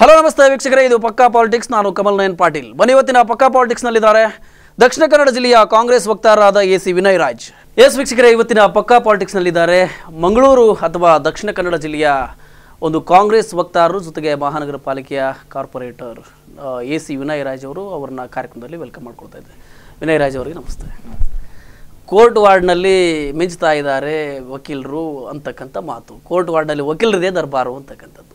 hello ನಮಸ್ತೆ ವೀಕ್ಷಕರೇ ಇದು ಪಕ್ಕಾ ಪಾಲಿಟಿಕ್ಸ್ ನಾನು ಕಮಲ್ ನಯನ್ ಪಾಟೀಲ್ ಬನ್ನಿ ಇವತ್ತಿನ ಪಕ್ಕಾ ಪಾಲಿಟಿಕ್ಸ್ನಲ್ಲಿದ್ದಾರೆ ದಕ್ಷಿಣ ಕನ್ನಡ ಜಿಲ್ಲೆಯ ಕಾಂಗ್ರೆಸ್ ವಕ್ತಾರರಾದ A C Vinay Raj yes ವೀಕ್ಷಕರೇ ಇವತ್ತಿನ ಪಕ್ಕಾ ಪಾಲಿಟಿಕ್ಸ್ನಲ್ಲಿದ್ದಾರೆ ಮಂಗಳೂರು ಅಥವಾ ದಕ್ಷಿಣ ಕನ್ನಡ ಜಿಲ್ಲೆಯ ಒಂದು ಕಾಂಗ್ರೆಸ್ ವಕ್ತಾರರು ಜೊತೆಗೆ ಮಹಾನಗರ ಪಾಲಿಕೆಯ corporator A C Vinay Raj ಅವರು ಅವರನ್ನ ಕಾರ್ಯಕ್ರಮದಲ್ಲಿ ವೆಲ್ಕಮ್ ಮಾಡ್ಕೊಳ್ತಾ ಇದ್ದೆ ವಿನಯ್ ರಾಜ್ ಅವರಿಗೆ ನಮಸ್ತೆ ಕೋರ್ಟ್ ವಾರ್ಡ್ನಲ್ಲಿ ಮಿಂಚ್ತಾ ಇದ್ದಾರೆ ವಕೀಲರು ಅಂತಕ್ಕಂಥ ಮಾತು ಕೋರ್ಟ್ ವಾರ್ಡ್ನಲ್ಲಿ ವಕೀಲರದೇ ದರ್ಬಾರು ಅಂತಕ್ಕಂಥದ್ದು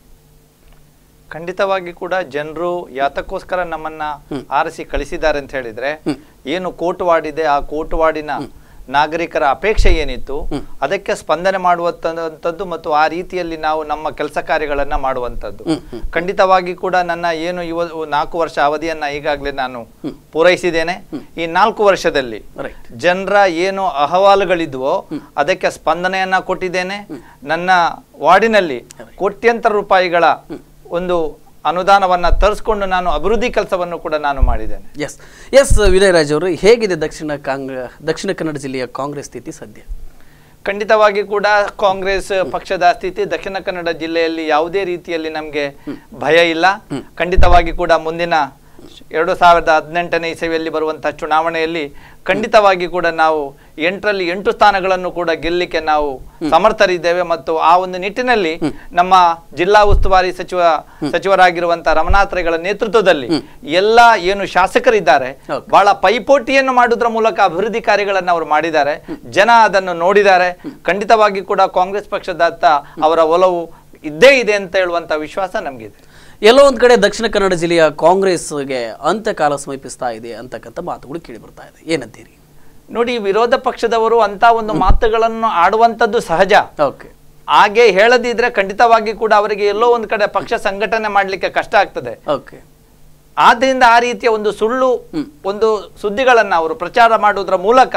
ಖಂಡಿತವಾಗಿ ಕೂಡ ಜನರು ಯಾತಕ್ಕೋಸ್ಕರ ನಮ್ಮನ್ನ ಆರಿಸಿ ಕಳಿಸಿದ್ದಾರೆ ಅಂತ ಹೇಳಿದ್ರೆ ಏನು ಇದೆ ಆ ಕೋಟ್ವಾಡಿನ ನಾಗರಿಕರ ಅಪೇಕ್ಷೆ ಏನಿತ್ತು ಅದಕ್ಕೆ ಸ್ಪಂದನೆ ಮಾಡುವಂತದ್ದು ಮತ್ತು ಆ ರೀತಿಯಲ್ಲಿ ನಾವು ನಮ್ಮ ಕೆಲಸ ಕಾರ್ಯಗಳನ್ನ ಮಾಡುವಂತದ್ದು ಖಂಡಿತವಾಗಿ ಕೂಡ ನನ್ನ ಏನು ಇವ ನಾಲ್ಕು ವರ್ಷ ಅವಧಿಯನ್ನ ಈಗಾಗಲೇ ನಾನು ಪೂರೈಸಿದ್ದೇನೆ ಈ ನಾಲ್ಕು ವರ್ಷದಲ್ಲಿ ಜನರ ಏನು ಅಹವಾಲುಗಳಿದ್ವೋ ಅದಕ್ಕೆ ಸ್ಪಂದನೆಯನ್ನ ಕೊಟ್ಟಿದ್ದೇನೆ ನನ್ನ ವಾರ್ಡಿನಲ್ಲಿ ಕೋಟ್ಯಂತರ ರೂಪಾಯಿಗಳ ಒಂದು ಅನುದಾನವನ್ನು ತರಿಸ್ಕೊಂಡು ನಾನು ಅಭಿವೃದ್ಧಿ ಕೆಲಸವನ್ನು ಕೂಡ ನಾನು ಮಾಡಿದ್ದೇನೆ ಎಸ್ ಎಸ್ ವಿಜಯರಾಜ್ ಅವರು ಹೇಗಿದೆ ದಕ್ಷಿಣ ಕಾಂಗ್ ದಕ್ಷಿಣ ಕನ್ನಡ ಜಿಲ್ಲೆಯ ಕಾಂಗ್ರೆಸ್ ಸ್ಥಿತಿ ಸದ್ಯ ಖಂಡಿತವಾಗಿ ಕೂಡ ಕಾಂಗ್ರೆಸ್ ಪಕ್ಷದ ಸ್ಥಿತಿ ದಕ್ಷಿಣ ಕನ್ನಡ ಜಿಲ್ಲೆಯಲ್ಲಿ ಯಾವುದೇ ರೀತಿಯಲ್ಲಿ ನಮಗೆ ಭಯ ಇಲ್ಲ ಖಂಡಿತವಾಗಿ ಕೂಡ ಮುಂದಿನ ಎರಡು ಸಾವಿರದ ಹದಿನೆಂಟನೇ ಇಸವಿಯಲ್ಲಿ ಬರುವಂತಹ ಚುನಾವಣೆಯಲ್ಲಿ ಖಂಡಿತವಾಗಿ ಕೂಡ ನಾವು ಎಂಟರಲ್ಲಿ ಎಂಟು ಸ್ಥಾನಗಳನ್ನು ಕೂಡ ಗೆಲ್ಲಲಿಕ್ಕೆ ನಾವು ಸಮರ್ಥರಿದ್ದೇವೆ ಮತ್ತು ಆ ಒಂದು ನಿಟ್ಟಿನಲ್ಲಿ ನಮ್ಮ ಜಿಲ್ಲಾ ಉಸ್ತುವಾರಿ ಸಚಿವ ಸಚಿವರಾಗಿರುವಂತಹ ರೈಗಳ ನೇತೃತ್ವದಲ್ಲಿ ಎಲ್ಲ ಏನು ಶಾಸಕರಿದ್ದಾರೆ ಬಹಳ ಪೈಪೋಟಿಯನ್ನು ಮಾಡುವುದರ ಮೂಲಕ ಅಭಿವೃದ್ಧಿ ಕಾರ್ಯಗಳನ್ನು ಅವರು ಮಾಡಿದ್ದಾರೆ ಜನ ಅದನ್ನು ನೋಡಿದ್ದಾರೆ ಖಂಡಿತವಾಗಿ ಕೂಡ ಕಾಂಗ್ರೆಸ್ ಪಕ್ಷದತ್ತ ಅವರ ಒಲವು ಇದ್ದೇ ಇದೆ ಅಂತ ಹೇಳುವಂತ ವಿಶ್ವಾಸ ನಮಗಿದೆ ಎಲ್ಲೋ ಒಂದು ಕಡೆ ದಕ್ಷಿಣ ಕನ್ನಡ ಜಿಲ್ಲೆಯ ಕಾಂಗ್ರೆಸ್ಗೆ ಅಂತ್ಯಕಾಲ ಸಮೀಪಿಸ್ತಾ ಇದೆ ಅಂತಕ್ಕಂಥ ಮಾತುಗಳು ಕೇಳಿಬರ್ತಾ ಇದೆ ಏನಂತೀರಿ ನೋಡಿ ವಿರೋಧ ಪಕ್ಷದವರು ಅಂತ ಒಂದು ಮಾತುಗಳನ್ನು ಆಡುವಂಥದ್ದು ಸಹಜ ಓಕೆ ಹಾಗೆ ಹೇಳದಿದ್ರೆ ಖಂಡಿತವಾಗಿ ಕೂಡ ಅವರಿಗೆ ಎಲ್ಲೋ ಒಂದು ಕಡೆ ಪಕ್ಷ ಸಂಘಟನೆ ಮಾಡಲಿಕ್ಕೆ ಕಷ್ಟ ಆಗ್ತದೆ ಓಕೆ ಆದ್ರಿಂದ ಆ ರೀತಿಯ ಒಂದು ಸುಳ್ಳು ಒಂದು ಸುದ್ದಿಗಳನ್ನ ಅವರು ಪ್ರಚಾರ ಮಾಡುವುದರ ಮೂಲಕ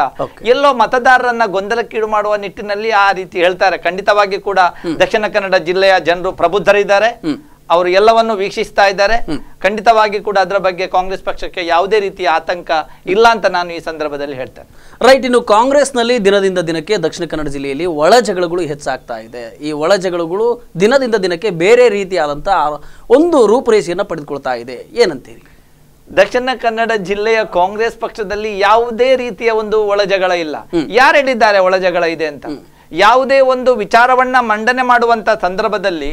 ಎಲ್ಲೋ ಮತದಾರರನ್ನ ಗೊಂದಲಕ್ಕೀಡು ಮಾಡುವ ನಿಟ್ಟಿನಲ್ಲಿ ಆ ರೀತಿ ಹೇಳ್ತಾರೆ ಖಂಡಿತವಾಗಿ ಕೂಡ ದಕ್ಷಿಣ ಕನ್ನಡ ಜಿಲ್ಲೆಯ ಜನರು ಪ್ರಬುದ್ಧರಿದ್ದಾರೆ ಅವರು ಎಲ್ಲವನ್ನು ವೀಕ್ಷಿಸ್ತಾ ಇದ್ದಾರೆ ಖಂಡಿತವಾಗಿ ಕೂಡ ಅದರ ಬಗ್ಗೆ ಕಾಂಗ್ರೆಸ್ ಪಕ್ಷಕ್ಕೆ ಯಾವುದೇ ರೀತಿಯ ಆತಂಕ ಇಲ್ಲ ಅಂತ ನಾನು ಈ ಸಂದರ್ಭದಲ್ಲಿ ಹೇಳ್ತೇನೆ ರೈಟ್ ಇನ್ನು ಕಾಂಗ್ರೆಸ್ನಲ್ಲಿ ದಿನದಿಂದ ದಿನಕ್ಕೆ ದಕ್ಷಿಣ ಕನ್ನಡ ಜಿಲ್ಲೆಯಲ್ಲಿ ಒಳ ಜಗಳಗಳು ಹೆಚ್ಚಾಗ್ತಾ ಇದೆ ಈ ಒಳ ಜಗಳಗಳು ದಿನದಿಂದ ದಿನಕ್ಕೆ ಬೇರೆ ರೀತಿಯಾದಂತಹ ಒಂದು ರೂಪುರೇಷೆಯನ್ನು ಪಡೆದುಕೊಳ್ತಾ ಇದೆ ಏನಂತೀರಿ ದಕ್ಷಿಣ ಕನ್ನಡ ಜಿಲ್ಲೆಯ ಕಾಂಗ್ರೆಸ್ ಪಕ್ಷದಲ್ಲಿ ಯಾವುದೇ ರೀತಿಯ ಒಂದು ಒಳ ಜಗಳ ಇಲ್ಲ ಯಾರು ಹೇಳಿದ್ದಾರೆ ಒಳ ಜಗಳ ಇದೆ ಅಂತ ಯಾವುದೇ ಒಂದು ವಿಚಾರವನ್ನ ಮಂಡನೆ ಮಾಡುವಂತ ಸಂದರ್ಭದಲ್ಲಿ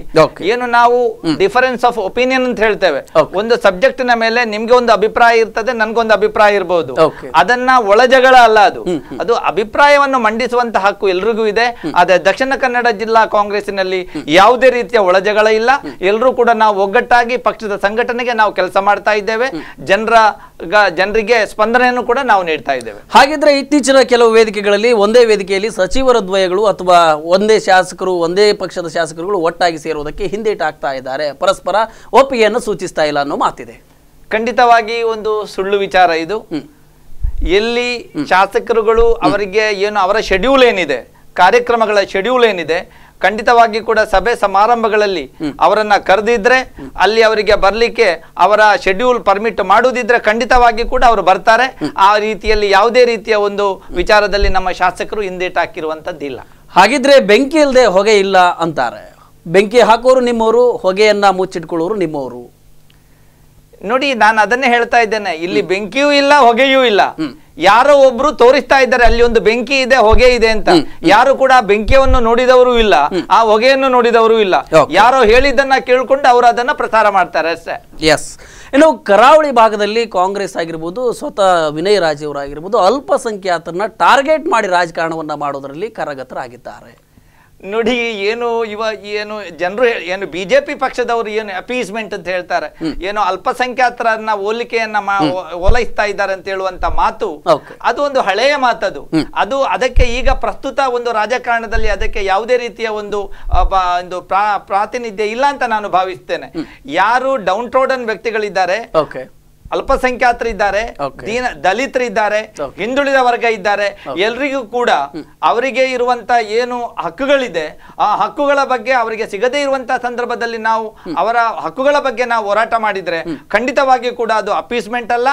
ಏನು ನಾವು ಡಿಫರೆನ್ಸ್ ಆಫ್ ಒಪಿನಿಯನ್ ಅಂತ ಹೇಳ್ತೇವೆ ಒಂದು ಸಬ್ಜೆಕ್ಟ್ ನ ಮೇಲೆ ನಿಮ್ಗೆ ಒಂದು ಅಭಿಪ್ರಾಯ ಇರ್ತದೆ ನನ್ಗೊಂದು ಅಭಿಪ್ರಾಯ ಇರಬಹುದು ಅದನ್ನ ಒಳಜಗಳ ಅಲ್ಲ ಅದು ಅದು ಅಭಿಪ್ರಾಯವನ್ನು ಮಂಡಿಸುವಂತ ಹಕ್ಕು ಎಲ್ರಿಗೂ ಇದೆ ಆದ್ರೆ ದಕ್ಷಿಣ ಕನ್ನಡ ಜಿಲ್ಲಾ ಕಾಂಗ್ರೆಸ್ನಲ್ಲಿ ಯಾವುದೇ ರೀತಿಯ ಒಳಜಗಳ ಇಲ್ಲ ಎಲ್ಲರೂ ಕೂಡ ನಾವು ಒಗ್ಗಟ್ಟಾಗಿ ಪಕ್ಷದ ಸಂಘಟನೆಗೆ ನಾವು ಕೆಲಸ ಮಾಡ್ತಾ ಇದ್ದೇವೆ ಜನರ ಜನರಿಗೆ ಸ್ಪಂದನೆಯನ್ನು ಕೂಡ ನಾವು ನೀಡ್ತಾ ಇದ್ದೇವೆ ಹಾಗಿದ್ರೆ ಇತ್ತೀಚಿನ ಕೆಲವು ವೇದಿಕೆಗಳಲ್ಲಿ ಒಂದೇ ವೇದಿಕೆಯಲ್ಲಿ ಸಚಿವರ ದ್ವಯಗಳು ಅಥವಾ ಒಂದೇ ಶಾಸಕರು ಒಂದೇ ಪಕ್ಷದ ಶಾಸಕರುಗಳು ಒಟ್ಟಾಗಿ ಸೇರುವುದಕ್ಕೆ ಹಿಂದೇಟಾಗ್ತಾ ಇದ್ದಾರೆ ಪರಸ್ಪರ ಒಪ್ಪಿಗೆಯನ್ನು ಸೂಚಿಸ್ತಾ ಇಲ್ಲ ಅನ್ನೋ ಮಾತಿದೆ ಖಂಡಿತವಾಗಿ ಒಂದು ಸುಳ್ಳು ವಿಚಾರ ಇದು ಎಲ್ಲಿ ಶಾಸಕರುಗಳು ಅವರಿಗೆ ಏನು ಅವರ ಶೆಡ್ಯೂಲ್ ಏನಿದೆ ಕಾರ್ಯಕ್ರಮಗಳ ಶೆಡ್ಯೂಲ್ ಏನಿದೆ ಖಂಡಿತವಾಗಿ ಕೂಡ ಸಭೆ ಸಮಾರಂಭಗಳಲ್ಲಿ ಅವರನ್ನ ಕರೆದಿದ್ರೆ ಅಲ್ಲಿ ಅವರಿಗೆ ಬರಲಿಕ್ಕೆ ಅವರ ಶೆಡ್ಯೂಲ್ ಪರ್ಮಿಟ್ ಮಾಡುವುದಿದ್ರೆ ಖಂಡಿತವಾಗಿ ಕೂಡ ಅವರು ಬರ್ತಾರೆ ಆ ರೀತಿಯಲ್ಲಿ ಯಾವುದೇ ರೀತಿಯ ಒಂದು ವಿಚಾರದಲ್ಲಿ ನಮ್ಮ ಶಾಸಕರು ಹಾಕಿರುವಂತದ್ದಿಲ್ಲ ಹಾಗಿದ್ರೆ ಬೆಂಕಿ ಇಲ್ಲದೆ ಹೊಗೆ ಇಲ್ಲ ಅಂತಾರೆ ಬೆಂಕಿ ಹಾಕೋರು ನಿಮ್ಮವರು ಹೊಗೆಯನ್ನು ಮುಚ್ಚಿಟ್ಕೊಳ್ಳೋರು ನಿಮ್ಮವರು ನೋಡಿ ನಾನು ಅದನ್ನೇ ಹೇಳ್ತಾ ಇದ್ದೇನೆ ಇಲ್ಲಿ ಬೆಂಕಿಯೂ ಇಲ್ಲ ಹೊಗೆಯೂ ಇಲ್ಲ ಯಾರೋ ಒಬ್ರು ತೋರಿಸ್ತಾ ಇದ್ದಾರೆ ಅಲ್ಲಿ ಒಂದು ಬೆಂಕಿ ಇದೆ ಹೊಗೆ ಇದೆ ಅಂತ ಯಾರು ಕೂಡ ಬೆಂಕಿಯನ್ನು ನೋಡಿದವರು ಇಲ್ಲ ಆ ಹೊಗೆಯನ್ನು ನೋಡಿದವರು ಇಲ್ಲ ಯಾರೋ ಹೇಳಿದ್ದನ್ನ ಕೇಳಿಕೊಂಡು ಅವರು ಅದನ್ನ ಪ್ರಸಾರ ಮಾಡ್ತಾರೆ ಅಷ್ಟೇ ಎಸ್ ಇನ್ನು ಕರಾವಳಿ ಭಾಗದಲ್ಲಿ ಕಾಂಗ್ರೆಸ್ ಆಗಿರ್ಬೋದು ಸ್ವತಃ ವಿನಯ್ ಆಗಿರ್ಬೋದು ಅಲ್ಪಸಂಖ್ಯಾತರನ್ನ ಟಾರ್ಗೆಟ್ ಮಾಡಿ ರಾಜಕಾರಣವನ್ನ ಮಾಡೋದರಲ್ಲಿ ಕರಗತರಾಗಿದ್ದಾರೆ ನೋಡಿ ಏನು ಇವ ಏನು ಜನರು ಏನು ಬಿಜೆಪಿ ಪಕ್ಷದವರು ಏನು ಅಪೀಸ್ಮೆಂಟ್ ಅಂತ ಹೇಳ್ತಾರೆ ಏನು ಅಲ್ಪಸಂಖ್ಯಾತರನ್ನ ಹೋಲಿಕೆಯನ್ನ ಓಲೈಸ್ತಾ ಇದ್ದಾರೆ ಅಂತ ಹೇಳುವಂತ ಮಾತು ಅದು ಒಂದು ಹಳೆಯ ಮಾತದು ಅದು ಅದಕ್ಕೆ ಈಗ ಪ್ರಸ್ತುತ ಒಂದು ರಾಜಕಾರಣದಲ್ಲಿ ಅದಕ್ಕೆ ಯಾವುದೇ ರೀತಿಯ ಒಂದು ಒಂದು ಪ್ರಾತಿನಿಧ್ಯ ಇಲ್ಲ ಅಂತ ನಾನು ಭಾವಿಸ್ತೇನೆ ಯಾರು ಡೌನ್ ಟ್ರೋಡನ್ ವ್ಯಕ್ತಿಗಳಿದ್ದಾರೆ ಅಲ್ಪಸಂಖ್ಯಾತರಿದ್ದಾರೆ ದೀನ ದಲಿತರಿದ್ದಾರೆ ಹಿಂದುಳಿದ ವರ್ಗ ಇದ್ದಾರೆ ಎಲ್ರಿಗೂ ಕೂಡ ಅವರಿಗೆ ಇರುವಂತ ಏನು ಹಕ್ಕುಗಳಿದೆ ಆ ಹಕ್ಕುಗಳ ಬಗ್ಗೆ ಅವರಿಗೆ ಸಿಗದೇ ಇರುವಂತಹ ಸಂದರ್ಭದಲ್ಲಿ ನಾವು ಅವರ ಹಕ್ಕುಗಳ ಬಗ್ಗೆ ನಾವು ಹೋರಾಟ ಮಾಡಿದ್ರೆ ಖಂಡಿತವಾಗಿ ಕೂಡ ಅದು ಅಪೀಸ್ಮೆಂಟ್ ಅಲ್ಲ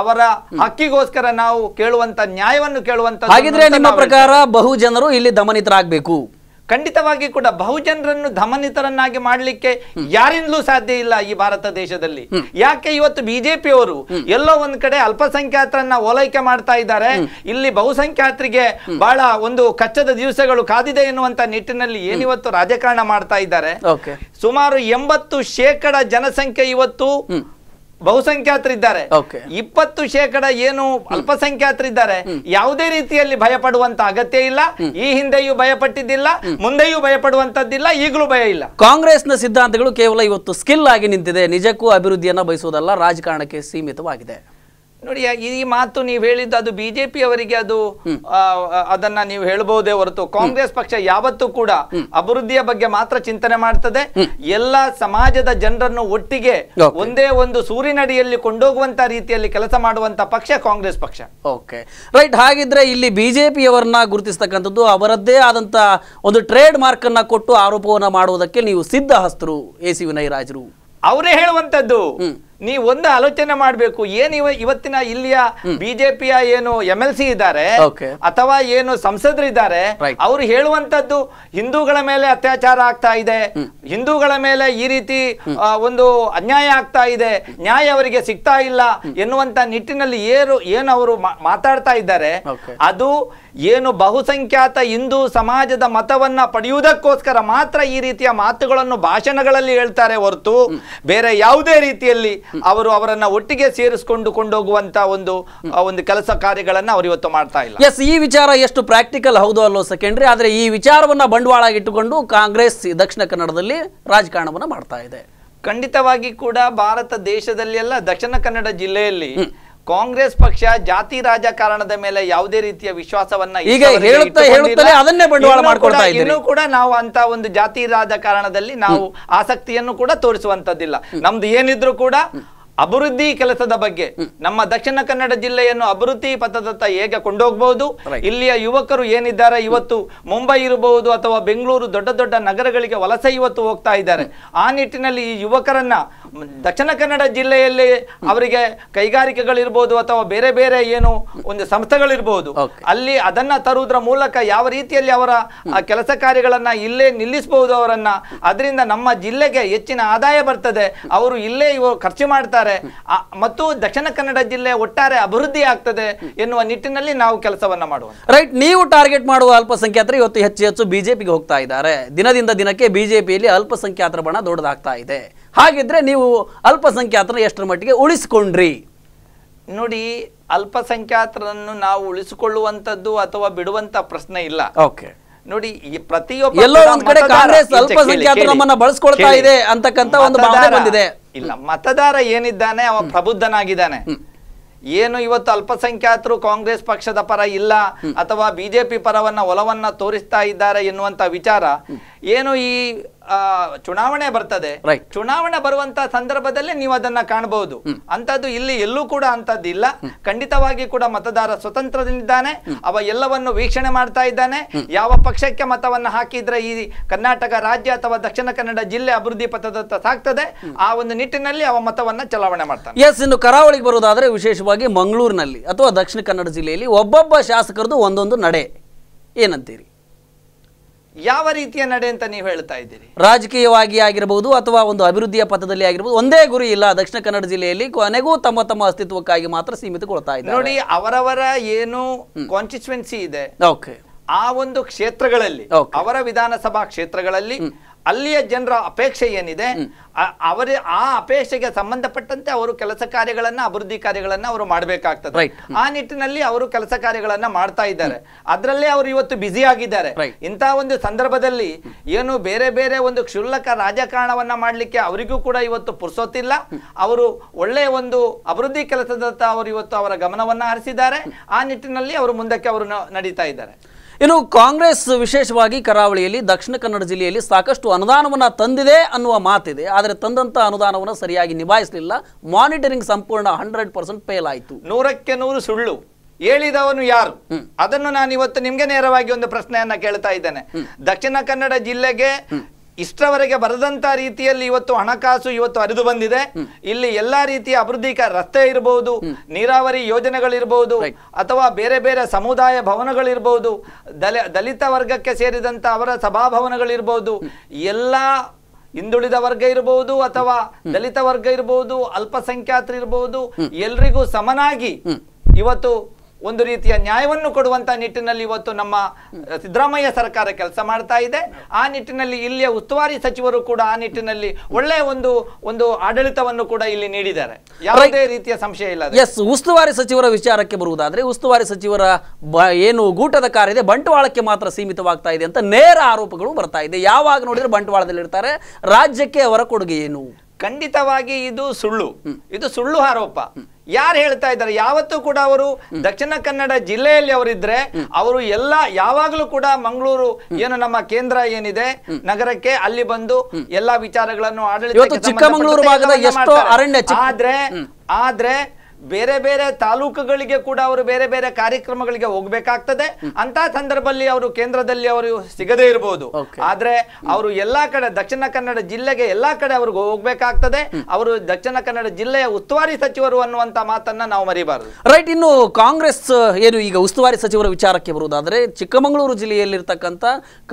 ಅವರ ಹಕ್ಕಿಗೋಸ್ಕರ ನಾವು ಕೇಳುವಂತ ನ್ಯಾಯವನ್ನು ಕೇಳುವಂತ ಹಾಗಿದ್ರೆ ನಿಮ್ಮ ಪ್ರಕಾರ ಬಹು ಜನರು ಇಲ್ಲಿ ದಮನಿತರಾಗಬೇಕು ಖಂಡಿತವಾಗಿ ಕೂಡ ಬಹುಜನರನ್ನು ಧಮನಿತರನ್ನಾಗಿ ಮಾಡಲಿಕ್ಕೆ ಯಾರಿಂದಲೂ ಸಾಧ್ಯ ಇಲ್ಲ ಈ ಭಾರತ ದೇಶದಲ್ಲಿ ಯಾಕೆ ಇವತ್ತು ಬಿಜೆಪಿಯವರು ಎಲ್ಲೋ ಒಂದ್ ಕಡೆ ಅಲ್ಪಸಂಖ್ಯಾತರನ್ನ ಓಲೈಕೆ ಮಾಡ್ತಾ ಇದ್ದಾರೆ ಇಲ್ಲಿ ಬಹುಸಂಖ್ಯಾತರಿಗೆ ಬಹಳ ಒಂದು ಕಚ್ಚದ ದಿವಸಗಳು ಕಾದಿದೆ ಎನ್ನುವಂತ ನಿಟ್ಟಿನಲ್ಲಿ ಏನಿವತ್ತು ರಾಜಕಾರಣ ಮಾಡ್ತಾ ಇದ್ದಾರೆ ಸುಮಾರು ಎಂಬತ್ತು ಶೇಕಡ ಜನಸಂಖ್ಯೆ ಇವತ್ತು ಬಹುಸಂಖ್ಯಾತರಿದ್ದಾರೆ ಇಪ್ಪತ್ತು ಶೇಕಡ ಏನು ಅಲ್ಪಸಂಖ್ಯಾತರಿದ್ದಾರೆ ಯಾವುದೇ ರೀತಿಯಲ್ಲಿ ಭಯ ಪಡುವಂತ ಅಗತ್ಯ ಇಲ್ಲ ಈ ಹಿಂದೆಯೂ ಭಯಪಟ್ಟಿದ್ದಿಲ್ಲ ಮುಂದೆಯೂ ಭಯಪಡುವಂತದ್ದಿಲ್ಲ ಈಗಲೂ ಭಯ ಇಲ್ಲ ಕಾಂಗ್ರೆಸ್ನ ಸಿದ್ಧಾಂತಗಳು ಕೇವಲ ಇವತ್ತು ಸ್ಕಿಲ್ ಆಗಿ ನಿಂತಿದೆ ನಿಜಕ್ಕೂ ಅಭಿವೃದ್ಧಿಯನ್ನ ಬಯಸುವುದಲ್ಲ ರಾಜಕಾರಣಕ್ಕೆ ಸೀಮಿತವಾಗಿದೆ ನೋಡಿ ಈ ಮಾತು ನೀವು ಹೇಳಿದ್ದು ಅದು ಬಿಜೆಪಿ ಅವರಿಗೆ ಅದು ಅದನ್ನ ನೀವು ಹೇಳಬಹುದೇ ಹೊರತು ಕಾಂಗ್ರೆಸ್ ಪಕ್ಷ ಯಾವತ್ತೂ ಕೂಡ ಅಭಿವೃದ್ಧಿಯ ಬಗ್ಗೆ ಮಾತ್ರ ಚಿಂತನೆ ಮಾಡ್ತದೆ ಎಲ್ಲ ಸಮಾಜದ ಜನರನ್ನು ಒಟ್ಟಿಗೆ ಒಂದೇ ಒಂದು ಸೂರಿನಡಿಯಲ್ಲಿ ಕೊಂಡೋಗುವಂತ ರೀತಿಯಲ್ಲಿ ಕೆಲಸ ಮಾಡುವಂತ ಪಕ್ಷ ಕಾಂಗ್ರೆಸ್ ಪಕ್ಷ ಓಕೆ ರೈಟ್ ಹಾಗಿದ್ರೆ ಇಲ್ಲಿ ಬಿಜೆಪಿಯವರನ್ನ ಗುರುತಿಸ್ತಕ್ಕಂಥದ್ದು ಅವರದ್ದೇ ಆದಂತ ಒಂದು ಟ್ರೇಡ್ ಮಾರ್ಕ್ ಅನ್ನ ಕೊಟ್ಟು ಆರೋಪವನ್ನ ಮಾಡುವುದಕ್ಕೆ ನೀವು ಸಿದ್ಧ ಹಸ್ತರು ಎ ಸಿ ವಿನಯ್ ರಾಜರು ಅವರೇ ಹೇಳುವಂತದ್ದು ನೀವು ಒಂದು ಆಲೋಚನೆ ಮಾಡಬೇಕು ಏನು ಇವತ್ತಿನ ಇಲ್ಲಿಯ ಬಿಜೆಪಿಯ ಏನು ಎಂ ಎಲ್ ಸಿ ಇದ್ದಾರೆ ಅಥವಾ ಏನು ಸಂಸದರು ಇದ್ದಾರೆ ಅವ್ರು ಹೇಳುವಂತದ್ದು ಹಿಂದೂಗಳ ಮೇಲೆ ಅತ್ಯಾಚಾರ ಆಗ್ತಾ ಇದೆ ಹಿಂದೂಗಳ ಮೇಲೆ ಈ ರೀತಿ ಒಂದು ಅನ್ಯಾಯ ಆಗ್ತಾ ಇದೆ ನ್ಯಾಯ ಅವರಿಗೆ ಸಿಗ್ತಾ ಇಲ್ಲ ಎನ್ನುವಂತ ನಿಟ್ಟಿನಲ್ಲಿ ಏನು ಏನು ಅವರು ಮಾತಾಡ್ತಾ ಇದ್ದಾರೆ ಅದು ಏನು ಬಹುಸಂಖ್ಯಾತ ಹಿಂದೂ ಸಮಾಜದ ಮತವನ್ನ ಪಡೆಯುವುದಕ್ಕೋಸ್ಕರ ಮಾತ್ರ ಈ ರೀತಿಯ ಮಾತುಗಳನ್ನು ಭಾಷಣಗಳಲ್ಲಿ ಹೇಳ್ತಾರೆ ಹೊರತು ಬೇರೆ ಯಾವುದೇ ರೀತಿಯಲ್ಲಿ ಅವರು ಅವರನ್ನ ಒಟ್ಟಿಗೆ ಸೇರಿಸಿಕೊಂಡು ಕೊಂಡೋಗುವಂತ ಒಂದು ಒಂದು ಕೆಲಸ ಕಾರ್ಯಗಳನ್ನ ಅವರು ಇವತ್ತು ಮಾಡ್ತಾ ಇಲ್ಲ ಎಸ್ ಈ ವಿಚಾರ ಎಷ್ಟು ಪ್ರಾಕ್ಟಿಕಲ್ ಹೌದು ಅಲ್ಲೋ ಸೆಕೆಂಡ್ರಿ ಆದ್ರೆ ಈ ವಿಚಾರವನ್ನ ಬಂಡವಾಳ ಇಟ್ಟುಕೊಂಡು ಕಾಂಗ್ರೆಸ್ ದಕ್ಷಿಣ ಕನ್ನಡದಲ್ಲಿ ರಾಜಕಾರಣವನ್ನ ಮಾಡ್ತಾ ಇದೆ ಖಂಡಿತವಾಗಿ ಕೂಡ ಭಾರತ ದೇಶದಲ್ಲಿ ಎಲ್ಲ ದಕ್ಷಿಣ ಕನ್ನಡ ಜಿಲ್ಲೆಯಲ್ಲಿ ಕಾಂಗ್ರೆಸ್ ಪಕ್ಷ ಜಾತಿ ರಾಜಕಾರಣದ ಮೇಲೆ ಯಾವುದೇ ರೀತಿಯ ವಿಶ್ವಾಸವನ್ನ ಈಗ ಅದನ್ನೇ ಬಂಡವಾಳ ಕೂಡ ನಾವು ಅಂತ ಒಂದು ಜಾತಿ ರಾಜಕಾರಣದಲ್ಲಿ ನಾವು ಆಸಕ್ತಿಯನ್ನು ಕೂಡ ತೋರಿಸುವಂತದ್ದಿಲ್ಲ ನಮ್ದು ಏನಿದ್ರು ಕೂಡ ಅಭಿವೃದ್ಧಿ ಕೆಲಸದ ಬಗ್ಗೆ ನಮ್ಮ ದಕ್ಷಿಣ ಕನ್ನಡ ಜಿಲ್ಲೆಯನ್ನು ಅಭಿವೃದ್ಧಿ ಪಥದತ್ತ ಹೇಗೆ ಕೊಂಡೋಗಬಹುದು ಇಲ್ಲಿಯ ಯುವಕರು ಏನಿದ್ದಾರೆ ಇವತ್ತು ಮುಂಬೈ ಇರಬಹುದು ಅಥವಾ ಬೆಂಗಳೂರು ದೊಡ್ಡ ದೊಡ್ಡ ನಗರಗಳಿಗೆ ವಲಸೆ ಇವತ್ತು ಹೋಗ್ತಾ ಇದ್ದಾರೆ ಆ ನಿಟ್ಟಿನಲ್ಲಿ ಈ ಯುವಕರನ್ನ ದಕ್ಷಿಣ ಕನ್ನಡ ಜಿಲ್ಲೆಯಲ್ಲಿ ಅವರಿಗೆ ಕೈಗಾರಿಕೆಗಳಿರ್ಬೋದು ಅಥವಾ ಬೇರೆ ಬೇರೆ ಏನು ಒಂದು ಸಂಸ್ಥೆಗಳಿರ್ಬೋದು ಅಲ್ಲಿ ಅದನ್ನ ತರುವುದರ ಮೂಲಕ ಯಾವ ರೀತಿಯಲ್ಲಿ ಅವರ ಕೆಲಸ ಕಾರ್ಯಗಳನ್ನ ಇಲ್ಲೇ ನಿಲ್ಲಿಸಬಹುದು ಅವರನ್ನ ಅದರಿಂದ ನಮ್ಮ ಜಿಲ್ಲೆಗೆ ಹೆಚ್ಚಿನ ಆದಾಯ ಬರ್ತದೆ ಅವರು ಇಲ್ಲೇ ಇವರು ಖರ್ಚು ಮಾಡ್ತಾರೆ ಮಾಡ್ತಾರೆ ಮತ್ತು ದಕ್ಷಿಣ ಕನ್ನಡ ಜಿಲ್ಲೆ ಒಟ್ಟಾರೆ ಅಭಿವೃದ್ಧಿ ಆಗ್ತದೆ ಎನ್ನುವ ನಿಟ್ಟಿನಲ್ಲಿ ನಾವು ಕೆಲಸವನ್ನ ಮಾಡುವ ರೈಟ್ ನೀವು ಟಾರ್ಗೆಟ್ ಮಾಡುವ ಅಲ್ಪಸಂಖ್ಯಾತರು ಇವತ್ತು ಹೆಚ್ಚು ಹೆಚ್ಚು ಬಿಜೆಪಿಗೆ ಹೋಗ್ತಾ ಇದ್ದಾರೆ ದಿನದಿಂದ ದಿನಕ್ಕೆ ಬಿಜೆಪಿಯಲ್ಲಿ ಅಲ್ಪಸಂಖ್ಯಾತರ ಬಣ ದೊಡ್ಡದಾಗ್ತಾ ಇದೆ ಹಾಗಿದ್ರೆ ನೀವು ಅಲ್ಪಸಂಖ್ಯಾತರ ಎಷ್ಟರ ಮಟ್ಟಿಗೆ ಉಳಿಸಿಕೊಂಡ್ರಿ ನೋಡಿ ಅಲ್ಪಸಂಖ್ಯಾತರನ್ನು ನಾವು ಉಳಿಸಿಕೊಳ್ಳುವಂತದ್ದು ಅಥವಾ ಬಿಡುವಂತ ಪ್ರಶ್ನೆ ಇಲ್ಲ ಓಕೆ ನೋಡಿ ಪ್ರತಿಯೊಬ್ಬ ಎಲ್ಲೋ ಒಂದ್ ಕಡೆ ಕಾಂಗ್ರೆಸ್ ಅಲ್ಪಸಂಖ್ಯಾತರು ಬಳಸ್ಕೊಳ್ತಾ ಇದೆ ಅಂತಕ್ಕಂಥ ಒಂದು ಬಂದಿದೆ ಇಲ್ಲ ಮತದಾರ ಏನಿದ್ದಾನೆ ಅವ ಪ್ರಬುದ್ಧನಾಗಿದ್ದಾನೆ ಏನು ಇವತ್ತು ಅಲ್ಪಸಂಖ್ಯಾತರು ಕಾಂಗ್ರೆಸ್ ಪಕ್ಷದ ಪರ ಇಲ್ಲ ಅಥವಾ ಬಿಜೆಪಿ ಪರವನ್ನ ಒಲವನ್ನ ತೋರಿಸ್ತಾ ಇದ್ದಾರೆ ಎನ್ನುವಂತ ವಿಚಾರ ಏನು ಈ ಚುನಾವಣೆ ಬರ್ತದೆ ಚುನಾವಣೆ ಬರುವಂತ ಸಂದರ್ಭದಲ್ಲಿ ನೀವು ಅದನ್ನ ಕಾಣಬಹುದು ಅಂತದ್ದು ಇಲ್ಲಿ ಎಲ್ಲೂ ಕೂಡ ಅಂತದ್ದಿಲ್ಲ ಖಂಡಿತವಾಗಿ ಕೂಡ ಮತದಾರ ಸ್ವತಂತ್ರದಿಂದಿದ್ದಾನೆ ಅವ ಎಲ್ಲವನ್ನು ವೀಕ್ಷಣೆ ಮಾಡ್ತಾ ಇದ್ದಾನೆ ಯಾವ ಪಕ್ಷಕ್ಕೆ ಮತವನ್ನ ಹಾಕಿದ್ರೆ ಈ ಕರ್ನಾಟಕ ರಾಜ್ಯ ಅಥವಾ ದಕ್ಷಿಣ ಕನ್ನಡ ಜಿಲ್ಲೆ ಅಭಿವೃದ್ಧಿ ಪಥದತ್ತ ಸಾಕ್ತದೆ ಆ ಒಂದು ನಿಟ್ಟಿನಲ್ಲಿ ಅವ ಮತವನ್ನ ಚಲಾವಣೆ ಮಾಡ್ತಾನೆ ಎಸ್ ಇನ್ನು ಕರಾವಳಿಗೆ ಬರುವುದಾದ್ರೆ ವಿಶೇಷವಾಗಿ ಮಂಗಳೂರಿನಲ್ಲಿ ಅಥವಾ ದಕ್ಷಿಣ ಕನ್ನಡ ಜಿಲ್ಲೆಯಲ್ಲಿ ಒಬ್ಬೊಬ್ಬ ಶಾಸಕರದು ಒಂದೊಂದು ನಡೆ ಏನಂತೀರಿ ಯಾವ ರೀತಿಯ ನಡೆ ಅಂತ ನೀವು ಹೇಳ್ತಾ ಇದ್ದೀರಿ ರಾಜಕೀಯವಾಗಿ ಆಗಿರಬಹುದು ಅಥವಾ ಒಂದು ಅಭಿವೃದ್ಧಿಯ ಪಥದಲ್ಲಿ ಆಗಿರಬಹುದು ಒಂದೇ ಗುರಿ ಇಲ್ಲ ದಕ್ಷಿಣ ಕನ್ನಡ ಜಿಲ್ಲೆಯಲ್ಲಿ ಕೊನೆಗೂ ತಮ್ಮ ತಮ್ಮ ಅಸ್ತಿತ್ವಕ್ಕಾಗಿ ಮಾತ್ರ ಸೀಮಿತಗೊಳ್ತಾ ಇದ್ದಾರೆ ನೋಡಿ ಅವರವರ ಏನು ಕಾನ್ಸ್ಟಿಟ್ಯೂನ್ಸಿ ಇದೆ ಆ ಒಂದು ಕ್ಷೇತ್ರಗಳಲ್ಲಿ ಅವರ ವಿಧಾನಸಭಾ ಕ್ಷೇತ್ರಗಳಲ್ಲಿ ಅಲ್ಲಿಯ ಜನರ ಅಪೇಕ್ಷೆ ಏನಿದೆ ಅವರ ಆ ಅಪೇಕ್ಷೆಗೆ ಸಂಬಂಧಪಟ್ಟಂತೆ ಅವರು ಕೆಲಸ ಕಾರ್ಯಗಳನ್ನ ಅಭಿವೃದ್ಧಿ ಕಾರ್ಯಗಳನ್ನ ಅವರು ಮಾಡಬೇಕಾಗ್ತದೆ ಆ ನಿಟ್ಟಿನಲ್ಲಿ ಅವರು ಕೆಲಸ ಕಾರ್ಯಗಳನ್ನ ಮಾಡ್ತಾ ಇದ್ದಾರೆ ಅದರಲ್ಲೇ ಅವರು ಇವತ್ತು ಬ್ಯುಸಿ ಆಗಿದ್ದಾರೆ ಇಂತಹ ಒಂದು ಸಂದರ್ಭದಲ್ಲಿ ಏನು ಬೇರೆ ಬೇರೆ ಒಂದು ಕ್ಷುಲ್ಲಕ ರಾಜಕಾರಣವನ್ನ ಮಾಡಲಿಕ್ಕೆ ಅವರಿಗೂ ಕೂಡ ಇವತ್ತು ಪುರ್ಸೋತಿಲ್ಲ ಅವರು ಒಳ್ಳೆಯ ಒಂದು ಅಭಿವೃದ್ಧಿ ಕೆಲಸದತ್ತ ಅವರು ಇವತ್ತು ಅವರ ಗಮನವನ್ನ ಹರಿಸಿದ್ದಾರೆ ಆ ನಿಟ್ಟಿನಲ್ಲಿ ಅವರು ಮುಂದಕ್ಕೆ ಅವರು ನಡೀತಾ ಇದ್ದಾರೆ ಇನ್ನು ಕಾಂಗ್ರೆಸ್ ವಿಶೇಷವಾಗಿ ಕರಾವಳಿಯಲ್ಲಿ ದಕ್ಷಿಣ ಕನ್ನಡ ಜಿಲ್ಲೆಯಲ್ಲಿ ಸಾಕಷ್ಟು ಅನುದಾನವನ್ನು ತಂದಿದೆ ಅನ್ನುವ ಮಾತಿದೆ ಆದರೆ ತಂದಂತಹ ಅನುದಾನವನ್ನು ಸರಿಯಾಗಿ ನಿಭಾಯಿಸಲಿಲ್ಲ ಮಾನಿಟರಿಂಗ್ ಸಂಪೂರ್ಣ ಹಂಡ್ರೆಡ್ ಪರ್ಸೆಂಟ್ ಫೇಲ್ ಆಯಿತು ನೂರಕ್ಕೆ ನೂರು ಸುಳ್ಳು ಹೇಳಿದವನು ಯಾರು ಅದನ್ನು ನಾನು ಇವತ್ತು ನಿಮ್ಗೆ ನೇರವಾಗಿ ಒಂದು ಪ್ರಶ್ನೆಯನ್ನ ಕೇಳ್ತಾ ಇದ್ದೇನೆ ದಕ್ಷಿಣ ಕನ್ನಡ ಜಿಲ್ಲೆಗೆ ಇಷ್ಟರವರೆಗೆ ಬರದಂತ ರೀತಿಯಲ್ಲಿ ಇವತ್ತು ಹಣಕಾಸು ಇವತ್ತು ಹರಿದು ಬಂದಿದೆ ಇಲ್ಲಿ ಎಲ್ಲಾ ರೀತಿಯ ಅಭಿವೃದ್ಧಿ ರಸ್ತೆ ಇರಬಹುದು ನೀರಾವರಿ ಯೋಜನೆಗಳಿರಬಹುದು ಅಥವಾ ಬೇರೆ ಬೇರೆ ಸಮುದಾಯ ಭವನಗಳಿರಬಹುದು ದಲ ದಲಿತ ವರ್ಗಕ್ಕೆ ಸೇರಿದಂತ ಅವರ ಸಭಾಭವನಗಳಿರಬಹುದು ಎಲ್ಲ ಹಿಂದುಳಿದ ವರ್ಗ ಇರಬಹುದು ಅಥವಾ ದಲಿತ ವರ್ಗ ಇರಬಹುದು ಅಲ್ಪಸಂಖ್ಯಾತರು ಇರಬಹುದು ಎಲ್ರಿಗೂ ಸಮನಾಗಿ ಇವತ್ತು ಒಂದು ರೀತಿಯ ನ್ಯಾಯವನ್ನು ಕೊಡುವಂತಹ ನಿಟ್ಟಿನಲ್ಲಿ ಇವತ್ತು ನಮ್ಮ ಸಿದ್ದರಾಮಯ್ಯ ಸರ್ಕಾರ ಕೆಲಸ ಮಾಡ್ತಾ ಇದೆ ಆ ನಿಟ್ಟಿನಲ್ಲಿ ಇಲ್ಲಿಯ ಉಸ್ತುವಾರಿ ಸಚಿವರು ಕೂಡ ಆ ನಿಟ್ಟಿನಲ್ಲಿ ಒಳ್ಳೆಯ ಒಂದು ಒಂದು ಆಡಳಿತವನ್ನು ಕೂಡ ಇಲ್ಲಿ ನೀಡಿದ್ದಾರೆ ಯಾವುದೇ ರೀತಿಯ ಸಂಶಯ ಇಲ್ಲ ಎಸ್ ಉಸ್ತುವಾರಿ ಸಚಿವರ ವಿಚಾರಕ್ಕೆ ಬರುವುದಾದ್ರೆ ಉಸ್ತುವಾರಿ ಸಚಿವರ ಏನು ಗೂಟದ ಕಾರ್ಯ ಇದೆ ಬಂಟ್ವಾಳಕ್ಕೆ ಮಾತ್ರ ಸೀಮಿತವಾಗ್ತಾ ಇದೆ ಅಂತ ನೇರ ಆರೋಪಗಳು ಬರ್ತಾ ಇದೆ ಯಾವಾಗ ನೋಡಿದ್ರೆ ಬಂಟವಾಳದಲ್ಲಿ ಇರ್ತಾರೆ ರಾಜ್ಯಕ್ಕೆ ಅವರ ಕೊಡುಗೆ ಏನು ಖಂಡಿತವಾಗಿ ಇದು ಸುಳ್ಳು ಇದು ಸುಳ್ಳು ಆರೋಪ ಯಾರು ಹೇಳ್ತಾ ಇದ್ದಾರೆ ಯಾವತ್ತೂ ಕೂಡ ಅವರು ದಕ್ಷಿಣ ಕನ್ನಡ ಜಿಲ್ಲೆಯಲ್ಲಿ ಅವರಿದ್ರೆ ಅವರು ಎಲ್ಲ ಯಾವಾಗಲೂ ಕೂಡ ಮಂಗಳೂರು ಏನು ನಮ್ಮ ಕೇಂದ್ರ ಏನಿದೆ ನಗರಕ್ಕೆ ಅಲ್ಲಿ ಬಂದು ಎಲ್ಲಾ ವಿಚಾರಗಳನ್ನು ಆಡಳಿತ ಆದ್ರೆ ಆದ್ರೆ ಬೇರೆ ಬೇರೆ ತಾಲೂಕುಗಳಿಗೆ ಕೂಡ ಅವರು ಬೇರೆ ಬೇರೆ ಕಾರ್ಯಕ್ರಮಗಳಿಗೆ ಹೋಗ್ಬೇಕಾಗ್ತದೆ ಅಂತ ಸಂದರ್ಭದಲ್ಲಿ ಅವರು ಕೇಂದ್ರದಲ್ಲಿ ಅವರು ಸಿಗದೇ ಇರಬಹುದು ಆದ್ರೆ ಅವರು ಎಲ್ಲಾ ಕಡೆ ದಕ್ಷಿಣ ಕನ್ನಡ ಜಿಲ್ಲೆಗೆ ಎಲ್ಲಾ ಕಡೆ ಅವ್ರಿಗೆ ಹೋಗ್ಬೇಕಾಗ್ತದೆ ಅವರು ದಕ್ಷಿಣ ಕನ್ನಡ ಜಿಲ್ಲೆಯ ಉಸ್ತುವಾರಿ ಸಚಿವರು ಅನ್ನುವಂತ ಮಾತನ್ನ ನಾವು ಮರಿಬಾರದು ರೈಟ್ ಇನ್ನು ಕಾಂಗ್ರೆಸ್ ಏನು ಈಗ ಉಸ್ತುವಾರಿ ಸಚಿವರ ವಿಚಾರಕ್ಕೆ ಬರುವುದಾದ್ರೆ ಚಿಕ್ಕಮಗಳೂರು ಜಿಲ್ಲೆಯಲ್ಲಿರ್ತಕ್ಕಂಥ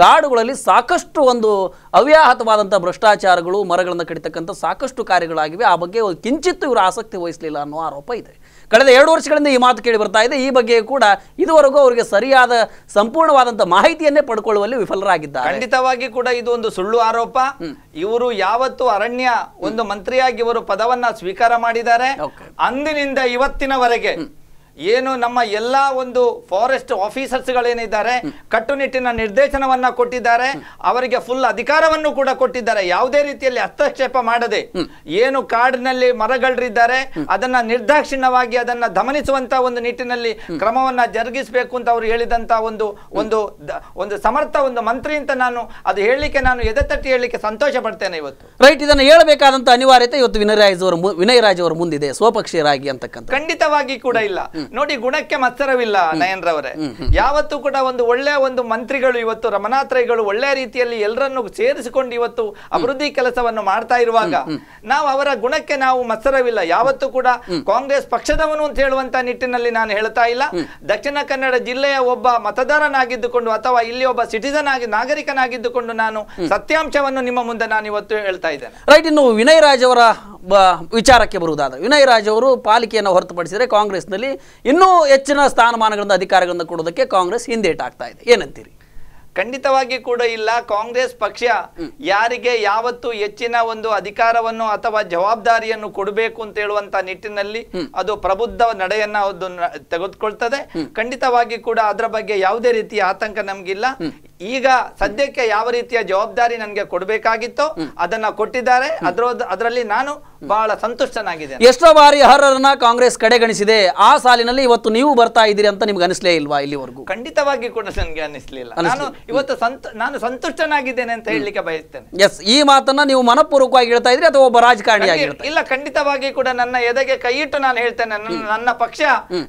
ಕಾಡುಗಳಲ್ಲಿ ಸಾಕಷ್ಟು ಒಂದು ಅವ್ಯಾಹತವಾದಂಥ ಭ್ರಷ್ಟಾಚಾರಗಳು ಮರಗಳನ್ನು ಕಡಿತಕ್ಕಂಥ ಸಾಕಷ್ಟು ಕಾರ್ಯಗಳಾಗಿವೆ ಆ ಬಗ್ಗೆ ಕಿಂಚಿತ್ತು ಇವರು ಆಸಕ್ತಿ ವಹಿಸಲಿಲ್ಲ ಅನ್ನೋ ಆರೋಪ ಇದೆ ಕಳೆದ ಎರಡು ವರ್ಷಗಳಿಂದ ಈ ಮಾತು ಕೇಳಿ ಬರ್ತಾ ಇದೆ ಈ ಬಗ್ಗೆ ಕೂಡ ಇದುವರೆಗೂ ಅವರಿಗೆ ಸರಿಯಾದ ಸಂಪೂರ್ಣವಾದಂಥ ಮಾಹಿತಿಯನ್ನೇ ಪಡ್ಕೊಳ್ಳುವಲ್ಲಿ ವಿಫಲರಾಗಿದ್ದಾರೆ ಖಂಡಿತವಾಗಿ ಕೂಡ ಇದು ಒಂದು ಸುಳ್ಳು ಆರೋಪ ಇವರು ಯಾವತ್ತು ಅರಣ್ಯ ಒಂದು ಮಂತ್ರಿಯಾಗಿ ಇವರು ಪದವನ್ನ ಸ್ವೀಕಾರ ಮಾಡಿದ್ದಾರೆ ಅಂದಿನಿಂದ ಇವತ್ತಿನವರೆಗೆ ಏನು ನಮ್ಮ ಎಲ್ಲ ಒಂದು ಫಾರೆಸ್ಟ್ ಆಫೀಸರ್ಸ್ ಗಳೇನಿದ್ದಾರೆ ಕಟ್ಟುನಿಟ್ಟಿನ ನಿರ್ದೇಶನವನ್ನ ಕೊಟ್ಟಿದ್ದಾರೆ ಅವರಿಗೆ ಫುಲ್ ಅಧಿಕಾರವನ್ನು ಕೂಡ ಕೊಟ್ಟಿದ್ದಾರೆ ಯಾವುದೇ ರೀತಿಯಲ್ಲಿ ಹಸ್ತಕ್ಷೇಪ ಮಾಡದೆ ಏನು ಕಾಡಿನಲ್ಲಿ ಮರಗಳರಿದ್ದಾರೆ ಅದನ್ನ ನಿರ್ದಾಕ್ಷಿಣ್ಯವಾಗಿ ಅದನ್ನ ದಮನಿಸುವಂತ ಒಂದು ನಿಟ್ಟಿನಲ್ಲಿ ಕ್ರಮವನ್ನ ಜರುಗಿಸಬೇಕು ಅಂತ ಅವರು ಹೇಳಿದಂತ ಒಂದು ಒಂದು ಒಂದು ಸಮರ್ಥ ಒಂದು ಮಂತ್ರಿ ಅಂತ ನಾನು ಅದು ಹೇಳಲಿಕ್ಕೆ ನಾನು ಎದೆ ತಟ್ಟಿ ಹೇಳಲಿಕ್ಕೆ ಸಂತೋಷ ಪಡ್ತೇನೆ ಇವತ್ತು ರೈಟ್ ಇದನ್ನು ಹೇಳಬೇಕಾದಂತ ಅನಿವಾರ್ಯತೆ ಇವತ್ತು ವಿನಯ್ ರಾಜ್ ಅವರು ವಿನಯ್ ರಾಜ್ ಅವರ ಮುಂದಿದೆ ಸ್ವಪಕ್ಷೀಯರಾಗಿ ಅಂತಕ್ಕಂಥ ಖಂಡಿತವಾಗಿ ಕೂಡ ಇಲ್ಲ ನೋಡಿ ಗುಣಕ್ಕೆ ಮತ್ಸರವಿಲ್ಲ ನಯನ್ರವರೇ ಯಾವತ್ತೂ ಕೂಡ ಒಂದು ಒಳ್ಳೆ ಒಂದು ಮಂತ್ರಿಗಳು ಇವತ್ತು ರೈಗಳು ಒಳ್ಳೆ ರೀತಿಯಲ್ಲಿ ಎಲ್ಲರನ್ನು ಸೇರಿಸಿಕೊಂಡು ಇವತ್ತು ಅಭಿವೃದ್ಧಿ ಕೆಲಸವನ್ನು ಮಾಡ್ತಾ ಇರುವಾಗ ನಾವು ಅವರ ಗುಣಕ್ಕೆ ನಾವು ಮತ್ಸರವಿಲ್ಲ ಯಾವತ್ತೂ ಕೂಡ ಕಾಂಗ್ರೆಸ್ ಪಕ್ಷದವನು ಅಂತ ಹೇಳುವಂತ ನಿಟ್ಟಿನಲ್ಲಿ ನಾನು ಹೇಳ್ತಾ ಇಲ್ಲ ದಕ್ಷಿಣ ಕನ್ನಡ ಜಿಲ್ಲೆಯ ಒಬ್ಬ ಮತದಾರನಾಗಿದ್ದುಕೊಂಡು ಅಥವಾ ಇಲ್ಲಿ ಒಬ್ಬ ಸಿಟಿಸನ್ ಆಗಿ ನಾಗರಿಕನಾಗಿದ್ದುಕೊಂಡು ನಾನು ಸತ್ಯಾಂಶವನ್ನು ನಿಮ್ಮ ಮುಂದೆ ನಾನು ಇವತ್ತು ಹೇಳ್ತಾ ಇದ್ದೇನೆ ರೈಟ್ ಇನ್ನು ವಿನಯ್ ರಾಜ್ ಅವರ ವಿಚಾರಕ್ಕೆ ಬರುವುದಾದ ವಿನಯ್ ರಾಜ್ ಅವರು ಪಾಲಿಕೆಯನ್ನು ಹೊರತುಪಡಿಸಿದರೆ ಕಾಂಗ್ರೆಸ್ನಲ್ಲಿ ಇನ್ನೂ ಹೆಚ್ಚಿನ ಸ್ಥಾನಮಾನಗಳನ್ನು ಅಧಿಕಾರಗಳನ್ನು ಕೊಡೋದಕ್ಕೆ ಕಾಂಗ್ರೆಸ್ ಹಿಂದೇಟಾಗ್ತಾ ಇದೆ ಏನಂತೀರಿ ಖಂಡಿತವಾಗಿ ಕೂಡ ಇಲ್ಲ ಕಾಂಗ್ರೆಸ್ ಪಕ್ಷ ಯಾರಿಗೆ ಯಾವತ್ತು ಹೆಚ್ಚಿನ ಒಂದು ಅಧಿಕಾರವನ್ನು ಅಥವಾ ಜವಾಬ್ದಾರಿಯನ್ನು ಕೊಡಬೇಕು ಅಂತ ಹೇಳುವಂತ ನಿಟ್ಟಿನಲ್ಲಿ ಅದು ಪ್ರಬುದ್ಧ ನಡೆಯನ್ನ ಅದು ತೆಗೆದುಕೊಳ್ತದೆ ಖಂಡಿತವಾಗಿ ಕೂಡ ಅದರ ಬಗ್ಗೆ ಯಾವುದೇ ರೀತಿಯ ಆತಂಕ ನಮ್ಗಿಲ್ಲ ಈಗ ಸದ್ಯಕ್ಕೆ ಯಾವ ರೀತಿಯ ಜವಾಬ್ದಾರಿ ನನಗೆ ಕೊಡಬೇಕಾಗಿತ್ತೋ ಅದನ್ನ ಕೊಟ್ಟಿದ್ದಾರೆ ಅದ್ರ ಅದರಲ್ಲಿ ನಾನು ಬಹಳ ಸಂತುಷ್ಟನಾಗಿದೆ ಎಷ್ಟೋ ಬಾರಿ ಅರ್ಹರನ್ನ ಕಾಂಗ್ರೆಸ್ ಕಡೆಗಣಿಸಿದೆ ಆ ಸಾಲಿನಲ್ಲಿ ಇವತ್ತು ನೀವು ಬರ್ತಾ ಇದ್ದೀರಿ ಅಂತ ನಿಮ್ಗೆ ಅನಿಸ್ಲೇ ಇಲ್ವಾ ಇಲ್ಲಿವರೆಗೂ ಖಂಡಿತವಾಗಿ ಕೂಡ ನನಗೆ ಅನಿಸ್ಲಿಲ್ಲ ನಾನು ಇವತ್ತು ನಾನು ಸಂತುಷ್ಟನಾಗಿದ್ದೇನೆ ಅಂತ ಹೇಳಲಿಕ್ಕೆ ಬಯಸ್ತೇನೆ ಎಸ್ ಈ ಮಾತನ್ನ ನೀವು ಮನಪೂರ್ವಕವಾಗಿ ಹೇಳ್ತಾ ಇದ್ರಿ ಅಥವಾ ಒಬ್ಬ ರಾಜಕಾರಣಿಯಾಗಿ ಇಲ್ಲ ಖಂಡಿತವಾಗಿ ಕೂಡ ನನ್ನ ಎದೆಗೆ ಕೈ ಇಟ್ಟು ನಾನು ಹೇಳ್ತೇನೆ ನನ್ನ ಪಕ್ಷ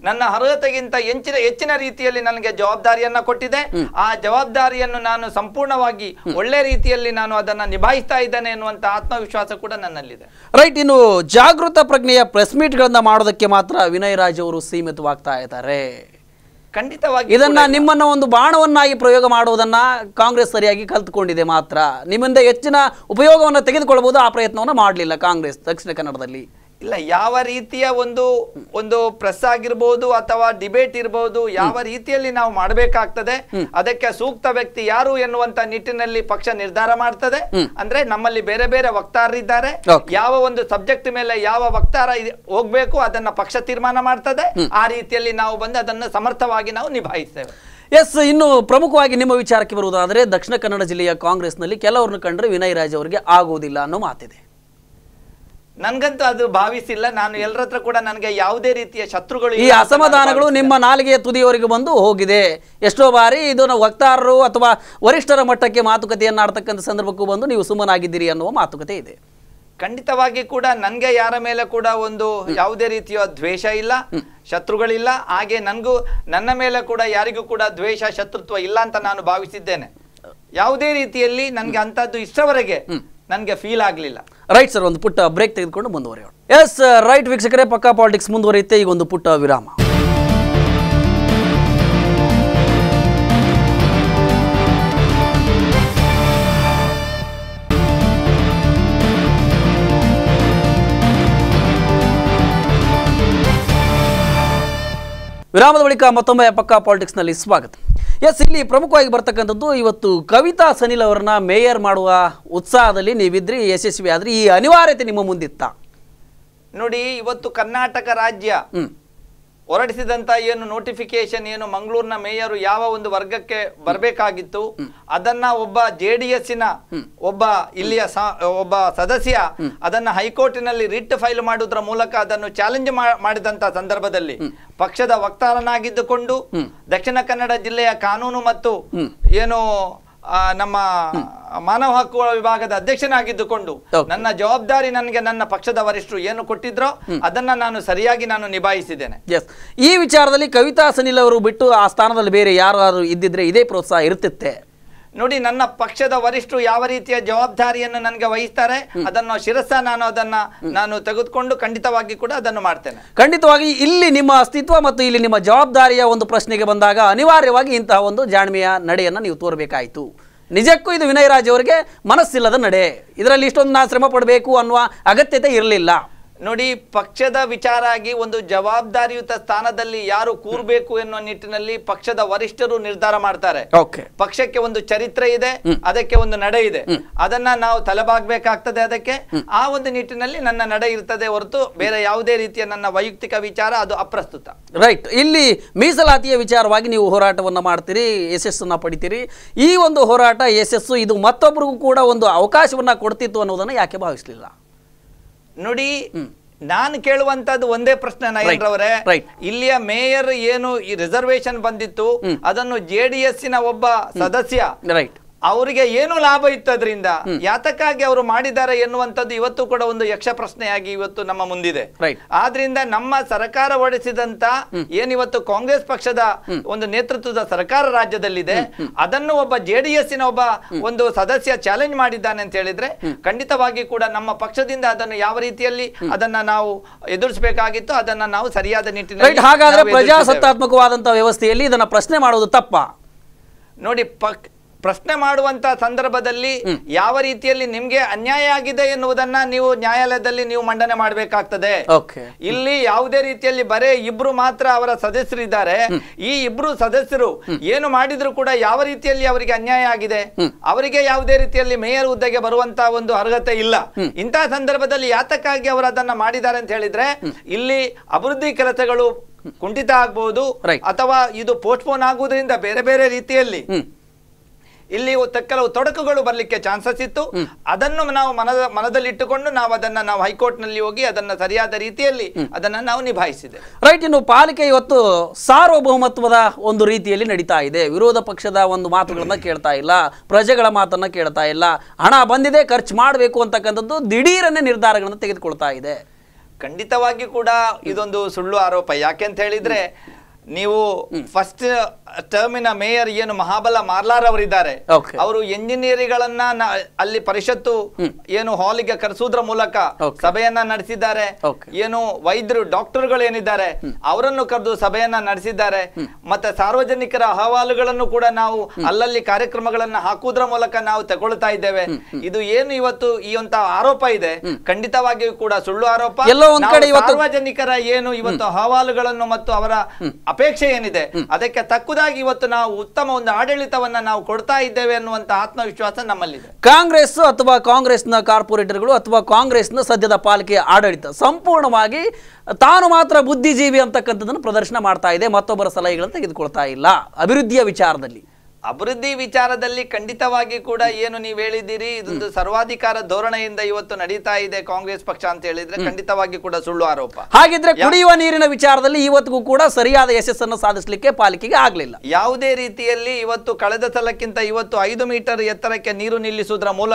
ನನ್ನ ಅರ್ಹತೆಗಿಂತ ಹೆಚ್ಚಿನ ಹೆಚ್ಚಿನ ರೀತಿಯಲ್ಲಿ ನನಗೆ ಜವಾಬ್ದಾರಿಯನ್ನ ಕೊಟ್ಟಿದೆ ಆ ಜವಾಬ್ದಾರಿಯನ್ನು ನಾನು ಸಂಪೂರ್ಣವಾಗಿ ಒಳ್ಳೆ ರೀತಿಯಲ್ಲಿ ನಾನು ಅದನ್ನ ನಿಭಾಯಿಸ್ತಾ ಇದ್ದೇನೆ ಎನ್ನುವಂತ ಆತ್ಮವಿಶ್ವಾಸ ಕೂಡ ನನ್ನಲ್ಲಿದೆ ರೈಟ್ ಇನ್ನು ಜಾಗೃತ ಪ್ರಜ್ಞೆಯ ಪ್ರೆಸ್ ಮೀಟ್ಗಳನ್ನ ಮಾಡೋದಕ್ಕೆ ಮಾತ್ರ ವಿನಯ್ ರಾಜ್ ಅವರು ಸೀಮಿತವಾಗ್ತಾ ಇದ್ದಾರೆ ಖಂಡಿತವಾಗಿ ಇದನ್ನ ನಿಮ್ಮನ್ನ ಒಂದು ಬಾಣವನ್ನಾಗಿ ಪ್ರಯೋಗ ಮಾಡುವುದನ್ನ ಕಾಂಗ್ರೆಸ್ ಸರಿಯಾಗಿ ಕಲ್ತ್ಕೊಂಡಿದೆ ಮಾತ್ರ ನಿಮ್ಮಿಂದ ಹೆಚ್ಚಿನ ಉಪಯೋಗವನ್ನು ತೆಗೆದುಕೊಳ್ಳಬಹುದು ಆ ಪ್ರಯತ್ನವನ್ನು ಮಾಡಲಿಲ್ಲ ಕಾಂಗ್ರೆಸ್ ದಕ್ಷಿಣ ಕನ್ನಡದಲ್ಲಿ ಇಲ್ಲ ಯಾವ ರೀತಿಯ ಒಂದು ಒಂದು ಪ್ರೆಸ್ ಆಗಿರ್ಬೋದು ಅಥವಾ ಡಿಬೇಟ್ ಇರಬಹುದು ಯಾವ ರೀತಿಯಲ್ಲಿ ನಾವು ಮಾಡಬೇಕಾಗ್ತದೆ ಅದಕ್ಕೆ ಸೂಕ್ತ ವ್ಯಕ್ತಿ ಯಾರು ಎನ್ನುವಂತ ನಿಟ್ಟಿನಲ್ಲಿ ಪಕ್ಷ ನಿರ್ಧಾರ ಮಾಡ್ತದೆ ಅಂದ್ರೆ ನಮ್ಮಲ್ಲಿ ಬೇರೆ ಬೇರೆ ವಕ್ತಾರರಿದ್ದಾರೆ ಯಾವ ಒಂದು ಸಬ್ಜೆಕ್ಟ್ ಮೇಲೆ ಯಾವ ವಕ್ತಾರ ಹೋಗ್ಬೇಕು ಅದನ್ನ ಪಕ್ಷ ತೀರ್ಮಾನ ಮಾಡ್ತದೆ ಆ ರೀತಿಯಲ್ಲಿ ನಾವು ಬಂದು ಅದನ್ನ ಸಮರ್ಥವಾಗಿ ನಾವು ನಿಭಾಯಿಸ್ತೇವೆ ಎಸ್ ಇನ್ನು ಪ್ರಮುಖವಾಗಿ ನಿಮ್ಮ ವಿಚಾರಕ್ಕೆ ಬರುವುದಾದರೆ ದಕ್ಷಿಣ ಕನ್ನಡ ಜಿಲ್ಲೆಯ ಕಾಂಗ್ರೆಸ್ನಲ್ಲಿ ಕೆಲವರನ್ನು ಕಂಡ್ರೆ ವಿನಯ್ ರಾಜ್ ಅವರಿಗೆ ಆಗುವುದಿಲ್ಲ ಅನ್ನೋ ಮಾತಿದೆ ನನ್ಗಂತೂ ಅದು ಭಾವಿಸಿಲ್ಲ ನಾನು ಎಲ್ಲರತ್ರ ಕೂಡ ನನಗೆ ಯಾವುದೇ ರೀತಿಯ ಶತ್ರುಗಳು ಈ ಅಸಮಾಧಾನಗಳು ನಿಮ್ಮ ನಾಲಿಗೆಯ ತುದಿಯವರೆಗೆ ಬಂದು ಹೋಗಿದೆ ಎಷ್ಟೋ ಬಾರಿ ಇದನ್ನು ವಕ್ತಾರರು ಅಥವಾ ವರಿಷ್ಠರ ಮಟ್ಟಕ್ಕೆ ಮಾತುಕತೆಯನ್ನು ಆಡ್ತಕ್ಕಂಥ ಸಂದರ್ಭಕ್ಕೂ ಬಂದು ನೀವು ಸುಮ್ಮನಾಗಿದ್ದೀರಿ ಅನ್ನುವ ಮಾತುಕತೆ ಇದೆ ಖಂಡಿತವಾಗಿ ಕೂಡ ನನಗೆ ಯಾರ ಮೇಲೆ ಕೂಡ ಒಂದು ಯಾವುದೇ ರೀತಿಯ ದ್ವೇಷ ಇಲ್ಲ ಶತ್ರುಗಳಿಲ್ಲ ಹಾಗೆ ನನಗೂ ನನ್ನ ಮೇಲೆ ಕೂಡ ಯಾರಿಗೂ ಕೂಡ ದ್ವೇಷ ಶತ್ರುತ್ವ ಇಲ್ಲ ಅಂತ ನಾನು ಭಾವಿಸಿದ್ದೇನೆ ಯಾವುದೇ ರೀತಿಯಲ್ಲಿ ನನಗೆ ಅಂತದ್ದು ಇಷ್ಟವರೆಗೆ ನನಗೆ ಫೀಲ್ ಆಗಲಿಲ್ಲ ರೈಟ್ ಸರ್ ಒಂದು ಪುಟ್ಟ ಬ್ರೇಕ್ ತೆಗೆದುಕೊಂಡು ಮುಂದುವರಿಯೋಣ ಎಸ್ ರೈಟ್ ವೀಕ್ಷಕರೇ ಪಕ್ಕಾ ಪಾಲಿಟಿಕ್ಸ್ ಮುಂದುವರಿಯುತ್ತೆ ಈಗ ಒಂದು ಪುಟ್ಟ ವಿರಾಮ ವಿರಾಮದ ಬಳಿಕ ಮತ್ತೊಮ್ಮೆ ಪಕ್ಕ ಪಾಲಿಟಿಕ್ಸ್ನಲ್ಲಿ ಸ್ವಾಗತ ಎಸ್ ಇಲ್ಲಿ ಪ್ರಮುಖವಾಗಿ ಬರ್ತಕ್ಕಂಥದ್ದು ಇವತ್ತು ಕವಿತಾ ಸನಿಲ್ ಅವರನ್ನ ಮೇಯರ್ ಮಾಡುವ ಉತ್ಸಾಹದಲ್ಲಿ ನೀವಿದ್ರಿ ಯಶಸ್ವಿ ಆದರೆ ಈ ಅನಿವಾರ್ಯತೆ ನಿಮ್ಮ ಮುಂದಿತ್ತ ನೋಡಿ ಇವತ್ತು ಕರ್ನಾಟಕ ರಾಜ್ಯ ಹೊರಡಿಸಿದಂತ ಏನು ನೋಟಿಫಿಕೇಶನ್ ಏನು ಮಂಗಳೂರಿನ ಮೇಯರ್ ಯಾವ ಒಂದು ವರ್ಗಕ್ಕೆ ಬರಬೇಕಾಗಿತ್ತು ಅದನ್ನ ಒಬ್ಬ ಜೆ ಡಿ ಎಸ್ಸಿನ ಒಬ್ಬ ಇಲ್ಲಿಯ ಒಬ್ಬ ಸದಸ್ಯ ಅದನ್ನ ಹೈಕೋರ್ಟಿನಲ್ಲಿ ರಿಟ್ ಫೈಲ್ ಮಾಡುವುದರ ಮೂಲಕ ಅದನ್ನು ಚಾಲೆಂಜ್ ಮಾಡಿದಂತ ಸಂದರ್ಭದಲ್ಲಿ ಪಕ್ಷದ ವಕ್ತಾರನಾಗಿದ್ದುಕೊಂಡು ದಕ್ಷಿಣ ಕನ್ನಡ ಜಿಲ್ಲೆಯ ಕಾನೂನು ಮತ್ತು ಏನು ನಮ್ಮ ಮಾನವ ಹಕ್ಕುಗಳ ವಿಭಾಗದ ಅಧ್ಯಕ್ಷನಾಗಿದ್ದುಕೊಂಡು ನನ್ನ ಜವಾಬ್ದಾರಿ ನನಗೆ ನನ್ನ ಪಕ್ಷದ ವರಿಷ್ಠರು ಏನು ಕೊಟ್ಟಿದ್ರೋ ಅದನ್ನ ನಾನು ಸರಿಯಾಗಿ ನಾನು ನಿಭಾಯಿಸಿದ್ದೇನೆ ಎಸ್ ಈ ವಿಚಾರದಲ್ಲಿ ಕವಿತಾ ಸನಿಲ್ ಅವರು ಬಿಟ್ಟು ಆ ಸ್ಥಾನದಲ್ಲಿ ಬೇರೆ ಯಾರು ಇದ್ದಿದ್ರೆ ಇದೇ ಪ್ರೋತ್ಸಾಹ ಇರ್ತಿತ್ತೆ ನೋಡಿ ನನ್ನ ಪಕ್ಷದ ವರಿಷ್ಠರು ಯಾವ ರೀತಿಯ ಜವಾಬ್ದಾರಿಯನ್ನು ನನಗೆ ವಹಿಸ್ತಾರೆ ಅದನ್ನು ಶಿರಸ್ಸ ನಾನು ಅದನ್ನ ನಾನು ತೆಗೆದುಕೊಂಡು ಖಂಡಿತವಾಗಿ ಕೂಡ ಅದನ್ನು ಮಾಡ್ತೇನೆ ಖಂಡಿತವಾಗಿ ಇಲ್ಲಿ ನಿಮ್ಮ ಅಸ್ತಿತ್ವ ಮತ್ತು ಇಲ್ಲಿ ನಿಮ್ಮ ಜವಾಬ್ದಾರಿಯ ಒಂದು ಪ್ರಶ್ನೆಗೆ ಬಂದಾಗ ಅನಿವಾರ್ಯವಾಗಿ ಇಂತಹ ಒಂದು ಜಾಣ್ಮೆಯ ನಡೆಯನ್ನು ನೀವು ತೋರಬೇಕಾಯಿತು ನಿಜಕ್ಕೂ ಇದು ರಾಜ್ ಅವರಿಗೆ ಮನಸ್ಸಿಲ್ಲದ ನಡೆ ಇದರಲ್ಲಿ ಇಷ್ಟೊಂದು ನಾ ಶ್ರಮ ಪಡಬೇಕು ಅನ್ನುವ ಅಗತ್ಯತೆ ಇರಲಿಲ್ಲ ನೋಡಿ ಪಕ್ಷದ ವಿಚಾರ ಆಗಿ ಒಂದು ಜವಾಬ್ದಾರಿಯುತ ಸ್ಥಾನದಲ್ಲಿ ಯಾರು ಕೂರ್ಬೇಕು ಎನ್ನುವ ನಿಟ್ಟಿನಲ್ಲಿ ಪಕ್ಷದ ವರಿಷ್ಠರು ನಿರ್ಧಾರ ಮಾಡ್ತಾರೆ ಪಕ್ಷಕ್ಕೆ ಒಂದು ಚರಿತ್ರೆ ಇದೆ ಅದಕ್ಕೆ ಒಂದು ನಡೆ ಇದೆ ಅದನ್ನ ನಾವು ತಲೆಬಾಗ್ಬೇಕಾಗ್ತದೆ ಅದಕ್ಕೆ ಆ ಒಂದು ನಿಟ್ಟಿನಲ್ಲಿ ನನ್ನ ನಡೆ ಇರ್ತದೆ ಹೊರತು ಬೇರೆ ಯಾವುದೇ ರೀತಿಯ ನನ್ನ ವೈಯಕ್ತಿಕ ವಿಚಾರ ಅದು ಅಪ್ರಸ್ತುತ ರೈಟ್ ಇಲ್ಲಿ ಮೀಸಲಾತಿಯ ವಿಚಾರವಾಗಿ ನೀವು ಹೋರಾಟವನ್ನು ಮಾಡ್ತೀರಿ ಯಶಸ್ಸನ್ನ ಪಡಿತೀರಿ ಈ ಒಂದು ಹೋರಾಟ ಯಶಸ್ಸು ಇದು ಮತ್ತೊಬ್ಬರಿಗೂ ಕೂಡ ಒಂದು ಅವಕಾಶವನ್ನ ಕೊಡ್ತಿತ್ತು ಅನ್ನೋದನ್ನ ಯಾಕೆ ಭಾವಿಸಲಿಲ್ಲ ನೋಡಿ ನಾನು ಕೇಳುವಂತದ್ದು ಒಂದೇ ಪ್ರಶ್ನೆ ನಾಯೇಂದ್ರವರೇ ಇಲ್ಲಿಯ ಮೇಯರ್ ಏನು ಈ ರಿಸರ್ವೇಶನ್ ಬಂದಿತ್ತು ಅದನ್ನು ನ ಒಬ್ಬ ಸದಸ್ಯ ರೈಟ್ ಅವರಿಗೆ ಏನು ಲಾಭ ಅದರಿಂದ ಯಾತಕ್ಕಾಗಿ ಅವರು ಮಾಡಿದ್ದಾರೆ ಎನ್ನುವಂಥದ್ದು ಇವತ್ತು ಕೂಡ ಒಂದು ಯಕ್ಷ ಪ್ರಶ್ನೆಯಾಗಿ ಇವತ್ತು ನಮ್ಮ ಮುಂದಿದೆ ಆದ್ರಿಂದ ನಮ್ಮ ಸರ್ಕಾರ ಹೊಡೆಸಿದಂತ ಏನಿವತ್ತು ಕಾಂಗ್ರೆಸ್ ಪಕ್ಷದ ಒಂದು ನೇತೃತ್ವದ ಸರ್ಕಾರ ರಾಜ್ಯದಲ್ಲಿದೆ ಅದನ್ನು ಒಬ್ಬ ಜೆಡಿಎಸ್ನ ಒಬ್ಬ ಒಂದು ಸದಸ್ಯ ಚಾಲೆಂಜ್ ಮಾಡಿದ್ದಾನೆ ಅಂತ ಹೇಳಿದ್ರೆ ಖಂಡಿತವಾಗಿ ಕೂಡ ನಮ್ಮ ಪಕ್ಷದಿಂದ ಅದನ್ನು ಯಾವ ರೀತಿಯಲ್ಲಿ ಅದನ್ನ ನಾವು ಎದುರಿಸಬೇಕಾಗಿತ್ತು ಅದನ್ನ ನಾವು ಸರಿಯಾದ ನಿಟ್ಟಿನಲ್ಲಿ ಹಾಗಾದ್ರೆ ಪ್ರಜಾಸತ್ತಾತ್ಮಕವಾದಂತಹ ವ್ಯವಸ್ಥೆಯಲ್ಲಿ ಇದನ್ನ ಪ್ರಶ್ನೆ ಮಾಡೋದು ತಪ್ಪ ನೋಡಿ ಪಕ್ ಪ್ರಶ್ನೆ ಮಾಡುವಂತ ಸಂದರ್ಭದಲ್ಲಿ ಯಾವ ರೀತಿಯಲ್ಲಿ ನಿಮ್ಗೆ ಅನ್ಯಾಯ ಆಗಿದೆ ಎನ್ನುವುದನ್ನ ನೀವು ನ್ಯಾಯಾಲಯದಲ್ಲಿ ನೀವು ಮಂಡನೆ ಮಾಡಬೇಕಾಗ್ತದೆ ಇಲ್ಲಿ ಯಾವುದೇ ರೀತಿಯಲ್ಲಿ ಬರೇ ಇಬ್ರು ಮಾತ್ರ ಅವರ ಸದಸ್ಯರು ಇದ್ದಾರೆ ಈ ಇಬ್ರು ಸದಸ್ಯರು ಏನು ಮಾಡಿದ್ರು ಕೂಡ ಯಾವ ರೀತಿಯಲ್ಲಿ ಅವರಿಗೆ ಅನ್ಯಾಯ ಆಗಿದೆ ಅವರಿಗೆ ಯಾವುದೇ ರೀತಿಯಲ್ಲಿ ಮೇಯರ್ ಹುದ್ದೆಗೆ ಬರುವಂತ ಒಂದು ಅರ್ಹತೆ ಇಲ್ಲ ಇಂತಹ ಸಂದರ್ಭದಲ್ಲಿ ಯಾತಕ್ಕಾಗಿ ಅವರು ಅದನ್ನ ಮಾಡಿದ್ದಾರೆ ಅಂತ ಹೇಳಿದ್ರೆ ಇಲ್ಲಿ ಅಭಿವೃದ್ಧಿ ಕೆಲಸಗಳು ಕುಂಠಿತ ಆಗಬಹುದು ಅಥವಾ ಇದು ಪೋಸ್ಟ್ಪೋನ್ ಆಗುವುದರಿಂದ ಬೇರೆ ಬೇರೆ ರೀತಿಯಲ್ಲಿ ಇಲ್ಲಿ ಕೆಲವು ತೊಡಕುಗಳು ಬರಲಿಕ್ಕೆ ಚಾನ್ಸಸ್ ಇತ್ತು ಅದನ್ನು ನಾವು ಮನದ ಮನದಲ್ಲಿಟ್ಟುಕೊಂಡು ನಾವು ಅದನ್ನ ನಾವು ಹೈಕೋರ್ಟ್ ನಲ್ಲಿ ಹೋಗಿ ಅದನ್ನ ಸರಿಯಾದ ರೀತಿಯಲ್ಲಿ ಅದನ್ನ ನಾವು ನಿಭಾಯಿಸಿದೆ ರೈಟ್ ಇನ್ನು ಪಾಲಿಕೆ ಇವತ್ತು ಸಾರ್ವಭೌಮತ್ವದ ಒಂದು ರೀತಿಯಲ್ಲಿ ನಡೀತಾ ಇದೆ ವಿರೋಧ ಪಕ್ಷದ ಒಂದು ಮಾತುಗಳನ್ನ ಕೇಳ್ತಾ ಇಲ್ಲ ಪ್ರಜೆಗಳ ಮಾತನ್ನ ಕೇಳ್ತಾ ಇಲ್ಲ ಹಣ ಬಂದಿದೆ ಖರ್ಚು ಮಾಡಬೇಕು ಅಂತಕ್ಕಂಥದ್ದು ದಿಢೀರನ್ನೇ ನಿರ್ಧಾರಗಳನ್ನು ತೆಗೆದುಕೊಳ್ತಾ ಇದೆ ಖಂಡಿತವಾಗಿ ಕೂಡ ಇದೊಂದು ಸುಳ್ಳು ಆರೋಪ ಯಾಕೆ ಅಂತ ಹೇಳಿದ್ರೆ ನೀವು ಫಸ್ಟ್ ಟರ್ಮಿನ ಮೇಯರ್ ಏನು ಮಹಾಬಲ ಮಾರ್ಲಾರ್ ಅವರಿದ್ದಾರೆ ಅವರು ಎಂಜಿನಿಯರಿಗಳನ್ನ ಅಲ್ಲಿ ಪರಿಷತ್ತು ಏನು ಹಾಲಿಗೆ ಕರೆಸುವುದರ ಮೂಲಕ ಸಭೆಯನ್ನ ನಡೆಸಿದ್ದಾರೆ ಏನು ವೈದ್ಯರು ಡಾಕ್ಟರ್ಗಳು ಏನಿದ್ದಾರೆ ಅವರನ್ನು ಕರೆದು ಸಭೆಯನ್ನ ನಡೆಸಿದ್ದಾರೆ ಮತ್ತೆ ಸಾರ್ವಜನಿಕರ ಅಹವಾಲುಗಳನ್ನು ಕೂಡ ನಾವು ಅಲ್ಲಲ್ಲಿ ಕಾರ್ಯಕ್ರಮಗಳನ್ನ ಹಾಕುವುದರ ಮೂಲಕ ನಾವು ತಗೊಳ್ತಾ ಇದ್ದೇವೆ ಇದು ಏನು ಇವತ್ತು ಈ ಅಂತ ಆರೋಪ ಇದೆ ಖಂಡಿತವಾಗಿಯೂ ಕೂಡ ಸುಳ್ಳು ಆರೋಪ ಸಾರ್ವಜನಿಕರ ಏನು ಇವತ್ತು ಅಹವಾಲುಗಳನ್ನು ಮತ್ತು ಅವರ ಅಪೇಕ್ಷೆ ಏನಿದೆ ಅದಕ್ಕೆ ತಕ್ಕ ಎಂಬುದಾಗಿ ಇವತ್ತು ನಾವು ಉತ್ತಮ ಒಂದು ಆಡಳಿತವನ್ನ ನಾವು ಕೊಡ್ತಾ ಇದ್ದೇವೆ ಅನ್ನುವಂಥ ಆತ್ಮವಿಶ್ವಾಸ ನಮ್ಮಲ್ಲಿ ಕಾಂಗ್ರೆಸ್ ಅಥವಾ ಕಾಂಗ್ರೆಸ್ನ ಕಾರ್ಪೊರೇಟರ್ಗಳು ಅಥವಾ ಕಾಂಗ್ರೆಸ್ನ ಸದ್ಯದ ಪಾಲಿಕೆಯ ಆಡಳಿತ ಸಂಪೂರ್ಣವಾಗಿ ತಾನು ಮಾತ್ರ ಬುದ್ಧಿಜೀವಿ ಅಂತಕ್ಕಂಥದ್ದನ್ನು ಪ್ರದರ್ಶನ ಮಾಡ್ತಾ ಇದೆ ಮತ್ತೊಬ್ಬರ ಸಲಹೆಗಳನ್ನು ತೆಗೆದುಕೊಳ್ತಾ ಇಲ್ಲ ಅಭಿವೃದ್ಧಿಯ ವಿಚಾರದಲ್ಲಿ ಅಭಿವೃದ್ಧಿ ವಿಚಾರದಲ್ಲಿ ಖಂಡಿತವಾಗಿ ಕೂಡ ಏನು ನೀವು ಹೇಳಿದ್ದೀರಿ ಇದೊಂದು ಸರ್ವಾಧಿಕಾರ ಧೋರಣೆಯಿಂದ ಇವತ್ತು ನಡೀತಾ ಇದೆ ಕಾಂಗ್ರೆಸ್ ಪಕ್ಷ ಅಂತ ಹೇಳಿದ್ರೆ ಖಂಡಿತವಾಗಿ ಕೂಡ ಸುಳ್ಳು ಆರೋಪ ಹಾಗಿದ್ರೆ ಕುಡಿಯುವ ನೀರಿನ ವಿಚಾರದಲ್ಲಿ ಇವತ್ತಿಗೂ ಕೂಡ ಸರಿಯಾದ ಯಶಸ್ಸನ್ನು ಸಾಧಿಸಲಿಕ್ಕೆ ಪಾಲಿಕೆಗೆ ಆಗಲಿಲ್ಲ ಯಾವುದೇ ರೀತಿಯಲ್ಲಿ ಇವತ್ತು ಕಳೆದ ಸಲಕ್ಕಿಂತ ಇವತ್ತು ಐದು ಮೀಟರ್ ಎತ್ತರಕ್ಕೆ ನೀರು ನಿಲ್ಲಿಸುವುದರ ಮೂಲಕ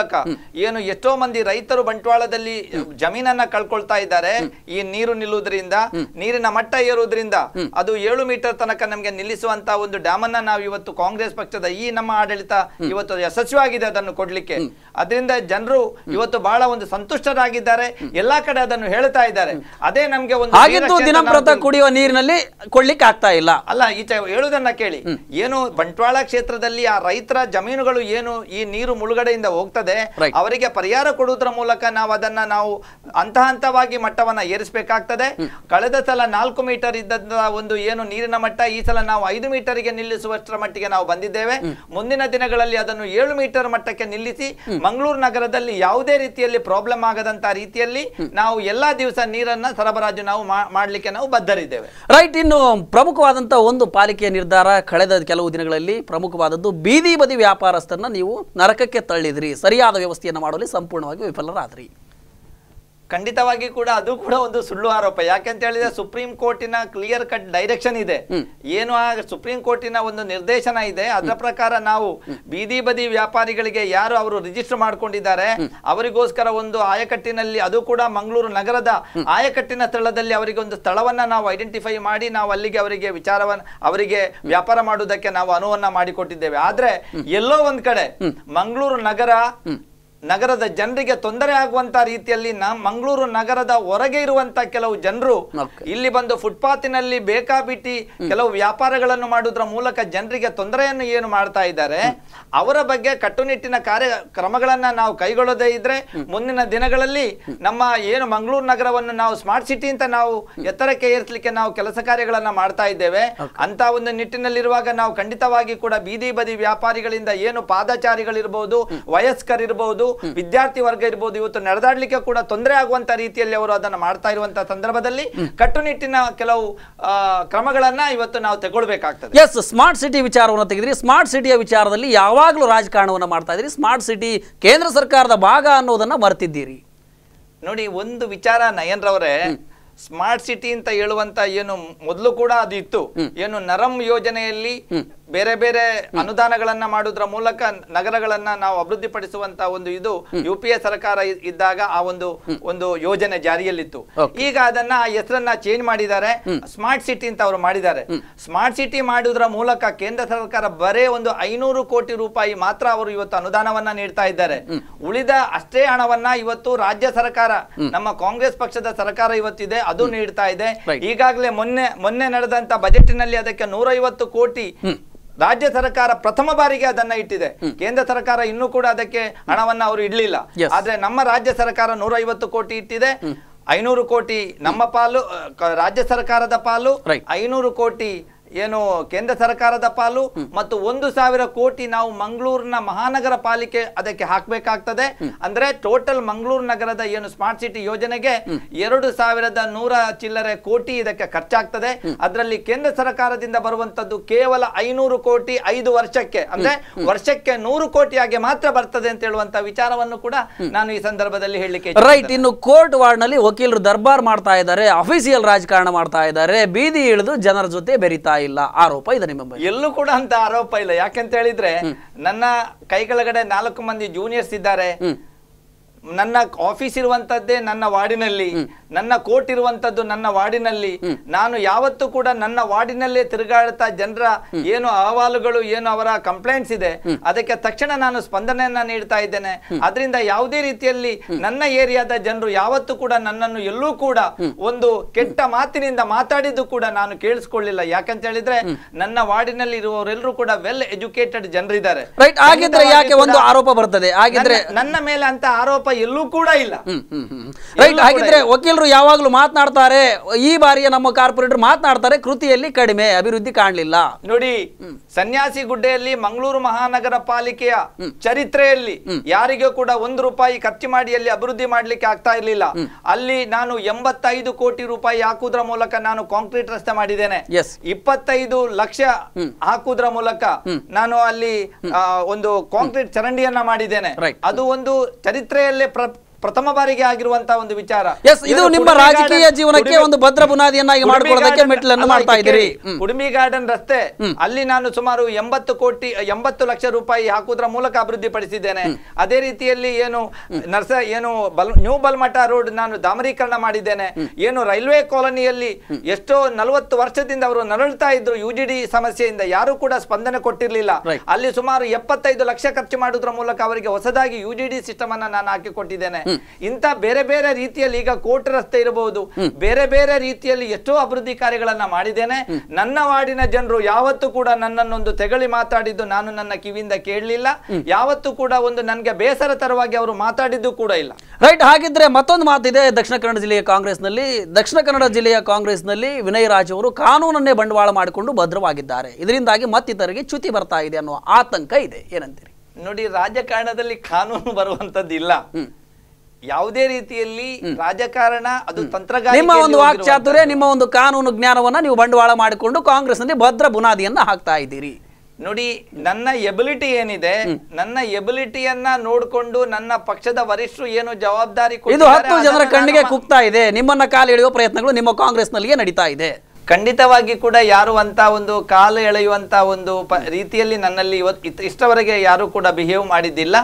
ಏನು ಎಷ್ಟೋ ಮಂದಿ ರೈತರು ಬಂಟ್ವಾಳದಲ್ಲಿ ಜಮೀನನ್ನ ಕಳ್ಕೊಳ್ತಾ ಇದ್ದಾರೆ ಈ ನೀರು ನಿಲ್ಲುವುದರಿಂದ ನೀರಿನ ಮಟ್ಟ ಏರುವುದರಿಂದ ಅದು ಏಳು ಮೀಟರ್ ತನಕ ನಮಗೆ ನಿಲ್ಲಿಸುವಂತ ಒಂದು ಡ್ಯಾಮ್ ಅನ್ನ ನಾವು ಇವತ್ತು ಕಾಂಗ್ರೆಸ್ ಪಕ್ಷ ಈ ನಮ್ಮ ಆಡಳಿತ ಇವತ್ತು ಯಶಸ್ವಿಯಾಗಿದೆ ಅದನ್ನು ಕೊಡ್ಲಿಕ್ಕೆ ಅದರಿಂದ ಜನರು ಇವತ್ತು ಬಹಳ ಒಂದು ಸಂತುಷ್ಟರಾಗಿದ್ದಾರೆ ಎಲ್ಲಾ ಕಡೆ ಅದನ್ನು ಹೇಳ್ತಾ ಇದ್ದಾರೆ ಅದೇ ನಮ್ಗೆ ಒಂದು ದಿನಪ್ರತ ಕುಡಿಯುವ ನೀರಿನಲ್ಲಿ ಕೊಡ್ಲಿಕ್ಕೆ ಆಗ್ತಾ ಇಲ್ಲ ಅಲ್ಲ ಈಚೆ ಹೇಳುದನ್ನ ಕೇಳಿ ಏನು ಬಂಟ್ವಾಳ ಕ್ಷೇತ್ರದಲ್ಲಿ ಆ ರೈತರ ಜಮೀನುಗಳು ಏನು ಈ ನೀರು ಮುಳುಗಡೆಯಿಂದ ಹೋಗ್ತದೆ ಅವರಿಗೆ ಪರಿಹಾರ ಕೊಡುವುದರ ಮೂಲಕ ನಾವು ಅದನ್ನ ನಾವು ಹಂತ ಹಂತವಾಗಿ ಮಟ್ಟವನ್ನ ಏರಿಸಬೇಕಾಗ್ತದೆ ಕಳೆದ ಸಲ ನಾಲ್ಕು ಮೀಟರ್ ಇದ್ದ ಒಂದು ಏನು ನೀರಿನ ಮಟ್ಟ ಈ ಸಲ ನಾವು ಐದು ಮೀಟರ್ಗೆ ನಿಲ್ಲಿಸುವಷ್ಟರ ಮಟ್ಟಿಗೆ ನಾವು ಬಂದಿದ್ದೇವೆ ಮುಂದಿನ ದಿನಗಳಲ್ಲಿ ಅದನ್ನು ಏಳು ಮೀಟರ್ ಮಟ್ಟಕ್ಕೆ ನಿಲ್ಲಿಸಿ ಮಂಗಳೂರು ನಗರದಲ್ಲಿ ಯಾವುದೇ ರೀತಿಯಲ್ಲಿ ಪ್ರಾಬ್ಲಮ್ ಆಗದಂತ ರೀತಿಯಲ್ಲಿ ನಾವು ಎಲ್ಲಾ ದಿವಸ ನೀರನ್ನ ಸರಬರಾಜು ನಾವು ಮಾಡಲಿಕ್ಕೆ ನಾವು ಬದ್ಧರಿದ್ದೇವೆ ರೈಟ್ ಇನ್ನು ಪ್ರಮುಖವಾದಂತಹ ಒಂದು ಪಾಲಿಕೆಯ ನಿರ್ಧಾರ ಕಳೆದ ಕೆಲವು ದಿನಗಳಲ್ಲಿ ಪ್ರಮುಖವಾದದ್ದು ಬೀದಿ ಬದಿ ವ್ಯಾಪಾರಸ್ಥರನ್ನ ನೀವು ನರಕಕ್ಕೆ ತಳ್ಳಿದ್ರಿ ಸರಿಯಾದ ವ್ಯವಸ್ಥೆಯನ್ನು ಮಾಡಲು ಸಂಪೂರ್ಣವಾಗಿ ವಿಫಲರಾದ್ರಿ ಖಂಡಿತವಾಗಿ ಕೂಡ ಅದು ಕೂಡ ಒಂದು ಸುಳ್ಳು ಆರೋಪ ಯಾಕೆಂತ ಹೇಳಿದ್ರೆ ಸುಪ್ರೀಂ ಕೋರ್ಟಿನ ಕ್ಲಿಯರ್ ಕಟ್ ಡೈರೆಕ್ಷನ್ ಇದೆ ಏನು ಆ ಸುಪ್ರೀಂ ಕೋರ್ಟಿನ ಒಂದು ನಿರ್ದೇಶನ ಇದೆ ಅದರ ಪ್ರಕಾರ ನಾವು ಬೀದಿ ಬದಿ ವ್ಯಾಪಾರಿಗಳಿಗೆ ಯಾರು ಅವರು ರಿಜಿಸ್ಟರ್ ಮಾಡ್ಕೊಂಡಿದ್ದಾರೆ ಅವರಿಗೋಸ್ಕರ ಒಂದು ಆಯಕಟ್ಟಿನಲ್ಲಿ ಅದು ಕೂಡ ಮಂಗಳೂರು ನಗರದ ಆಯಕಟ್ಟಿನ ಸ್ಥಳದಲ್ಲಿ ಅವರಿಗೆ ಒಂದು ಸ್ಥಳವನ್ನ ನಾವು ಐಡೆಂಟಿಫೈ ಮಾಡಿ ನಾವು ಅಲ್ಲಿಗೆ ಅವರಿಗೆ ವಿಚಾರವನ್ನ ಅವರಿಗೆ ವ್ಯಾಪಾರ ಮಾಡುವುದಕ್ಕೆ ನಾವು ಅನುವನ್ನ ಮಾಡಿಕೊಟ್ಟಿದ್ದೇವೆ ಆದ್ರೆ ಎಲ್ಲೋ ಒಂದ್ ಕಡೆ ಮಂಗಳೂರು ನಗರ ನಗರದ ಜನರಿಗೆ ತೊಂದರೆ ಆಗುವಂತ ರೀತಿಯಲ್ಲಿ ನಮ್ಮ ಮಂಗಳೂರು ನಗರದ ಹೊರಗೆ ಇರುವಂತ ಕೆಲವು ಜನರು ಇಲ್ಲಿ ಬಂದು ಫುಟ್ಪಾತಿನಲ್ಲಿ ಬೇಕಾಬಿಟ್ಟಿ ಕೆಲವು ವ್ಯಾಪಾರಗಳನ್ನು ಮಾಡುವುದರ ಮೂಲಕ ಜನರಿಗೆ ತೊಂದರೆಯನ್ನು ಏನು ಮಾಡ್ತಾ ಇದ್ದಾರೆ ಅವರ ಬಗ್ಗೆ ಕಟ್ಟುನಿಟ್ಟಿನ ಕಾರ್ಯ ಕ್ರಮಗಳನ್ನ ನಾವು ಕೈಗೊಳ್ಳದೇ ಇದ್ರೆ ಮುಂದಿನ ದಿನಗಳಲ್ಲಿ ನಮ್ಮ ಏನು ಮಂಗಳೂರು ನಗರವನ್ನು ನಾವು ಸ್ಮಾರ್ಟ್ ಸಿಟಿ ಅಂತ ನಾವು ಎತ್ತರಕ್ಕೆ ಏರಿಸಲಿಕ್ಕೆ ನಾವು ಕೆಲಸ ಕಾರ್ಯಗಳನ್ನ ಮಾಡ್ತಾ ಇದ್ದೇವೆ ಅಂತ ಒಂದು ನಿಟ್ಟಿನಲ್ಲಿರುವಾಗ ನಾವು ಖಂಡಿತವಾಗಿ ಕೂಡ ಬೀದಿ ಬದಿ ವ್ಯಾಪಾರಿಗಳಿಂದ ಏನು ಪಾದಚಾರಿಗಳಿರ್ಬಹುದು ವಯಸ್ಕರಿರ್ಬಹುದು ವಿದ್ಯಾರ್ಥಿ ವರ್ಗ ಇರ್ಬೋದು ಇವತ್ತು ನಡೆದಾಡ್ಲಿಕ್ಕೆ ಕೂಡ ತೊಂದರೆ ಆಗುವಂತ ರೀತಿಯಲ್ಲಿ ಅವರು ಅದನ್ನ ಮಾಡ್ತಾ ಇರುವಂತ ಸಂದರ್ಭದಲ್ಲಿ ಕಟ್ಟುನಿಟ್ಟಿನ ಕೆಲವು ಕ್ರಮಗಳನ್ನ ಇವತ್ತು ನಾವು ತಗೊಳ್ಬೇಕಾಗ್ತದೆ ಎಸ್ ಸ್ಮಾರ್ಟ್ ಸಿಟಿ ವಿಚಾರವನ್ನು ತೆಗೆದ್ರಿ ಸ್ಮಾರ್ಟ್ ಸಿಟಿಯ ವಿಚಾರದಲ್ಲಿ ಯಾವಾಗಲೂ ರಾಜಕಾರಣವನ್ನು ಮಾಡ್ತಾ ಇದ್ರಿ ಸ್ಮಾರ್ಟ್ ಸಿಟಿ ಕೇಂದ್ರ ಸರ್ಕಾರದ ಭಾಗ ಅನ್ನೋದನ್ನ ಮರ್ತಿದ್ದೀರಿ ನೋಡಿ ಒಂದು ವಿಚಾರ ನಯನ್ರವರೇ ಸ್ಮಾರ್ಟ್ ಸಿಟಿ ಅಂತ ಹೇಳುವಂತ ಏನು ಮೊದಲು ಕೂಡ ಅದು ಇತ್ತು ಏನು ನರಂ ಯೋಜನೆಯಲ್ಲಿ ಬೇರೆ ಬೇರೆ ಅನುದಾನಗಳನ್ನ ಮಾಡುದ್ರ ಮೂಲಕ ನಗರಗಳನ್ನ ನಾವು ಅಭಿವೃದ್ಧಿಪಡಿಸುವಂತ ಒಂದು ಇದು ಯು ಪಿ ಎ ಸರ್ಕಾರ ಇದ್ದಾಗ ಆ ಒಂದು ಒಂದು ಯೋಜನೆ ಜಾರಿಯಲ್ಲಿತ್ತು ಈಗ ಅದನ್ನ ಆ ಹೆಸರನ್ನ ಚೇಂಜ್ ಮಾಡಿದ್ದಾರೆ ಸ್ಮಾರ್ಟ್ ಸಿಟಿ ಅಂತ ಅವರು ಮಾಡಿದ್ದಾರೆ ಸ್ಮಾರ್ಟ್ ಸಿಟಿ ಮಾಡುದ್ರ ಮೂಲಕ ಕೇಂದ್ರ ಸರ್ಕಾರ ಬರೇ ಒಂದು ಐನೂರು ಕೋಟಿ ರೂಪಾಯಿ ಮಾತ್ರ ಅವರು ಇವತ್ತು ಅನುದಾನವನ್ನ ನೀಡ್ತಾ ಇದ್ದಾರೆ ಉಳಿದ ಅಷ್ಟೇ ಹಣವನ್ನ ಇವತ್ತು ರಾಜ್ಯ ಸರ್ಕಾರ ನಮ್ಮ ಕಾಂಗ್ರೆಸ್ ಪಕ್ಷದ ಸರ್ಕಾರ ಇವತ್ತಿದೆ ಅದು ನೀಡ್ತಾ ಇದೆ ಈಗಾಗಲೇ ಮೊನ್ನೆ ಮೊನ್ನೆ ನಡೆದಂತ ಬಜೆಟ್ನಲ್ಲಿ ಅದಕ್ಕೆ ನೂರೈವತ್ತು ಕೋಟಿ ರಾಜ್ಯ ಸರ್ಕಾರ ಪ್ರಥಮ ಬಾರಿಗೆ ಅದನ್ನ ಇಟ್ಟಿದೆ ಕೇಂದ್ರ ಸರ್ಕಾರ ಇನ್ನೂ ಕೂಡ ಅದಕ್ಕೆ ಹಣವನ್ನ ಅವರು ಇಡ್ಲಿಲ್ಲ ಆದ್ರೆ ನಮ್ಮ ರಾಜ್ಯ ಸರ್ಕಾರ ನೂರೈವತ್ತು ಕೋಟಿ ಇಟ್ಟಿದೆ ಐನೂರು ಕೋಟಿ ನಮ್ಮ ಪಾಲು ರಾಜ್ಯ ಸರ್ಕಾರದ ಪಾಲು ಐನೂರು ಕೋಟಿ ಏನು ಕೇಂದ್ರ ಸರ್ಕಾರದ ಪಾಲು ಮತ್ತು ಒಂದು ಸಾವಿರ ಕೋಟಿ ನಾವು ಮಂಗಳೂರಿನ ಮಹಾನಗರ ಪಾಲಿಕೆ ಅದಕ್ಕೆ ಹಾಕಬೇಕಾಗ್ತದೆ ಅಂದ್ರೆ ಟೋಟಲ್ ಮಂಗಳೂರು ನಗರದ ಏನು ಸ್ಮಾರ್ಟ್ ಸಿಟಿ ಯೋಜನೆಗೆ ಎರಡು ಸಾವಿರದ ನೂರ ಚಿಲ್ಲರೆ ಕೋಟಿ ಇದಕ್ಕೆ ಖರ್ಚಾಗ್ತದೆ ಅದರಲ್ಲಿ ಕೇಂದ್ರ ಸರ್ಕಾರದಿಂದ ಬರುವಂತದ್ದು ಕೇವಲ ಐನೂರು ಕೋಟಿ ಐದು ವರ್ಷಕ್ಕೆ ಅಂದ್ರೆ ವರ್ಷಕ್ಕೆ ನೂರು ಕೋಟಿಯಾಗಿ ಮಾತ್ರ ಬರ್ತದೆ ಅಂತ ಹೇಳುವಂತ ವಿಚಾರವನ್ನು ಕೂಡ ನಾನು ಈ ಸಂದರ್ಭದಲ್ಲಿ ಹೇಳಲಿಕ್ಕೆ ರೈಟ್ ಇನ್ನು ಕೋರ್ಟ್ ವಾರ್ಡ್ ನಲ್ಲಿ ವಕೀಲರು ದರ್ಬಾರ್ ಮಾಡ್ತಾ ಇದ್ದಾರೆ ಅಫಿಸಿಯಲ್ ರಾಜಕಾರಣ ಮಾಡ್ತಾ ಇದ್ದಾರೆ ಬೀದಿ ಇಳಿದು ಜನರ ಜೊತೆ ಬೆರೀತಾ ಇಲ್ಲ ಆರೋಪ ಇದೆ ನಿಮ್ಮ ಎಲ್ಲೂ ಕೂಡ ಅಂತ ಆರೋಪ ಇಲ್ಲ ಯಾಕೆಂತ ಹೇಳಿದ್ರೆ ನನ್ನ ಕೈಗಳಗಡೆ ನಾಲ್ಕು ಮಂದಿ ಜೂನಿಯರ್ಸ್ ಇದ್ದಾರೆ ನನ್ನ ಆಫೀಸ್ ಇರುವಂತದ್ದೇ ನನ್ನ ವಾರ್ಡಿನಲ್ಲಿ ನನ್ನ ಕೋರ್ಟ್ ಇರುವಂತದ್ದು ನನ್ನ ವಾರ್ಡಿನಲ್ಲಿ ನಾನು ಯಾವತ್ತೂ ಕೂಡ ನನ್ನ ವಾರ್ಡಿನಲ್ಲೇ ತಿರುಗಾಡ್ತಾ ಜನರ ಏನು ಅಹವಾಲುಗಳು ಏನು ಅವರ ಕಂಪ್ಲೇಂಟ್ಸ್ ಇದೆ ಅದಕ್ಕೆ ತಕ್ಷಣ ನಾನು ಸ್ಪಂದನೆಯನ್ನ ನೀಡ್ತಾ ಇದ್ದೇನೆ ಅದರಿಂದ ಯಾವುದೇ ರೀತಿಯಲ್ಲಿ ನನ್ನ ಏರಿಯಾದ ಜನರು ಯಾವತ್ತೂ ಕೂಡ ನನ್ನನ್ನು ಎಲ್ಲೂ ಕೂಡ ಒಂದು ಕೆಟ್ಟ ಮಾತಿನಿಂದ ಮಾತಾಡಿದ್ದು ಕೂಡ ನಾನು ಕೇಳಿಸ್ಕೊಳ್ಳಿಲ್ಲ ಯಾಕಂತ ಹೇಳಿದ್ರೆ ನನ್ನ ವಾರ್ಡಿನಲ್ಲಿ ಇರುವವರೆಲ್ಲರೂ ಕೂಡ ವೆಲ್ ಎಜುಕೇಟೆಡ್ ಜನರಿದ್ದಾರೆ ರೈಟ್ ಯಾಕೆ ಒಂದು ಆರೋಪ ಬರ್ತದೆ ನನ್ನ ಮೇಲೆ ಅಂತ ಆರೋಪ ಎಲ್ಲೂ ಕೂಡ ಇಲ್ಲ ರೈಟ್ ಹಾಗಿದ್ರೆ ವಕೀಲರು ಯಾವಾಗಲೂ ಮಾತನಾಡ್ತಾರೆ ಈ ಬಾರಿಯ ನಮ್ಮ ಕಾರ್ಪೊರೇಟರ್ ಮಾತನಾಡ್ತಾರೆ ಕೃತಿಯಲ್ಲಿ ಕಡಿಮೆ ಅಭಿವೃದ್ಧಿ ಕಾಣಲಿಲ್ಲ ನೋಡಿ ಸನ್ಯಾಸಿ ಗುಡ್ಡೆಯಲ್ಲಿ ಮಂಗಳೂರು ಮಹಾನಗರ ಪಾಲಿಕೆಯ ಚರಿತ್ರೆಯಲ್ಲಿ ಯಾರಿಗೂ ಕೂಡ ಒಂದು ರೂಪಾಯಿ ಖರ್ಚು ಮಾಡಿ ಅಲ್ಲಿ ಅಭಿವೃದ್ಧಿ ಮಾಡ್ಲಿಕ್ಕೆ ಆಗ್ತಾ ಇರಲಿಲ್ಲ ಅಲ್ಲಿ ನಾನು ಎಂಬತ್ತೈದು ಕೋಟಿ ರೂಪಾಯಿ ಹಾಕುದ್ರ ಮೂಲಕ ನಾನು ಕಾಂಕ್ರೀಟ್ ರಸ್ತೆ ಮಾಡಿದ್ದೇನೆ ಇಪ್ಪತ್ತೈದು ಲಕ್ಷ ಹಾಕುದ್ರ ಮೂಲಕ ನಾನು ಅಲ್ಲಿ ಒಂದು ಕಾಂಕ್ರೀಟ್ ಚರಂಡಿಯನ್ನ ಮಾಡಿದ್ದೇನೆ ಅದು ಒಂದು ಚರಿತ್ರೆಯಲ್ಲಿ ಪ್ರತಿಯಲ್ಲೇ ಪ್ರ ಪ್ರಥಮ ಬಾರಿಗೆ ಆಗಿರುವಂತಹ ಒಂದು ವಿಚಾರ ಎಸ್ ಇದು ನಿಮ್ಮ ರಾಜಕೀಯ ಜೀವನಕ್ಕೆ ಒಂದು ಭದ್ರ ಬುನಾದಿಯನ್ನಾಗಿ ಮಾಡಿಕೊಳ್ಳೋದಕ್ಕೆ ಮೆಟ್ಲನ್ನು ಮಾಡ್ತಾ ಇದ್ದೀರಿ ಉಡುಮಿ ಗಾರ್ಡನ್ ರಸ್ತೆ ಅಲ್ಲಿ ನಾನು ಸುಮಾರು ಎಂಬತ್ತು ಕೋಟಿ ಎಂಬತ್ತು ಲಕ್ಷ ರೂಪಾಯಿ ಹಾಕುವುದರ ಮೂಲಕ ಅಭಿವೃದ್ಧಿ ಪಡಿಸಿದ್ದೇನೆ ಅದೇ ರೀತಿಯಲ್ಲಿ ಏನು ನರ್ಸ ಏನು ನ್ಯೂ ಬಲ್ಮಠ ರೋಡ್ ನಾನು ದಾಮರೀಕರಣ ಮಾಡಿದ್ದೇನೆ ಏನು ರೈಲ್ವೆ ಕಾಲೋನಿಯಲ್ಲಿ ಎಷ್ಟೋ ನಲವತ್ತು ವರ್ಷದಿಂದ ಅವರು ನರಳುತ್ತಾ ಇದ್ರು ಯು ಜಿ ಡಿ ಸಮಸ್ಯೆಯಿಂದ ಯಾರು ಕೂಡ ಸ್ಪಂದನೆ ಕೊಟ್ಟಿರಲಿಲ್ಲ ಅಲ್ಲಿ ಸುಮಾರು ಎಪ್ಪತ್ತೈದು ಲಕ್ಷ ಖರ್ಚು ಮಾಡುವುದರ ಮೂಲಕ ಅವರಿಗೆ ಹೊಸದಾಗಿ ಯು ಜಿ ಡಿ ಸಿಸ್ಟಮ್ ಅನ್ನ ನಾನು ಹಾಕಿಕೊಟ್ಟಿದ್ದೇನೆ ಇಂಥ ಬೇರೆ ಬೇರೆ ರೀತಿಯಲ್ಲಿ ಈಗ ಕೋಟ್ ರಸ್ತೆ ಇರಬಹುದು ಬೇರೆ ಬೇರೆ ರೀತಿಯಲ್ಲಿ ಎಷ್ಟೋ ಅಭಿವೃದ್ಧಿ ಕಾರ್ಯಗಳನ್ನ ಮಾಡಿದ್ದೇನೆ ನನ್ನ ವಾರ್ಡಿನ ಜನರು ಯಾವತ್ತು ಕೂಡ ನನ್ನನ್ನೊಂದು ತೆಗಳಿ ಮಾತಾಡಿದ್ದು ನಾನು ನನ್ನ ಕಿವಿಯಿಂದ ಕೇಳಲಿಲ್ಲ ಯಾವತ್ತು ಕೂಡ ಒಂದು ನನಗೆ ಬೇಸರ ತರವಾಗಿ ಅವರು ಮಾತಾಡಿದ್ದು ಕೂಡ ಇಲ್ಲ ರೈಟ್ ಹಾಗಿದ್ರೆ ಮತ್ತೊಂದು ಮಾತಿದೆ ದಕ್ಷಿಣ ಕನ್ನಡ ಜಿಲ್ಲೆಯ ಕಾಂಗ್ರೆಸ್ನಲ್ಲಿ ದಕ್ಷಿಣ ಕನ್ನಡ ಜಿಲ್ಲೆಯ ಕಾಂಗ್ರೆಸ್ನಲ್ಲಿ ವಿನಯ್ ರಾಜ್ ಅವರು ಕಾನೂನನ್ನೇ ಬಂಡವಾಳ ಮಾಡಿಕೊಂಡು ಭದ್ರವಾಗಿದ್ದಾರೆ ಇದರಿಂದಾಗಿ ಮತ್ತಿತರಿಗೆ ಚ್ಯುತಿ ಬರ್ತಾ ಇದೆ ಅನ್ನುವ ಆತಂಕ ಇದೆ ಏನಂತೀರಿ ನೋಡಿ ರಾಜಕಾರಣದಲ್ಲಿ ಕಾನೂನು ಬರುವಂತದ್ದಿಲ್ಲ ಯಾವುದೇ ರೀತಿಯಲ್ಲಿ ರಾಜಕಾರಣ ಅದು ತಂತ್ರಜ್ಞಾನ ನಿಮ್ಮ ಒಂದು ವಾಕ್ಚಾತುರ್ಯ ನಿಮ್ಮ ಒಂದು ಕಾನೂನು ಜ್ಞಾನವನ್ನ ನೀವು ಬಂಡವಾಳ ಮಾಡಿಕೊಂಡು ಕಾಂಗ್ರೆಸ್ನಲ್ಲಿ ಭದ್ರ ಬುನಾದಿಯನ್ನ ಹಾಕ್ತಾ ಇದ್ದೀರಿ ನೋಡಿ ನನ್ನ ಎಬಿಲಿಟಿ ಏನಿದೆ ನನ್ನ ಎಬಿಲಿಟಿಯನ್ನ ನೋಡಿಕೊಂಡು ನನ್ನ ಪಕ್ಷದ ವರಿಷ್ಠರು ಏನು ಜವಾಬ್ದಾರಿ ಇದು ಜನರ ಕಣ್ಣಿಗೆ ಕುಗ್ತಾ ಇದೆ ನಿಮ್ಮನ್ನ ಕಾಲು ಪ್ರಯತ್ನಗಳು ನಿಮ್ಮ ಕಾಂಗ್ರೆಸ್ ನಲ್ಲಿಯೇ ನಡೀತಾ ಇದೆ ಖಂಡಿತವಾಗಿ ಕೂಡ ಯಾರು ಅಂತ ಒಂದು ಕಾಲು ಎಳೆಯುವಂತ ಒಂದು ರೀತಿಯಲ್ಲಿ ನನ್ನಲ್ಲಿ ಇಷ್ಟವರೆಗೆ ಯಾರು ಕೂಡ ಬಿಹೇವ್ ಮಾಡಿದ್ದಿಲ್ಲ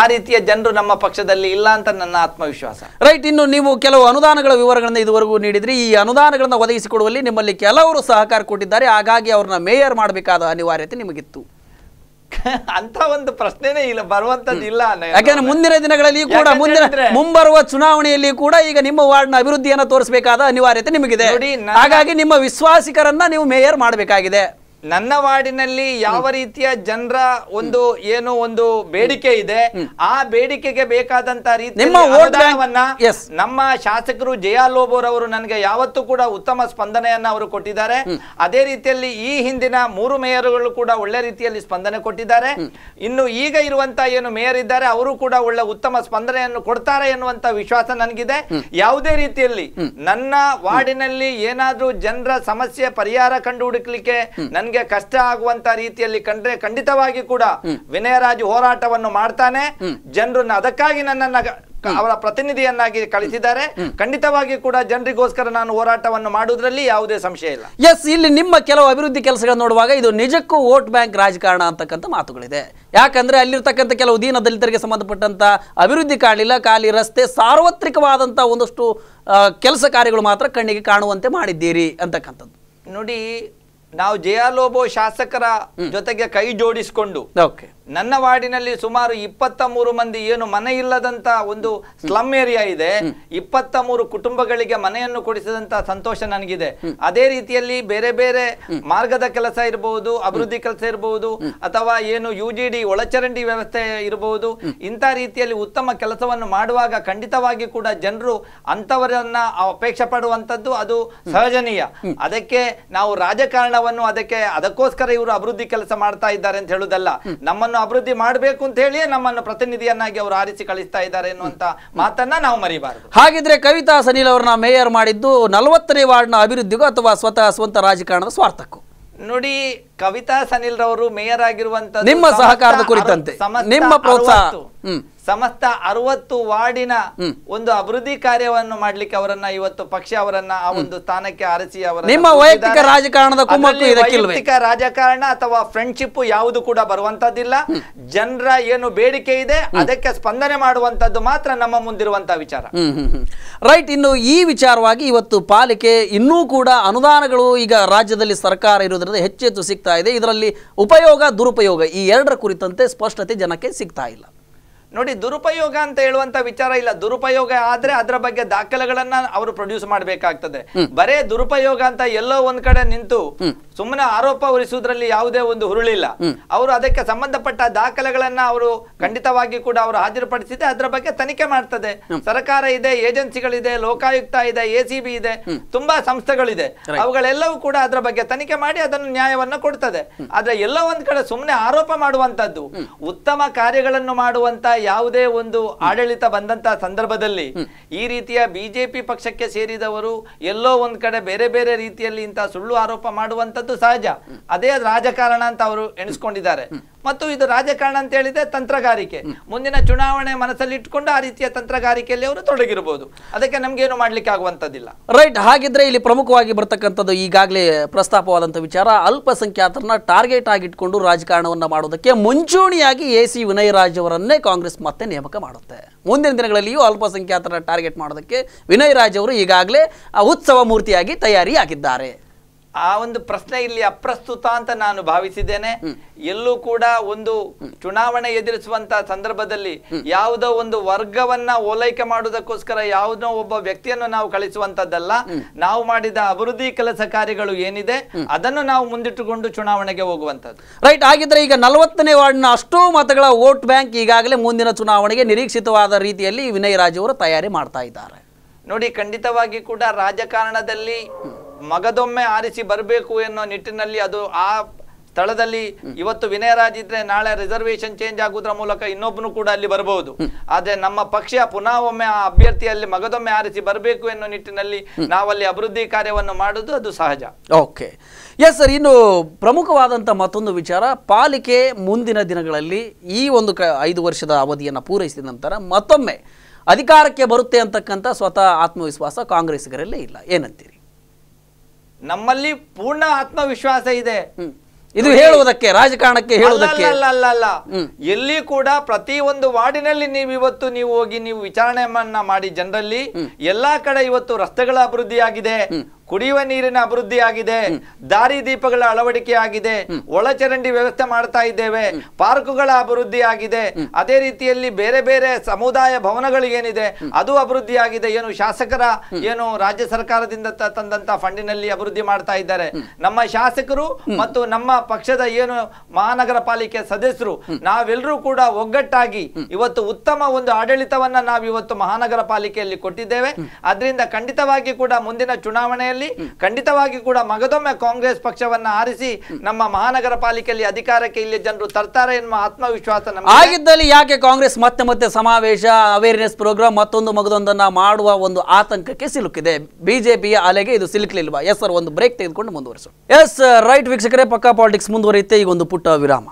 ಆ ರೀತಿಯ ಜನರು ನಮ್ಮ ಪಕ್ಷದಲ್ಲಿ ಇಲ್ಲ ಅಂತ ನನ್ನ ಆತ್ಮವಿಶ್ವಾಸ ರೈಟ್ ಇನ್ನು ನೀವು ಕೆಲವು ಅನುದಾನಗಳ ವಿವರಗಳನ್ನು ಇದುವರೆಗೂ ನೀಡಿದ್ರಿ ಈ ಅನುದಾನಗಳನ್ನು ಒದಗಿಸಿಕೊಡುವಲ್ಲಿ ನಿಮ್ಮಲ್ಲಿ ಕೆಲವರು ಸಹಕಾರ ಕೊಟ್ಟಿದ್ದಾರೆ ಹಾಗಾಗಿ ಅವ್ರನ್ನ ಮೇಯರ್ ಮಾಡಬೇಕಾದ ಅನಿವಾರ್ಯತೆ ನಿಮಗಿತ್ತು ಅಂತ ಒಂದು ಪ್ರಶ್ನೆನೇ ಇಲ್ಲ ಬರುವಂತದ್ದು ಇಲ್ಲ ಯಾಕಂದ್ರೆ ಮುಂದಿನ ದಿನಗಳಲ್ಲಿ ಕೂಡ ಮುಂದಿನ ಮುಂಬರುವ ಚುನಾವಣೆಯಲ್ಲಿ ಕೂಡ ಈಗ ನಿಮ್ಮ ವಾರ್ಡ್ನ ಅಭಿವೃದ್ಧಿಯನ್ನು ತೋರಿಸಬೇಕಾದ ಅನಿವಾರ್ಯತೆ ನಿಮಗಿದೆ ಹಾಗಾಗಿ ನಿಮ್ಮ ವಿಶ್ವಾಸಿಕರನ್ನ ನೀವು ಮೇಯರ್ ಮಾಡಬೇಕಾಗಿದೆ ನನ್ನ ವಾರ್ಡಿನಲ್ಲಿ ಯಾವ ರೀತಿಯ ಜನರ ಒಂದು ಏನು ಒಂದು ಬೇಡಿಕೆ ಇದೆ ಆ ಬೇಡಿಕೆಗೆ ಬೇಕಾದಂತ ರೀತಿ ನಮ್ಮ ಶಾಸಕರು ಲೋಬೋರ್ ಅವರು ನನಗೆ ಯಾವತ್ತೂ ಕೂಡ ಉತ್ತಮ ಸ್ಪಂದನೆಯನ್ನ ಅವರು ಕೊಟ್ಟಿದ್ದಾರೆ ಅದೇ ರೀತಿಯಲ್ಲಿ ಈ ಹಿಂದಿನ ಮೂರು ಮೇಯರ್ಗಳು ಕೂಡ ಒಳ್ಳೆ ರೀತಿಯಲ್ಲಿ ಸ್ಪಂದನೆ ಕೊಟ್ಟಿದ್ದಾರೆ ಇನ್ನು ಈಗ ಇರುವಂತ ಏನು ಮೇಯರ್ ಇದ್ದಾರೆ ಅವರು ಕೂಡ ಒಳ್ಳೆ ಉತ್ತಮ ಸ್ಪಂದನೆಯನ್ನು ಕೊಡ್ತಾರೆ ಎನ್ನುವಂತ ವಿಶ್ವಾಸ ನನಗಿದೆ ಯಾವುದೇ ರೀತಿಯಲ್ಲಿ ನನ್ನ ವಾರ್ಡಿನಲ್ಲಿ ಏನಾದ್ರೂ ಜನರ ಸಮಸ್ಯೆ ಪರಿಹಾರ ಕಂಡು ಹುಡುಕ್ಲಿಕ್ಕೆ ನನ್ಗೆ ಕಷ್ಟ ಆಗುವಂತ ರೀತಿಯಲ್ಲಿ ಕಂಡ್ರೆ ಖಂಡಿತವಾಗಿ ಕೂಡ ವಿನಯರಾಜು ಹೋರಾಟವನ್ನು ಮಾಡ್ತಾನೆ ಜನರು ಅದಕ್ಕಾಗಿ ನನ್ನ ಅವರ ಪ್ರತಿನಿಧಿಯನ್ನಾಗಿ ಕಳಿಸಿದ್ದಾರೆ ಖಂಡಿತವಾಗಿ ಕೂಡ ಜನರಿಗೋಸ್ಕರ ನಾನು ಹೋರಾಟವನ್ನು ಮಾಡುವುದರಲ್ಲಿ ಯಾವುದೇ ಸಂಶಯ ಇಲ್ಲ ಎಸ್ ಇಲ್ಲಿ ನಿಮ್ಮ ಕೆಲವು ಅಭಿವೃದ್ಧಿ ಕೆಲಸಗಳನ್ನು ನೋಡುವಾಗ ಇದು ನಿಜಕ್ಕೂ ವೋಟ್ ಬ್ಯಾಂಕ್ ರಾಜಕಾರಣ ಅಂತಕ್ಕಂಥ ಮಾತುಗಳಿದೆ ಯಾಕಂದ್ರೆ ಅಲ್ಲಿರ್ತಕ್ಕಂಥ ಕೆಲವು ದೀನ ದಲಿತರಿಗೆ ಸಂಬಂಧಪಟ್ಟಂತ ಅಭಿವೃದ್ಧಿ ಕಾಣಲಿಲ್ಲ ಖಾಲಿ ರಸ್ತೆ ಸಾರ್ವತ್ರಿಕವಾದಂತಹ ಒಂದಷ್ಟು ಕೆಲಸ ಕಾರ್ಯಗಳು ಮಾತ್ರ ಕಣ್ಣಿಗೆ ಕಾಣುವಂತೆ ಮಾಡಿದ್ದೀರಿ ಅಂತಕ್ಕಂಥದ್ದು ನೋಡಿ ನಾವು ಜೆ ಆರ್ ಲೋಬೋ ಶಾಸಕರ ಜೊತೆಗೆ ಕೈ ಜೋಡಿಸಿಕೊಂಡು ನನ್ನ ವಾರ್ಡಿನಲ್ಲಿ ಸುಮಾರು ಇಪ್ಪತ್ತ ಮೂರು ಮಂದಿ ಏನು ಮನೆ ಇಲ್ಲದಂತ ಒಂದು ಸ್ಲಮ್ ಏರಿಯಾ ಇದೆ ಇಪ್ಪತ್ತ ಮೂರು ಕುಟುಂಬಗಳಿಗೆ ಮನೆಯನ್ನು ಕೊಡಿಸಿದಂತ ಸಂತೋಷ ನನಗಿದೆ ಅದೇ ರೀತಿಯಲ್ಲಿ ಬೇರೆ ಬೇರೆ ಮಾರ್ಗದ ಕೆಲಸ ಇರಬಹುದು ಅಭಿವೃದ್ಧಿ ಕೆಲಸ ಇರಬಹುದು ಅಥವಾ ಏನು ಯು ಜಿ ಒಳಚರಂಡಿ ವ್ಯವಸ್ಥೆ ಇರಬಹುದು ಇಂಥ ರೀತಿಯಲ್ಲಿ ಉತ್ತಮ ಕೆಲಸವನ್ನು ಮಾಡುವಾಗ ಖಂಡಿತವಾಗಿ ಕೂಡ ಜನರು ಅಂತವರನ್ನ ಅಪೇಕ್ಷೆ ಪಡುವಂತದ್ದು ಅದು ಸಹಜನೀಯ ಅದಕ್ಕೆ ನಾವು ರಾಜಕಾರಣವನ್ನು ಅದಕ್ಕೆ ಅದಕ್ಕೋಸ್ಕರ ಇವರು ಅಭಿವೃದ್ಧಿ ಕೆಲಸ ಮಾಡ್ತಾ ಇದ್ದಾರೆ ಅಂತ ಹೇಳುದಲ್ಲ ನಮ್ಮನ್ನು ಅದನ್ನು ಅಭಿವೃದ್ಧಿ ಮಾಡಬೇಕು ಅಂತ ಹೇಳಿ ನಮ್ಮನ್ನು ಪ್ರತಿನಿಧಿಯನ್ನಾಗಿ ಅವರು ಆರಿಸಿ ಕಳಿಸ್ತಾ ಇದ್ದಾರೆ ಎನ್ನುವಂತ ಮಾತನ್ನ ನಾವು ಮರಿಬಾರದು ಹಾಗಿದ್ರೆ ಕವಿತಾ ಸನಿಲ್ ಅವ್ರನ್ನ ಮೇಯರ್ ಮಾಡಿದ್ದು ನಲವತ್ತನೇ ವಾರ್ಡ್ನ ಅಭಿವೃದ್ಧಿಗೂ ಅಥವಾ ಸ್ವತಃ ಸ್ವಂತ ರಾಜಕಾರಣದ ಸ್ವಾರ್ಥಕ್ಕೂ ನೋಡಿ ಕವಿತಾ ಸನಿಲ್ ರವರು ಮೇಯರ್ ಆಗಿರುವಂತ ನಿಮ್ಮ ಸಹಕಾರದ ಕುರಿತಂತೆ ನಿಮ್ಮ ಪ್ರೋತ್ಸಾಹ ಸಮಸ್ತ ಅರವತ್ತು ವಾರ್ಡಿನ ಒಂದು ಅಭಿವೃದ್ಧಿ ಕಾರ್ಯವನ್ನು ಮಾಡ್ಲಿಕ್ಕೆ ಅವರನ್ನ ಇವತ್ತು ಪಕ್ಷ ಅವರನ್ನ ಆ ಒಂದು ಸ್ಥಾನಕ್ಕೆ ಆರಿಸಿ ಅವರ ನಿಮ್ಮ ವೈಯಕ್ತಿಕ ರಾಜಕಾರಣದ ವೈಯಕ್ತಿಕ ರಾಜಕಾರಣ ಅಥವಾ ಫ್ರೆಂಡ್ಶಿಪ್ ಯಾವುದು ಕೂಡ ಬರುವಂತದ್ದಿಲ್ಲ ಜನರ ಏನು ಬೇಡಿಕೆ ಇದೆ ಅದಕ್ಕೆ ಸ್ಪಂದನೆ ಮಾಡುವಂತದ್ದು ಮಾತ್ರ ನಮ್ಮ ಮುಂದಿರುವಂತಹ ವಿಚಾರ ರೈಟ್ ಇನ್ನು ಈ ವಿಚಾರವಾಗಿ ಇವತ್ತು ಪಾಲಿಕೆ ಇನ್ನೂ ಕೂಡ ಅನುದಾನಗಳು ಈಗ ರಾಜ್ಯದಲ್ಲಿ ಸರ್ಕಾರ ಇರುವುದರಿಂದ ಹೆಚ್ಚೆಚ್ಚು ಸಿಗ್ತಾ ಇದೆ ಇದರಲ್ಲಿ ಉಪಯೋಗ ದುರುಪಯೋಗ ಈ ಎರಡರ ಕುರಿತಂತೆ ಸ್ಪಷ್ಟತೆ ಜನಕ್ಕೆ ಸಿಗ್ತಾ ಇಲ್ಲ ನೋಡಿ ದುರುಪಯೋಗ ಅಂತ ಹೇಳುವಂತ ವಿಚಾರ ಇಲ್ಲ ದುರುಪಯೋಗ ಆದ್ರೆ ಅದರ ಬಗ್ಗೆ ದಾಖಲೆಗಳನ್ನ ಅವರು ಪ್ರೊಡ್ಯೂಸ್ ಮಾಡ್ಬೇಕಾಗ್ತದೆ ಬರೇ ದುರುಪಯೋಗ ಅಂತ ಎಲ್ಲೋ ಒಂದ್ ಕಡೆ ನಿಂತು ಸುಮ್ಮನೆ ಆರೋಪ ಹೊರಿಸುವುದರಲ್ಲಿ ಯಾವುದೇ ಒಂದು ಹುರುಳಿಲ್ಲ ಅವರು ಅದಕ್ಕೆ ಸಂಬಂಧಪಟ್ಟ ದಾಖಲೆಗಳನ್ನ ಅವರು ಖಂಡಿತವಾಗಿ ಕೂಡ ಅವರು ಹಾಜರುಪಡಿಸಿದೆ ಅದರ ಬಗ್ಗೆ ತನಿಖೆ ಮಾಡ್ತದೆ ಸರ್ಕಾರ ಇದೆ ಏಜೆನ್ಸಿಗಳಿದೆ ಲೋಕಾಯುಕ್ತ ಇದೆ ಎ ಇದೆ ತುಂಬಾ ಸಂಸ್ಥೆಗಳಿದೆ ಅವುಗಳೆಲ್ಲವೂ ಕೂಡ ಅದರ ಬಗ್ಗೆ ತನಿಖೆ ಮಾಡಿ ಅದನ್ನು ನ್ಯಾಯವನ್ನ ಕೊಡ್ತದೆ ಆದ್ರೆ ಎಲ್ಲ ಒಂದ್ ಕಡೆ ಸುಮ್ಮನೆ ಆರೋಪ ಮಾಡುವಂತದ್ದು ಉತ್ತಮ ಕಾರ್ಯಗಳನ್ನು ಮಾಡುವಂತ ಯಾವುದೇ ಒಂದು ಆಡಳಿತ ಬಂದಂತ ಸಂದರ್ಭದಲ್ಲಿ ಈ ರೀತಿಯ ಬಿಜೆಪಿ ಪಕ್ಷಕ್ಕೆ ಸೇರಿದವರು ಎಲ್ಲೋ ಒಂದ್ ಕಡೆ ಬೇರೆ ಬೇರೆ ರೀತಿಯಲ್ಲಿ ಇಂತಹ ಸುಳ್ಳು ಆರೋಪ ಮಾಡುವಂತದ್ದು ಸಹಜ ಅದೇ ರಾಜಕಾರಣ ಅಂತ ಅವರು ಎಣಿಸ್ಕೊಂಡಿದ್ದಾರೆ ಮತ್ತು ಇದು ರಾಜಕಾರಣ ಅಂತ ಹೇಳಿದ್ರೆ ತಂತ್ರಗಾರಿಕೆ ಮುಂದಿನ ಚುನಾವಣೆ ಮನಸ್ಸಲ್ಲಿ ಇಟ್ಕೊಂಡು ಆ ರೀತಿಯ ತಂತ್ರಗಾರಿಕೆಯಲ್ಲಿ ಅವರು ತೊಡಗಿರಬಹುದು ಅದಕ್ಕೆ ನಮ್ಗೆ ಏನು ಮಾಡ್ಲಿಕ್ಕೆ ಆಗುವಂತದ್ದಿಲ್ಲ ರೈಟ್ ಹಾಗಿದ್ರೆ ಇಲ್ಲಿ ಪ್ರಮುಖವಾಗಿ ಬರ್ತಕ್ಕಂಥದ್ದು ಈಗಾಗಲೇ ಪ್ರಸ್ತಾಪವಾದಂಥ ವಿಚಾರ ಅಲ್ಪಸಂಖ್ಯಾತರನ್ನ ಟಾರ್ಗೆಟ್ ಆಗಿಟ್ಕೊಂಡು ರಾಜಕಾರಣವನ್ನ ಮಾಡೋದಕ್ಕೆ ಮುಂಚೂಣಿಯಾಗಿ ಎ ಸಿ ವಿನಯ್ ರಾಜ್ ಅವರನ್ನೇ ಕಾಂಗ್ರೆಸ್ ಮತ್ತೆ ನೇಮಕ ಮಾಡುತ್ತೆ ಮುಂದಿನ ದಿನಗಳಲ್ಲಿಯೂ ಅಲ್ಪಸಂಖ್ಯಾತರ ಟಾರ್ಗೆಟ್ ಮಾಡೋದಕ್ಕೆ ವಿನಯ್ ರಾಜ್ ಅವರು ಈಗಾಗಲೇ ಉತ್ಸವ ಮೂರ್ತಿಯಾಗಿ ತಯಾರಿ ಆಗಿದ್ದಾರೆ ಆ ಒಂದು ಪ್ರಶ್ನೆ ಇಲ್ಲಿ ಅಪ್ರಸ್ತುತ ಅಂತ ನಾನು ಭಾವಿಸಿದ್ದೇನೆ ಎಲ್ಲೂ ಕೂಡ ಒಂದು ಚುನಾವಣೆ ಎದುರಿಸುವಂತ ಸಂದರ್ಭದಲ್ಲಿ ಯಾವುದೋ ಒಂದು ವರ್ಗವನ್ನ ಓಲೈಕೆ ಮಾಡುವುದಕ್ಕೋಸ್ಕರ ಯಾವುದೋ ಒಬ್ಬ ವ್ಯಕ್ತಿಯನ್ನು ನಾವು ಕಳಿಸುವಂತದ್ದಲ್ಲ ನಾವು ಮಾಡಿದ ಅಭಿವೃದ್ಧಿ ಕೆಲಸ ಕಾರ್ಯಗಳು ಏನಿದೆ ಅದನ್ನು ನಾವು ಮುಂದಿಟ್ಟುಕೊಂಡು ಚುನಾವಣೆಗೆ ಹೋಗುವಂತದ್ದು ರೈಟ್ ಆಗಿದ್ರೆ ಈಗ ನಲವತ್ತನೇ ವಾರ್ಡ್ನ ಅಷ್ಟೋ ಮತಗಳ ವೋಟ್ ಬ್ಯಾಂಕ್ ಈಗಾಗಲೇ ಮುಂದಿನ ಚುನಾವಣೆಗೆ ನಿರೀಕ್ಷಿತವಾದ ರೀತಿಯಲ್ಲಿ ವಿನಯ್ ರಾಜ್ ಅವರು ತಯಾರಿ ಮಾಡ್ತಾ ಇದ್ದಾರೆ ನೋಡಿ ಖಂಡಿತವಾಗಿ ಕೂಡ ರಾಜಕಾರಣದಲ್ಲಿ ಮಗದೊಮ್ಮೆ ಆರಿಸಿ ಬರಬೇಕು ಎನ್ನುವ ನಿಟ್ಟಿನಲ್ಲಿ ಅದು ಆ ಸ್ಥಳದಲ್ಲಿ ಇವತ್ತು ವಿನಯರಾಜ್ ಇದ್ರೆ ನಾಳೆ ರಿಸರ್ವೇಶನ್ ಚೇಂಜ್ ಆಗುವುದರ ಮೂಲಕ ಇನ್ನೊಬ್ಬನು ಕೂಡ ಅಲ್ಲಿ ಬರಬಹುದು ಆದ್ರೆ ನಮ್ಮ ಪಕ್ಷ ಪುನಃ ಒಮ್ಮೆ ಆ ಅಭ್ಯರ್ಥಿಯಲ್ಲಿ ಮಗದೊಮ್ಮೆ ಆರಿಸಿ ಬರಬೇಕು ಎನ್ನುವ ನಿಟ್ಟಿನಲ್ಲಿ ನಾವಲ್ಲಿ ಅಭಿವೃದ್ಧಿ ಕಾರ್ಯವನ್ನು ಮಾಡುದು ಅದು ಸಹಜ ಓಕೆ ಎಸ್ ಸರ್ ಇನ್ನು ಪ್ರಮುಖವಾದಂಥ ಮತ್ತೊಂದು ವಿಚಾರ ಪಾಲಿಕೆ ಮುಂದಿನ ದಿನಗಳಲ್ಲಿ ಈ ಒಂದು ಐದು ವರ್ಷದ ಅವಧಿಯನ್ನು ಪೂರೈಸಿದ ನಂತರ ಮತ್ತೊಮ್ಮೆ ಅಧಿಕಾರಕ್ಕೆ ಬರುತ್ತೆ ಅಂತಕ್ಕಂಥ ಸ್ವತಃ ಆತ್ಮವಿಶ್ವಾಸ ಕಾಂಗ್ರೆಸ್ಗರಲ್ಲೇ ಇಲ್ಲ ಏನಂತೀರಿ ನಮ್ಮಲ್ಲಿ ಪೂರ್ಣ ಆತ್ಮವಿಶ್ವಾಸ ಇದೆ ಇದು ಹೇಳುವುದಕ್ಕೆ ರಾಜಕಾರಣಕ್ಕೆ ಹೇಳುವುದಕ್ಕೆ ಅಲ್ಲ ಅಲ್ಲ ಅಲ್ಲ ಎಲ್ಲಿ ಕೂಡ ಪ್ರತಿ ಒಂದು ವಾರ್ಡಿನಲ್ಲಿ ನೀವು ಇವತ್ತು ನೀವು ಹೋಗಿ ನೀವು ವಿಚಾರಣೆ ಮಾಡಿ ಜನರಲ್ಲಿ ಎಲ್ಲಾ ಕಡೆ ಇವತ್ತು ರಸ್ತೆಗಳ ಅಭಿವೃದ್ಧಿ ಆಗಿದೆ ಕುಡಿಯುವ ನೀರಿನ ಅಭಿವೃದ್ಧಿ ಆಗಿದೆ ದಾರಿ ದೀಪಗಳ ಅಳವಡಿಕೆ ಆಗಿದೆ ಒಳಚರಂಡಿ ವ್ಯವಸ್ಥೆ ಮಾಡ್ತಾ ಇದ್ದೇವೆ ಪಾರ್ಕ್ಗಳ ಅಭಿವೃದ್ಧಿ ಆಗಿದೆ ಅದೇ ರೀತಿಯಲ್ಲಿ ಬೇರೆ ಬೇರೆ ಸಮುದಾಯ ಭವನಗಳು ಏನಿದೆ ಅದು ಅಭಿವೃದ್ಧಿ ಆಗಿದೆ ಏನು ಶಾಸಕರ ಏನು ರಾಜ್ಯ ಸರ್ಕಾರದಿಂದ ತಂದಂತ ಫಂಡಿನಲ್ಲಿ ಅಭಿವೃದ್ಧಿ ಮಾಡ್ತಾ ಇದ್ದಾರೆ ನಮ್ಮ ಶಾಸಕರು ಮತ್ತು ನಮ್ಮ ಪಕ್ಷದ ಏನು ಮಹಾನಗರ ಪಾಲಿಕೆ ಸದಸ್ಯರು ನಾವೆಲ್ಲರೂ ಕೂಡ ಒಗ್ಗಟ್ಟಾಗಿ ಇವತ್ತು ಉತ್ತಮ ಒಂದು ಆಡಳಿತವನ್ನ ನಾವು ಇವತ್ತು ಮಹಾನಗರ ಪಾಲಿಕೆಯಲ್ಲಿ ಕೊಟ್ಟಿದ್ದೇವೆ ಅದರಿಂದ ಖಂಡಿತವಾಗಿ ಕೂಡ ಮುಂದಿನ ಚುನಾವಣೆಯಲ್ಲಿ ಖಂಡಿತವಾಗಿ ಕೂಡ ಮಗದೊಮ್ಮೆ ಕಾಂಗ್ರೆಸ್ ಪಕ್ಷವನ್ನ ಆರಿಸಿ ನಮ್ಮ ಮಹಾನಗರ ಪಾಲಿಕೆಯಲ್ಲಿ ಅಧಿಕಾರಕ್ಕೆ ಇಲ್ಲಿ ಜನರು ತರ್ತಾರೆ ಎನ್ನುವ ಆತ್ಮವಿಶ್ವಾಸ ಆಗಿದ್ದಲ್ಲಿ ಯಾಕೆ ಕಾಂಗ್ರೆಸ್ ಮತ್ತೆ ಮತ್ತೆ ಸಮಾವೇಶ ಅವೇರ್ನೆಸ್ ಪ್ರೋಗ್ರಾಮ್ ಮತ್ತೊಂದು ಮಗದೊಂದನ್ನ ಮಾಡುವ ಒಂದು ಆತಂಕಕ್ಕೆ ಸಿಲುಕಿದೆ ಬಿಜೆಪಿಯ ಅಲೆಗೆ ಇದು ಸಿಲುಕಲಿಲ್ವಾ ಎಸ್ ಸರ್ ಒಂದು ಬ್ರೇಕ್ ತೆಗೆದುಕೊಂಡು ಮುಂದುವರಿಸು ಎಸ್ ರೈಟ್ ವೀಕ್ಷಕರೇ ಪಕ್ಕಾ ಪಾಲಿಟಿಕ್ಸ್ ಮುಂದುವರಿಯುತ್ತೆ ಈಗ ಒಂದು ಪುಟ್ಟ ವಿರಾಮ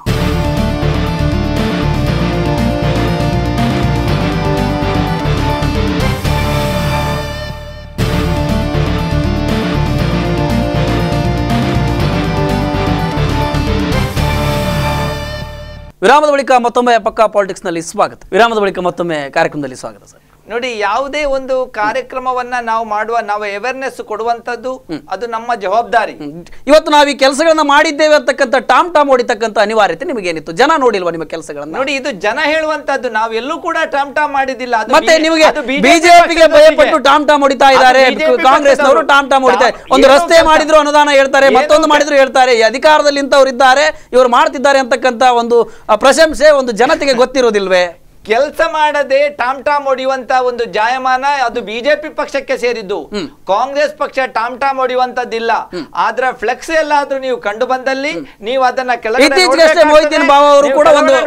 ವಿರಾಮದ ಬಳಿಕ ಮತ್ತೊಮ್ಮೆ ಪಕ್ಕಾ ಪಾಲಿಟಿಕ್ಸ್ನಲ್ಲಿ ಸ್ವಾಗತ ವಿರಾಮದ ಬಳಿಕ ಮತ್ತೊಮ್ಮೆ ಕಾರ್ಯಕ್ರಮದಲ್ಲಿ ಸ್ವಾಗತ ಸರ್ ನೋಡಿ ಯಾವುದೇ ಒಂದು ಕಾರ್ಯಕ್ರಮವನ್ನ ನಾವು ಮಾಡುವ ನಾವು ಅವೇರ್ನೆಸ್ ಕೊಡುವಂತದ್ದು ಅದು ನಮ್ಮ ಜವಾಬ್ದಾರಿ ಇವತ್ತು ನಾವು ಈ ಕೆಲಸಗಳನ್ನ ಮಾಡಿದ್ದೇವೆ ಅಂತಕ್ಕಂಥ ಟಾಮ್ ಟಾಮ್ ಹೊಡಿತಕ್ಕಂತ ಅನಿವಾರ್ಯತೆ ನಿಮಗೆ ಏನಿತ್ತು ಜನ ನೋಡಿಲ್ವಾ ನಿಮ್ಮ ಕೆಲಸಗಳನ್ನ ನೋಡಿ ಇದು ಜನ ಹೇಳುವಂತದ್ದು ನಾವು ಎಲ್ಲೂ ಕೂಡ ಟಾಮ್ ಟಾಮ್ ಮಾಡಿದಿಲ್ಲ ಮತ್ತೆ ನಿಮಗೆ ಬಿಜೆಪಿಗೆ ಭಯಪಟ್ಟು ಟಾಮ್ ಟಾಮ್ ಹೊಡಿತಾ ಇದ್ದಾರೆ ಕಾಂಗ್ರೆಸ್ ಅವರು ಟಾಮ್ ಟಾಮ್ ಹೊಡಿತಾರೆ ಒಂದು ರಸ್ತೆ ಮಾಡಿದ್ರು ಅನುದಾನ ಹೇಳ್ತಾರೆ ಮತ್ತೊಂದು ಮಾಡಿದ್ರು ಹೇಳ್ತಾರೆ ಅಧಿಕಾರದಲ್ಲಿ ಇಂತವ್ರು ಇದ್ದಾರೆ ಇವರು ಮಾಡ್ತಿದ್ದಾರೆ ಅಂತಕ್ಕಂತ ಒಂದು ಪ್ರಶಂಸೆ ಒಂದು ಜನತೆಗೆ ಗೊತ್ತಿರೋದಿಲ್ವೇ ಕೆಲಸ ಮಾಡದೆ ಟಾಮ್ ಟಾಮ್ ಹೊಡೆಯುವಂತ ಒಂದು ಜಾಯಮಾನ ಅದು ಬಿಜೆಪಿ ಪಕ್ಷಕ್ಕೆ ಸೇರಿದ್ದು ಕಾಂಗ್ರೆಸ್ ಪಕ್ಷ ಟಾಮ್ ಟಾಮ್ ಹೊಡೆಯುವಂತದ್ದಿಲ್ಲ ಆದ್ರ ಫ್ಲೆಕ್ಸ್ ಎಲ್ಲಾದ್ರೂ ನೀವು ಕಂಡು ಬಂದಲ್ಲಿ ನೀವು ಅದನ್ನ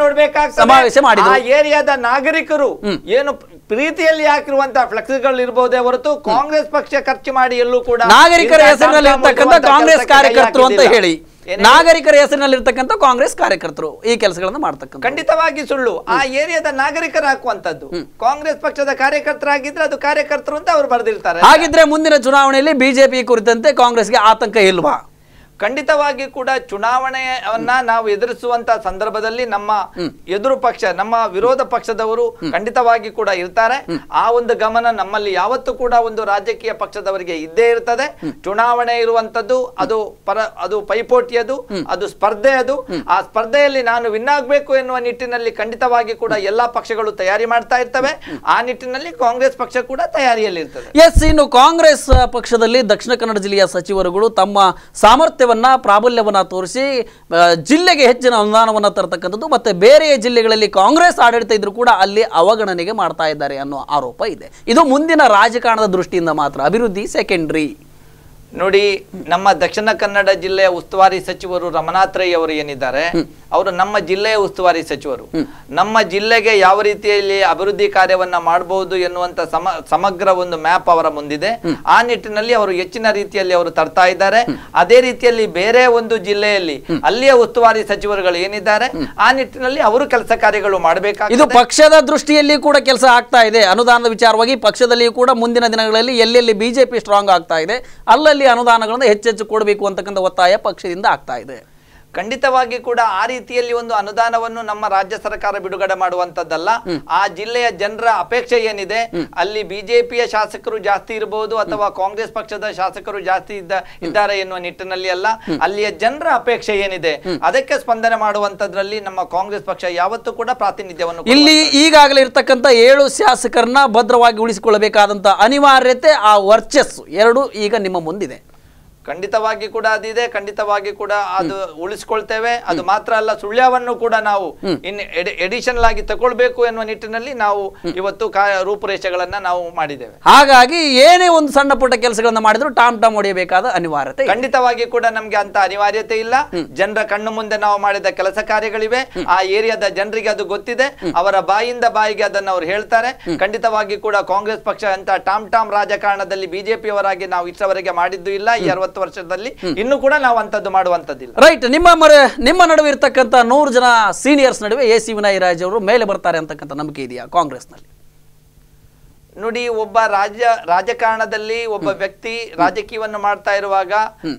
ನೋಡ್ಬೇಕಾಗ್ತದೆ ಆ ಏರಿಯಾದ ನಾಗರಿಕರು ಏನು ಪ್ರೀತಿಯಲ್ಲಿ ಹಾಕಿರುವಂತ ಫ್ಲೆಕ್ಸ್ ಗಳು ಇರಬಹುದೇ ಹೊರತು ಕಾಂಗ್ರೆಸ್ ಪಕ್ಷ ಖರ್ಚು ಮಾಡಿ ಎಲ್ಲೂ ಕೂಡ ನಾಗರಿಕರ ಹೆಸರಿನಲ್ಲಿ ಕಾಂಗ್ರೆಸ್ ಕಾರ್ಯಕರ್ತರು ಅಂತ ಹೇಳಿ ನಾಗರಿಕರ ಹೆಸರಿನಲ್ಲಿರ್ತಕ್ಕಂಥ ಕಾಂಗ್ರೆಸ್ ಕಾರ್ಯಕರ್ತರು ಈ ಕೆಲಸಗಳನ್ನು ಮಾಡ್ತಕ್ಕ ಖಂಡಿತವಾಗಿ ಸುಳ್ಳು ಆ ಏರಿಯಾದ ನಾಗರಿಕರ ಹಾಕುವಂತದ್ದು ಕಾಂಗ್ರೆಸ್ ಪಕ್ಷದ ಕಾರ್ಯಕರ್ತರಾಗಿದ್ರೆ ಅದು ಕಾರ್ಯಕರ್ತರು ಅಂತ ಅವರು ಬರೆದಿರ್ತಾರೆ ಹಾಗಿದ್ರೆ ಮುಂದಿನ ಚುನಾವಣೆಯಲ್ಲಿ ಬಿಜೆಪಿ ಕುರಿತಂತೆ ಕಾಂಗ್ರೆಸ್ಗೆ ಆತಂಕ ಇಲ್ವಾ ಖಂಡಿತವಾಗಿ ಕೂಡ ಚುನಾವಣೆಯನ್ನ ನಾವು ಎದುರಿಸುವಂತ ಸಂದರ್ಭದಲ್ಲಿ ನಮ್ಮ ಎದುರು ಪಕ್ಷ ನಮ್ಮ ವಿರೋಧ ಪಕ್ಷದವರು ಖಂಡಿತವಾಗಿ ಕೂಡ ಇರ್ತಾರೆ ಆ ಒಂದು ಗಮನ ನಮ್ಮಲ್ಲಿ ಯಾವತ್ತೂ ಕೂಡ ಒಂದು ರಾಜಕೀಯ ಪಕ್ಷದವರಿಗೆ ಇದ್ದೇ ಇರ್ತದೆ ಚುನಾವಣೆ ಇರುವಂತದ್ದು ಅದು ಪೈಪೋಟಿ ಅದು ಅದು ಸ್ಪರ್ಧೆ ಅದು ಆ ಸ್ಪರ್ಧೆಯಲ್ಲಿ ನಾನು ವಿನ್ ಆಗ್ಬೇಕು ಎನ್ನುವ ನಿಟ್ಟಿನಲ್ಲಿ ಖಂಡಿತವಾಗಿ ಕೂಡ ಎಲ್ಲಾ ಪಕ್ಷಗಳು ತಯಾರಿ ಮಾಡ್ತಾ ಇರ್ತವೆ ಆ ನಿಟ್ಟಿನಲ್ಲಿ ಕಾಂಗ್ರೆಸ್ ಪಕ್ಷ ಕೂಡ ತಯಾರಿಯಲ್ಲಿ ಇರ್ತದೆ ಎಸ್ ಇನ್ನು ಕಾಂಗ್ರೆಸ್ ಪಕ್ಷದಲ್ಲಿ ದಕ್ಷಿಣ ಕನ್ನಡ ಜಿಲ್ಲೆಯ ಸಚಿವರುಗಳು ತಮ್ಮ ಸಾಮರ್ಥ್ಯ ಪ್ರಾಬಲ್ಯವನ್ನ ಪ್ರಾಬಲ್ಯವನ್ನು ತೋರಿಸಿ ಜಿಲ್ಲೆಗೆ ಹೆಚ್ಚಿನ ಅನುದಾನವನ್ನು ತರತಕ್ಕಂಥದ್ದು ಮತ್ತು ಬೇರೆ ಜಿಲ್ಲೆಗಳಲ್ಲಿ ಕಾಂಗ್ರೆಸ್ ಆಡಳಿತ ಇದ್ದರೂ ಕೂಡ ಅಲ್ಲಿ ಅವಗಣನೆಗೆ ಮಾಡ್ತಾ ಇದ್ದಾರೆ ಅನ್ನೋ ಆರೋಪ ಇದೆ ಇದು ಮುಂದಿನ ರಾಜಕಾರಣದ ದೃಷ್ಟಿಯಿಂದ ಮಾತ್ರ ಅಭಿವೃದ್ಧಿ ಸೆಕೆಂಡ್ರಿ ನೋಡಿ ನಮ್ಮ ದಕ್ಷಿಣ ಕನ್ನಡ ಜಿಲ್ಲೆಯ ಉಸ್ತುವಾರಿ ಸಚಿವರು ರಮನಾಥ್ರೈ ಅವರು ಏನಿದ್ದಾರೆ ಅವರು ನಮ್ಮ ಜಿಲ್ಲೆಯ ಉಸ್ತುವಾರಿ ಸಚಿವರು ನಮ್ಮ ಜಿಲ್ಲೆಗೆ ಯಾವ ರೀತಿಯಲ್ಲಿ ಅಭಿವೃದ್ಧಿ ಕಾರ್ಯವನ್ನ ಮಾಡಬಹುದು ಎನ್ನುವಂತ ಸಮ ಸಮಗ್ರ ಒಂದು ಮ್ಯಾಪ್ ಅವರ ಮುಂದಿದೆ ಆ ನಿಟ್ಟಿನಲ್ಲಿ ಅವರು ಹೆಚ್ಚಿನ ರೀತಿಯಲ್ಲಿ ಅವರು ತರ್ತಾ ಇದ್ದಾರೆ ಅದೇ ರೀತಿಯಲ್ಲಿ ಬೇರೆ ಒಂದು ಜಿಲ್ಲೆಯಲ್ಲಿ ಅಲ್ಲಿಯ ಉಸ್ತುವಾರಿ ಸಚಿವರುಗಳು ಏನಿದ್ದಾರೆ ಆ ನಿಟ್ಟಿನಲ್ಲಿ ಅವರು ಕೆಲಸ ಕಾರ್ಯಗಳು ಮಾಡಬೇಕಾಗಿ ಇದು ಪಕ್ಷದ ದೃಷ್ಟಿಯಲ್ಲಿ ಕೂಡ ಕೆಲಸ ಆಗ್ತಾ ಇದೆ ಅನುದಾನದ ವಿಚಾರವಾಗಿ ಪಕ್ಷದಲ್ಲಿಯೂ ಕೂಡ ಮುಂದಿನ ದಿನಗಳಲ್ಲಿ ಎಲ್ಲೆಲ್ಲಿ ಬಿಜೆಪಿ ಸ್ಟ್ರಾಂಗ್ ಆಗ್ತಾ ಇದೆ ಅಲ್ಲಲ್ಲಿ ಅನುದಾನಗಳನ್ನು ಹೆಚ್ಚೆಚ್ಚು ಕೊಡಬೇಕು ಅಂತಕ್ಕಂಥ ಒತ್ತಾಯ ಪಕ್ಷದಿಂದ ಆಗ್ತಾ ಇದೆ ಖಂಡಿತವಾಗಿ ಕೂಡ ಆ ರೀತಿಯಲ್ಲಿ ಒಂದು ಅನುದಾನವನ್ನು ನಮ್ಮ ರಾಜ್ಯ ಸರ್ಕಾರ ಬಿಡುಗಡೆ ಮಾಡುವಂತದ್ದಲ್ಲ ಆ ಜಿಲ್ಲೆಯ ಜನರ ಅಪೇಕ್ಷೆ ಏನಿದೆ ಅಲ್ಲಿ ಬಿಜೆಪಿಯ ಶಾಸಕರು ಜಾಸ್ತಿ ಇರಬಹುದು ಅಥವಾ ಕಾಂಗ್ರೆಸ್ ಪಕ್ಷದ ಶಾಸಕರು ಜಾಸ್ತಿ ಇದ್ದ ಇದ್ದಾರೆ ಎನ್ನುವ ನಿಟ್ಟಿನಲ್ಲಿ ಅಲ್ಲ ಅಲ್ಲಿಯ ಜನರ ಅಪೇಕ್ಷೆ ಏನಿದೆ ಅದಕ್ಕೆ ಸ್ಪಂದನೆ ಮಾಡುವಂತದ್ರಲ್ಲಿ ನಮ್ಮ ಕಾಂಗ್ರೆಸ್ ಪಕ್ಷ ಯಾವತ್ತೂ ಕೂಡ ಪ್ರಾತಿನಿಧ್ಯವನ್ನು ಇಲ್ಲಿ ಈಗಾಗಲೇ ಇರತಕ್ಕಂಥ ಏಳು ಶಾಸಕರನ್ನ ಭದ್ರವಾಗಿ ಉಳಿಸಿಕೊಳ್ಳಬೇಕಾದಂತಹ ಅನಿವಾರ್ಯತೆ ಆ ವರ್ಚಸ್ಸು ಎರಡು ಈಗ ನಿಮ್ಮ ಮುಂದಿದೆ ಖಂಡಿತವಾಗಿ ಕೂಡ ಅದಿದೆ ಖಂಡಿತವಾಗಿ ಕೂಡ ಅದು ಉಳಿಸ್ಕೊಳ್ತೇವೆ ಅದು ಮಾತ್ರ ಅಲ್ಲ ಸುಳ್ಯವನ್ನು ಕೂಡ ನಾವು ಇನ್ ಎಡಿಷನಲ್ ಆಗಿ ತಗೊಳ್ಬೇಕು ಎನ್ನುವ ನಿಟ್ಟಿನಲ್ಲಿ ನಾವು ಇವತ್ತು ರೂಪುರೇಷೆಗಳನ್ನ ನಾವು ಮಾಡಿದ್ದೇವೆ ಹಾಗಾಗಿ ಏನೇ ಒಂದು ಸಣ್ಣ ಪುಟ್ಟ ಕೆಲಸಗಳನ್ನ ಮಾಡಿದ್ರು ಟಾಮ್ ಟಾಮ್ ಹೊಡೆಯಬೇಕಾದ ಅನಿವಾರ್ಯತೆ ಖಂಡಿತವಾಗಿ ಕೂಡ ನಮ್ಗೆ ಅಂತ ಅನಿವಾರ್ಯತೆ ಇಲ್ಲ ಜನರ ಕಣ್ಣು ಮುಂದೆ ನಾವು ಮಾಡಿದ ಕೆಲಸ ಕಾರ್ಯಗಳಿವೆ ಆ ಏರಿಯಾದ ಜನರಿಗೆ ಅದು ಗೊತ್ತಿದೆ ಅವರ ಬಾಯಿಂದ ಬಾಯಿಗೆ ಅದನ್ನು ಅವ್ರು ಹೇಳ್ತಾರೆ ಖಂಡಿತವಾಗಿ ಕೂಡ ಕಾಂಗ್ರೆಸ್ ಪಕ್ಷ ಅಂತ ಟಾಮ್ ಟಾಮ್ ರಾಜಕಾರಣದಲ್ಲಿ ಬಿಜೆಪಿಯವರಾಗಿ ನಾವು ಇಷ್ಟವರೆಗೆ ಮಾಡಿದ್ದು ಇಲ್ಲ ಈ ವರ್ಷದಲ್ಲಿ ಇನ್ನು ಕೂಡ ನಾವು ಅಂತದ್ದು ಮಾಡುವಂತದ್ದಿಲ್ಲ ರೈಟ್ ನಿಮ್ಮ ಮರೆ ನಿಮ್ಮ ನಡುವೆ ಇರತಕ್ಕಂತ ನೂರು ಜನ ಸೀನಿಯರ್ಸ್ ನಡುವೆ ಎ ಸಿ ವಿನಾಯಿ ರಾಜ್ ಅವರು ಮೇಲೆ ಬರ್ತಾರೆ ಅಂತಕ್ಕಂಥ ನಂಬಿಕೆ ಇದೆಯಾ ಕಾಂಗ್ರೆಸ್ನಲ್ಲಿ ನೋಡಿ ಒಬ್ಬ ರಾಜ್ಯ ರಾಜಕಾರಣದಲ್ಲಿ ಒಬ್ಬ ವ್ಯಕ್ತಿ ರಾಜಕೀಯವನ್ನು ಮಾಡ್ತಾ ಇರುವಾಗ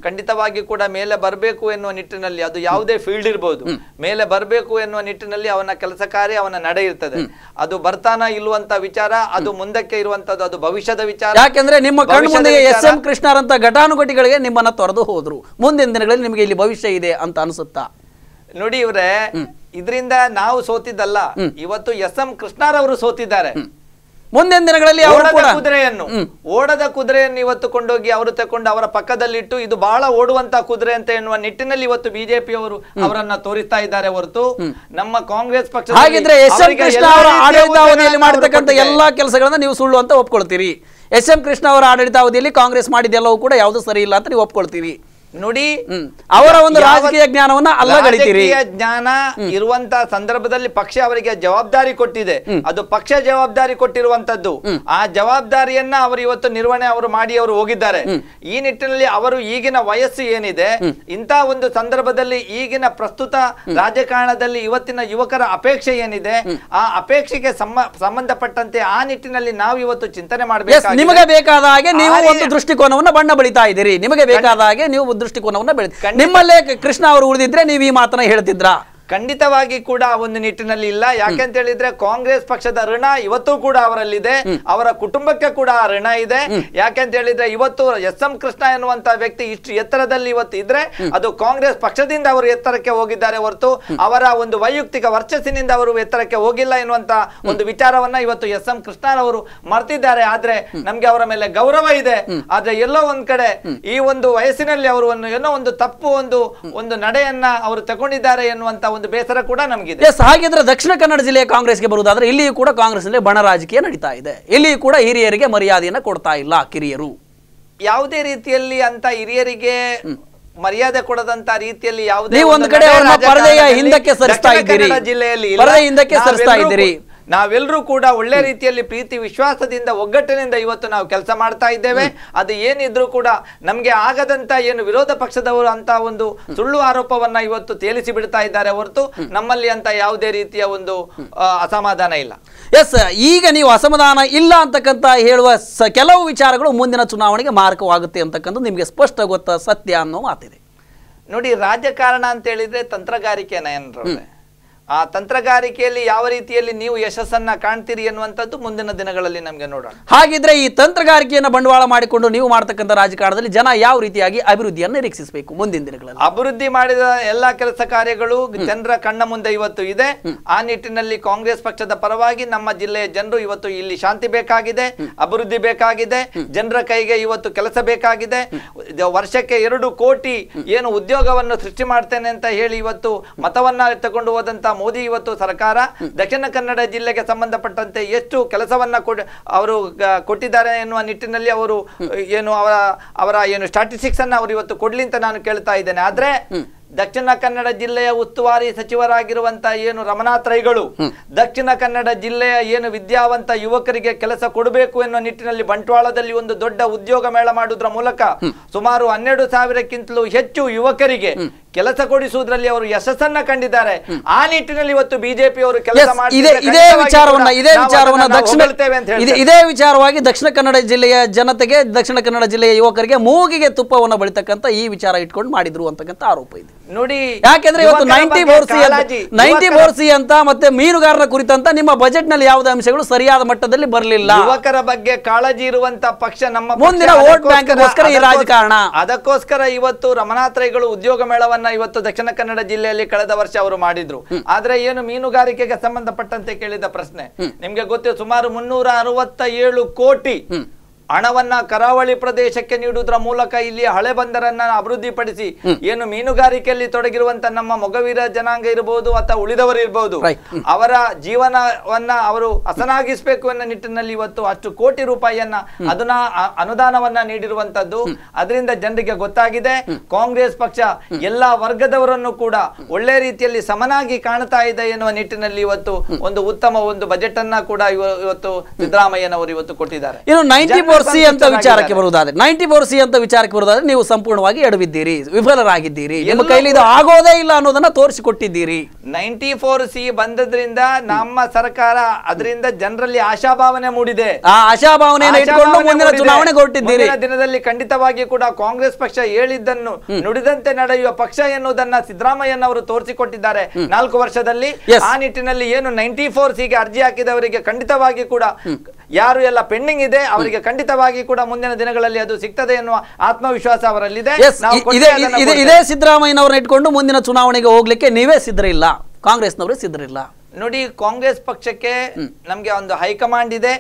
ಖಂಡಿತವಾಗಿ ಕೂಡ ಮೇಲೆ ಬರಬೇಕು ಎನ್ನುವ ನಿಟ್ಟಿನಲ್ಲಿ ಅದು ಯಾವುದೇ ಫೀಲ್ಡ್ ಇರಬಹುದು ಮೇಲೆ ಬರಬೇಕು ಎನ್ನುವ ನಿಟ್ಟಿನಲ್ಲಿ ಅವನ ಕೆಲಸ ಕಾರ್ಯ ಅವನ ನಡೆ ಇರ್ತದೆ ಅದು ಬರ್ತಾನ ಇಲ್ಲುವಂತ ವಿಚಾರ ಅದು ಮುಂದಕ್ಕೆ ಇರುವಂತದ್ದು ಅದು ಭವಿಷ್ಯದ ವಿಚಾರ ಯಾಕೆಂದ್ರೆ ನಿಮ್ಮ ಭವಿಷ್ಯ ಎಸ್ ಎಂ ಕೃಷ್ಣರಂತ ಘಟಾನುಘಟಿಗಳಿಗೆ ನಿಮ್ಮನ್ನ ತೊರೆದು ಹೋದ್ರು ಮುಂದಿನ ದಿನಗಳಲ್ಲಿ ನಿಮಗೆ ಇಲ್ಲಿ ಭವಿಷ್ಯ ಇದೆ ಅಂತ ಅನಿಸುತ್ತಾ ನೋಡಿ ಇವ್ರೆ ಇದರಿಂದ ನಾವು ಸೋತಿದ್ದಲ್ಲ ಇವತ್ತು ಎಸ್ ಎಂ ಕೃಷ್ಣಾರವರು ಸೋತಿದ್ದಾರೆ ಮುಂದಿನ ದಿನಗಳಲ್ಲಿ ಕುದುರೆಯನ್ನು ಓಡದ ಕುದುರೆಯನ್ನು ಇವತ್ತು ಕೊಂಡೋಗಿ ಅವರು ತಕೊಂಡು ಅವರ ಪಕ್ಕದಲ್ಲಿಟ್ಟು ಇದು ಬಹಳ ಓಡುವಂತಹ ಕುದುರೆ ಅಂತ ಎನ್ನುವ ನಿಟ್ಟಿನಲ್ಲಿ ಇವತ್ತು ಬಿಜೆಪಿ ಅವರು ಅವರನ್ನ ತೋರಿಸ್ತಾ ಇದ್ದಾರೆ ಹೊರತು ನಮ್ಮ ಕಾಂಗ್ರೆಸ್ ಪಕ್ಷ ಹಾಗಿದ್ರೆ ಎಸ್ ಎಂ ಕೃಷ್ಣ ಅವರ ಆಡಳಿತಾವಧಿಯಲ್ಲಿ ಮಾಡತಕ್ಕಂಥ ಎಲ್ಲಾ ಕೆಲಸಗಳನ್ನ ನೀವು ಸುಳ್ಳು ಅಂತ ಒಪ್ಕೊಳ್ತೀರಿ ಎಸ್ ಎಂ ಕೃಷ್ಣ ಅವರ ಆಡಳಿತಾವಧಿಯಲ್ಲಿ ಕಾಂಗ್ರೆಸ್ ಮಾಡಿದೆಲ್ಲವೂ ಕೂಡ ಯಾವುದು ಸರಿ ಇಲ್ಲ ಅಂತ ನೀವು ಒಪ್ಕೊಳ್ತೀರಿ ನೋಡಿ ಅವರ ಒಂದು ರಾಜಕೀಯ ಜ್ಞಾನವನ್ನ ರಾಜಕೀಯ ಜ್ಞಾನ ಇರುವಂತ ಸಂದರ್ಭದಲ್ಲಿ ಪಕ್ಷ ಅವರಿಗೆ ಜವಾಬ್ದಾರಿ ಕೊಟ್ಟಿದೆ ಅದು ಪಕ್ಷ ಜವಾಬ್ದಾರಿ ಕೊಟ್ಟಿರುವಂತದ್ದು ಆ ಜವಾಬ್ದಾರಿಯನ್ನ ಅವರು ಇವತ್ತು ನಿರ್ವಹಣೆ ಅವರು ಮಾಡಿ ಅವರು ಹೋಗಿದ್ದಾರೆ ಈ ನಿಟ್ಟಿನಲ್ಲಿ ಅವರು ಈಗಿನ ವಯಸ್ಸು ಏನಿದೆ ಇಂತ ಒಂದು ಸಂದರ್ಭದಲ್ಲಿ ಈಗಿನ ಪ್ರಸ್ತುತ ರಾಜಕಾರಣದಲ್ಲಿ ಇವತ್ತಿನ ಯುವಕರ ಅಪೇಕ್ಷೆ ಏನಿದೆ ಆ ಅಪೇಕ್ಷೆಗೆ ಸಂಬಂಧಪಟ್ಟಂತೆ ಆ ನಿಟ್ಟಿನಲ್ಲಿ ನಾವು ಇವತ್ತು ಚಿಂತನೆ ಮಾಡಬೇಕು ನಿಮಗೆ ಬೇಕಾದ ಹಾಗೆ ನೀವು ಒಂದು ದೃಷ್ಟಿಕೋನವನ್ನು ಬಣ್ಣ ಬಳಿತಾ ಇದ್ದೀರಿ ನಿಮಗೆ ಬೇಕಾದ ಹಾಗೆ ನೀವು ದೃಷ್ಟಿಕೋನವನ್ನ ಬೆಳೆದ ನಿಮ್ಮಲ್ಲೇ ಕೃಷ್ಣ ಅವರು ಉಳಿದಿದ್ರೆ ನೀವು ಈ ಮಾತನ್ನ ಹೇಳ್ತಿದ್ರಾ ಖಂಡಿತವಾಗಿ ಕೂಡ ಒಂದು ನಿಟ್ಟಿನಲ್ಲಿ ಇಲ್ಲ ಯಾಕೆಂತ ಹೇಳಿದ್ರೆ ಕಾಂಗ್ರೆಸ್ ಪಕ್ಷದ ಋಣ ಇವತ್ತು ಕೂಡ ಅವರಲ್ಲಿದೆ ಅವರ ಕುಟುಂಬಕ್ಕೆ ಕೂಡ ಆ ಋಣ ಇದೆ ಯಾಕೆಂತ ಹೇಳಿದ್ರೆ ಇವತ್ತು ಎಸ್ ಎಂ ಕೃಷ್ಣ ಎನ್ನುವಂತಹ ವ್ಯಕ್ತಿ ಇಷ್ಟು ಎತ್ತರದಲ್ಲಿ ಇವತ್ತು ಇದ್ರೆ ಅದು ಕಾಂಗ್ರೆಸ್ ಪಕ್ಷದಿಂದ ಅವರು ಎತ್ತರಕ್ಕೆ ಹೋಗಿದ್ದಾರೆ ಹೊರತು ಅವರ ಒಂದು ವೈಯಕ್ತಿಕ ವರ್ಚಸ್ಸಿನಿಂದ ಅವರು ಎತ್ತರಕ್ಕೆ ಹೋಗಿಲ್ಲ ಎನ್ನುವಂತ ಒಂದು ವಿಚಾರವನ್ನ ಇವತ್ತು ಎಸ್ ಎಂ ಅವರು ಮರ್ತಿದ್ದಾರೆ ಆದ್ರೆ ನಮ್ಗೆ ಅವರ ಮೇಲೆ ಗೌರವ ಇದೆ ಆದ್ರೆ ಎಲ್ಲೋ ಒಂದ್ ಕಡೆ ಈ ಒಂದು ವಯಸ್ಸಿನಲ್ಲಿ ಅವರು ಒಂದು ಏನೋ ಒಂದು ತಪ್ಪು ಒಂದು ಒಂದು ನಡೆಯನ್ನ ಅವರು ತಗೊಂಡಿದ್ದಾರೆ ಎನ್ನುವಂತ ಒಂದು ಬೇಸರ ಕೂಡ ನಮಗಿದೆ ಎಸ್ ಹಾಗಿದ್ರೆ ದಕ್ಷಿಣ ಕನ್ನಡ ಜಿಲ್ಲೆಯ ಕಾಂಗ್ರೆಸ್ಗೆ ಬರುವುದಾದ್ರೆ ಇಲ್ಲಿಯೂ ಕೂಡ ಕಾಂಗ್ರೆಸ್ನಲ್ಲಿ ಬಣ ರಾಜಕೀಯ ನಡೀತಾ ಇದೆ ಇಲ್ಲಿಯೂ ಕೂಡ ಹಿರಿಯರಿಗೆ ಮರ್ಯಾದೆಯನ್ನು ಕೊಡ್ತಾ ಇಲ್ಲ ಕಿರಿಯರು ಯಾವುದೇ ರೀತಿಯಲ್ಲಿ ಅಂತ ಹಿರಿಯರಿಗೆ ಮರ್ಯಾದೆ ಕೊಡದಂತ ರೀತಿಯಲ್ಲಿ ಯಾವುದೇ ಒಂದು ಕಡೆ ಪರದೆಯ ಹಿಂದಕ್ಕೆ ಸರಿಸ್ತಾ ಇದ್ದೀರಿ ಜಿಲ್ಲೆಯಲ್ಲಿ ಹಿಂದಕ್ಕೆ ಸರಿಸ್ತಾ ಇದ್ದೀರಿ ನಾವೆಲ್ಲರೂ ಕೂಡ ಒಳ್ಳೆ ರೀತಿಯಲ್ಲಿ ಪ್ರೀತಿ ವಿಶ್ವಾಸದಿಂದ ಒಗ್ಗಟ್ಟಿನಿಂದ ಇವತ್ತು ನಾವು ಕೆಲಸ ಮಾಡ್ತಾ ಇದ್ದೇವೆ ಅದು ಏನಿದ್ರೂ ಕೂಡ ನಮಗೆ ಆಗದಂತ ಏನು ವಿರೋಧ ಪಕ್ಷದವರು ಅಂತ ಒಂದು ಸುಳ್ಳು ಆರೋಪವನ್ನ ಇವತ್ತು ತೇಲಿಸಿ ಬಿಡ್ತಾ ಇದ್ದಾರೆ ಹೊರತು ನಮ್ಮಲ್ಲಿ ಅಂತ ಯಾವುದೇ ರೀತಿಯ ಒಂದು ಅಸಮಾಧಾನ ಇಲ್ಲ ಎಸ್ ಈಗ ನೀವು ಅಸಮಾಧಾನ ಇಲ್ಲ ಅಂತಕ್ಕಂತ ಹೇಳುವ ಕೆಲವು ವಿಚಾರಗಳು ಮುಂದಿನ ಚುನಾವಣೆಗೆ ಮಾರಕವಾಗುತ್ತೆ ಅಂತಕ್ಕಂಥ ನಿಮಗೆ ಸ್ಪಷ್ಟ ಗೊತ್ತ ಸತ್ಯ ಅನ್ನೋ ಮಾತಿದೆ ನೋಡಿ ರಾಜಕಾರಣ ಅಂತ ಹೇಳಿದ್ರೆ ತಂತ್ರಗಾರಿಕೆ ನಯನ್ರೆ ಆ ತಂತ್ರಗಾರಿಕೆಯಲ್ಲಿ ಯಾವ ರೀತಿಯಲ್ಲಿ ನೀವು ಯಶಸ್ಸನ್ನ ಕಾಣ್ತೀರಿ ಎನ್ನುವಂಥದ್ದು ಮುಂದಿನ ದಿನಗಳಲ್ಲಿ ನಮಗೆ ನೋಡೋಣ ಹಾಗಿದ್ರೆ ಈ ತಂತ್ರಗಾರಿಕೆಯನ್ನು ಬಂಡವಾಳ ಮಾಡಿಕೊಂಡು ನೀವು ಮಾಡ್ತಕ್ಕಂಥ ರಾಜಕಾರಣದಲ್ಲಿ ಜನ ಯಾವ ರೀತಿಯಾಗಿ ಅಭಿವೃದ್ಧಿಯನ್ನು ನಿರೀಕ್ಷಿಸಬೇಕು ಮುಂದಿನ ದಿನಗಳಲ್ಲಿ ಅಭಿವೃದ್ಧಿ ಮಾಡಿದ ಎಲ್ಲಾ ಕೆಲಸ ಕಾರ್ಯಗಳು ಜನರ ಕಣ್ಣ ಮುಂದೆ ಇವತ್ತು ಇದೆ ಆ ನಿಟ್ಟಿನಲ್ಲಿ ಕಾಂಗ್ರೆಸ್ ಪಕ್ಷದ ಪರವಾಗಿ ನಮ್ಮ ಜಿಲ್ಲೆಯ ಜನರು ಇವತ್ತು ಇಲ್ಲಿ ಶಾಂತಿ ಬೇಕಾಗಿದೆ ಅಭಿವೃದ್ಧಿ ಬೇಕಾಗಿದೆ ಜನರ ಕೈಗೆ ಇವತ್ತು ಕೆಲಸ ಬೇಕಾಗಿದೆ ವರ್ಷಕ್ಕೆ ಎರಡು ಕೋಟಿ ಏನು ಉದ್ಯೋಗವನ್ನು ಸೃಷ್ಟಿ ಮಾಡ್ತೇನೆ ಅಂತ ಹೇಳಿ ಇವತ್ತು ಮತವನ್ನ ತಗೊಂಡು ಹೋದಂತ ಮೋದಿ ಇವತ್ತು ಸರ್ಕಾರ ದಕ್ಷಿಣ ಕನ್ನಡ ಜಿಲ್ಲೆಗೆ ಸಂಬಂಧಪಟ್ಟಂತೆ ಎಷ್ಟು ಕೆಲಸವನ್ನ ಅವರು ಕೊಟ್ಟಿದ್ದಾರೆ ಎನ್ನುವ ನಿಟ್ಟಿನಲ್ಲಿ ಅವರು ಏನು ಅವರ ಅವರ ಏನು ಸ್ಟಾಟಿಸ್ಟಿಕ್ಸ್ ಅನ್ನ ಅವರು ಇವತ್ತು ಕೊಡ್ಲಿ ಅಂತ ನಾನು ಕೇಳ್ತಾ ಇದ್ದೇನೆ ಆದ್ರೆ ದಕ್ಷಿಣ ಕನ್ನಡ ಜಿಲ್ಲೆಯ ಉಸ್ತುವಾರಿ ಸಚಿವರಾಗಿರುವಂತ ಏನು ರೈಗಳು ದಕ್ಷಿಣ ಕನ್ನಡ ಜಿಲ್ಲೆಯ ಏನು ವಿದ್ಯಾವಂತ ಯುವಕರಿಗೆ ಕೆಲಸ ಕೊಡಬೇಕು ಎನ್ನುವ ನಿಟ್ಟಿನಲ್ಲಿ ಬಂಟ್ವಾಳದಲ್ಲಿ ಒಂದು ದೊಡ್ಡ ಉದ್ಯೋಗ ಮೇಳ ಮಾಡುವುದರ ಮೂಲಕ ಸುಮಾರು ಹನ್ನೆರಡು ಸಾವಿರಕ್ಕಿಂತಲೂ ಹೆಚ್ಚು ಯುವಕರಿಗೆ ಕೆಲಸ ಕೊಡಿಸುವುದರಲ್ಲಿ ಅವರು ಯಶಸ್ಸನ್ನ ಕಂಡಿದ್ದಾರೆ ಆ ನಿಟ್ಟಿನಲ್ಲಿ ಇವತ್ತು ಬಿಜೆಪಿ ಅವರು ಕೆಲಸ ಇದೇ ವಿಚಾರವನ್ನ ಇದೇ ವಿಚಾರವನ್ನ ದಕ್ಷಿಣ ಇದೇ ವಿಚಾರವಾಗಿ ದಕ್ಷಿಣ ಕನ್ನಡ ಜಿಲ್ಲೆಯ ಜನತೆಗೆ ದಕ್ಷಿಣ ಕನ್ನಡ ಜಿಲ್ಲೆಯ ಯುವಕರಿಗೆ ಮೂಗಿಗೆ ತುಪ್ಪವನ್ನು ಬಳಿತಕ್ಕಂಥ ಈ ವಿಚಾರ ಇಟ್ಕೊಂಡು ಮಾಡಿದ್ರು ಅಂತಕ್ಕಂಥ ಆರೋಪ ಇದೆ ನೋಡಿ ಯಾಕೆಂದ್ರೆ ಇವತ್ತು ninety four C ninety four C ಅಂತ ಮತ್ತೆ ಮೀನುಗಾರರ ಕುರಿತಂತ ನಿಮ್ಮ ಬಜೆಟ್ ನಲ್ಲಿ ಯಾವ್ದ ಅಂಶಗಳು ಸರಿಯಾದ ಮಟ್ಟದಲ್ಲಿ ಬರಲಿಲ್ಲ ಯುವಕರ ಬಗ್ಗೆ ಕಾಳಜಿ ಇರುವಂತ ಪಕ್ಷ ನಮ್ಮ ಮುಂದಿನ ವೋಟ್ ಬ್ಯಾಂಕ್ ರಾಜಕಾರಣ ಅದಕ್ಕೋಸ್ಕರ ಇವತ್ತು ರಮಣಾತ್ರೈಗಳು ಉದ್ಯೋಗ ಮೇಳವನ್ನ ಇವತ್ತು ದಕ್ಷಿಣ ಕನ್ನಡ ಜಿಲ್ಲೆಯಲ್ಲಿ ಕಳೆದ ವರ್ಷ ಅವರು ಮಾಡಿದ್ರು ಆದ್ರೆ ಏನು ಮೀನುಗಾರಿಕೆಗೆ ಸಂಬಂಧಪಟ್ಟಂತೆ ಕೇಳಿದ ಪ್ರಶ್ನೆ ನಿಮ್ಗೆ ಗೊತ್ತು ಸುಮಾರು ಮುನ್ನೂರ ಕೋಟಿ ಹಣವನ್ನ ಕರಾವಳಿ ಪ್ರದೇಶಕ್ಕೆ ನೀಡುವುದರ ಮೂಲಕ ಇಲ್ಲಿ ಹಳೆ ಬಂದರನ್ನ ಅಭಿವೃದ್ಧಿಪಡಿಸಿ ಏನು ಮೀನುಗಾರಿಕೆಯಲ್ಲಿ ತೊಡಗಿರುವಂತ ನಮ್ಮ ಮೊಗವೀರ ಜನಾಂಗ ಇರಬಹುದು ಅಥವಾ ಉಳಿದವರು ಇರಬಹುದು ಅವರ ಜೀವನವನ್ನ ಅವರು ಹಸನಾಗಿಸಬೇಕು ಎನ್ನುವ ನಿಟ್ಟಿನಲ್ಲಿ ಇವತ್ತು ಅಷ್ಟು ಕೋಟಿ ರೂಪಾಯಿಯನ್ನ ಅದನ್ನ ಅನುದಾನವನ್ನ ನೀಡಿರುವಂತದ್ದು ಅದರಿಂದ ಜನರಿಗೆ ಗೊತ್ತಾಗಿದೆ ಕಾಂಗ್ರೆಸ್ ಪಕ್ಷ ಎಲ್ಲಾ ವರ್ಗದವರನ್ನು ಕೂಡ ಒಳ್ಳೆ ರೀತಿಯಲ್ಲಿ ಸಮನಾಗಿ ಕಾಣ್ತಾ ಇದೆ ಎನ್ನುವ ನಿಟ್ಟಿನಲ್ಲಿ ಇವತ್ತು ಒಂದು ಉತ್ತಮ ಒಂದು ಬಜೆಟ್ ಅನ್ನ ಕೂಡ ಇವತ್ತು ಸಿದ್ದರಾಮಯ್ಯನವರು ಇವತ್ತು ಕೊಟ್ಟಿದ್ದಾರೆ ಇನ್ನು ಫೋರ್ ಸಿ ಅಂತ ವಿಚಾರಕ್ಕೆ ಬರುವುದಾದ್ರೆ ನೈಂಟಿ ಫೋರ್ ಸಿ ಅಂತ ವಿಚಾರಕ್ಕೆ ಬರುವುದಾದ್ರೆ ನೀವು ಸಂಪೂರ್ಣವಾಗಿ ಎಡವಿದ್ದೀರಿ ವಿಫಲರಾಗಿದ್ದೀರಿ ನಿಮ್ಮ ಕೈಲಿ ಇದು ಆಗೋದೇ ಇಲ್ಲ ಅನ್ನೋದನ್ನ ತೋರಿಸಿಕೊಟ್ಟಿದ್ದೀರಿ ನೈಂಟಿ ಫೋರ್ ಸಿ ಬಂದದ್ರಿಂದ ನಮ್ಮ ಸರ್ಕಾರ ಅದರಿಂದ ಜನರಲ್ಲಿ ಆಶಾಭಾವನೆ ಮೂಡಿದೆ ಆ ಆಶಾಭಾವನೆ ಇಟ್ಕೊಂಡು ಮುಂದಿನ ಚುನಾವಣೆ ಕೊಟ್ಟಿದ್ದೀರಿ ದಿನದಲ್ಲಿ ಖಂಡಿತವಾಗಿ ಕೂಡ ಕಾಂಗ್ರೆಸ್ ಪಕ್ಷ ಹೇಳಿದ್ದನ್ನು ನುಡಿದಂತೆ ನಡೆಯುವ ಪಕ್ಷ ಎನ್ನುವುದನ್ನ ಸಿದ್ದರಾಮಯ್ಯನ ಅವರು ತೋರಿಸಿಕೊಟ್ಟಿದ್ದಾರೆ ನಾಲ್ಕು ವರ್ಷದಲ್ಲಿ ಆ ನಿಟ್ಟಿನಲ್ಲಿ ಏನು ನೈಂಟಿ ಫೋರ್ ಸಿಗೆ ಅರ್ಜಿ ಹಾಕಿದವರಿಗೆ ಖಂಡಿತವಾಗಿ ಕೂಡ ಯಾರು ಎಲ್ಲ ಪೆಂಡಿಂಗ್ ಇದೆ ಅವರಿಗೆ ಖಂಡಿತವಾಗಿ ಕೂಡ ಮುಂದಿನ ದಿನಗಳಲ್ಲಿ ಅದು ಸಿಗ್ತದೆ ಎನ್ನುವ ಆತ್ಮವಿಶ್ವಾಸ ಅವರಲ್ಲಿದೆ ಇದೇ ಸಿದ್ದರಾಮಯ್ಯನವರನ್ನ ಇಟ್ಕೊಂಡು ಮುಂದಿನ ಚುನಾವಣೆಗೆ ಹೋಗ್ಲಿಕ್ಕೆ ನೀವೇ ಸಿದ್ಧರಿಲ್ಲ ಕಾಂಗ್ರೆಸ್ನವರು ಸಿದ್ಧರಿಲ್ಲ ನೋಡಿ ಕಾಂಗ್ರೆಸ್ ಪಕ್ಷಕ್ಕೆ ನಮ್ಗೆ ಒಂದು ಹೈಕಮಾಂಡ್ ಇದೆ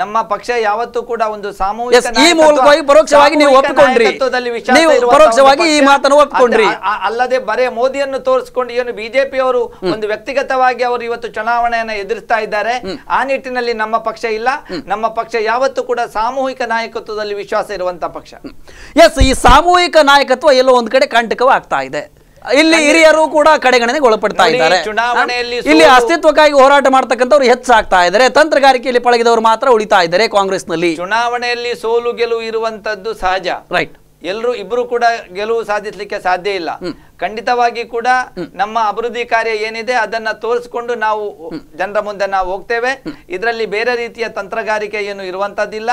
ನಮ್ಮ ಪಕ್ಷ ಯಾವತ್ತೂ ಕೂಡ ಒಂದು ಸಾಮೂಹಿಕ ಪರೋಕ್ಷವಾಗಿ ನೀವು ಪರೋಕ್ಷವಾಗಿ ಈ ಮಾತನ್ನು ಒಪ್ಪಿಕೊಂಡ್ರಿ ಅಲ್ಲದೆ ಬರೇ ಮೋದಿಯನ್ನು ತೋರಿಸಿಕೊಂಡು ಏನು ಬಿಜೆಪಿ ಅವರು ಒಂದು ವ್ಯಕ್ತಿಗತವಾಗಿ ಅವರು ಇವತ್ತು ಚುನಾವಣೆಯನ್ನು ಎದುರಿಸ್ತಾ ಇದ್ದಾರೆ ಆ ನಿಟ್ಟಿನಲ್ಲಿ ನಮ್ಮ ಪಕ್ಷ ಇಲ್ಲ ನಮ್ಮ ಪಕ್ಷ ಯಾವತ್ತೂ ಕೂಡ ಸಾಮೂಹಿಕ ನಾಯಕತ್ವದಲ್ಲಿ ವಿಶ್ವಾಸ ಇರುವಂತಹ ಪಕ್ಷ ಎಸ್ ಈ ಸಾಮೂಹಿಕ ನಾಯಕತ್ವ ಎಲ್ಲೋ ಒಂದ್ ಕಡೆ ಕಂಟಕವಾಗ್ತಾ ಇದೆ ಇಲ್ಲಿ ಹಿರಿಯರು ಕೂಡ ಕಡೆಗಣನೆಗೆ ಒಳಪಡ್ತಾ ಇದ್ದಾರೆ ಇಲ್ಲಿ ಅಸ್ತಿತ್ವಕ್ಕಾಗಿ ಹೋರಾಟ ಮಾಡ್ತಕ್ಕಂಥವ್ರು ಹೆಚ್ಚಾಗ್ತಾ ಇದ್ದಾರೆ ತಂತ್ರಗಾರಿಕೆಯಲ್ಲಿ ಪಳಗಿದವರು ಮಾತ್ರ ಉಳಿತಾ ಇದ್ದಾರೆ ಕಾಂಗ್ರೆಸ್ನಲ್ಲಿ ಚುನಾವಣೆಯಲ್ಲಿ ಸೋಲು ಗೆಲುವು ಇರುವಂತದ್ದು ಸಹಜ ರೈಟ್ ಎಲ್ಲರೂ ಇಬ್ರು ಕೂಡ ಗೆಲುವು ಸಾಧಿಸಲಿಕ್ಕೆ ಸಾಧ್ಯ ಇಲ್ಲ ಖಂಡಿತವಾಗಿ ಕೂಡ ನಮ್ಮ ಅಭಿವೃದ್ಧಿ ಕಾರ್ಯ ಏನಿದೆ ಅದನ್ನ ತೋರಿಸಿಕೊಂಡು ನಾವು ಜನರ ಮುಂದೆ ನಾವು ಹೋಗ್ತೇವೆ ಇದರಲ್ಲಿ ಬೇರೆ ರೀತಿಯ ತಂತ್ರಗಾರಿಕೆ ಏನು ಇರುವಂತದ್ದಿಲ್ಲ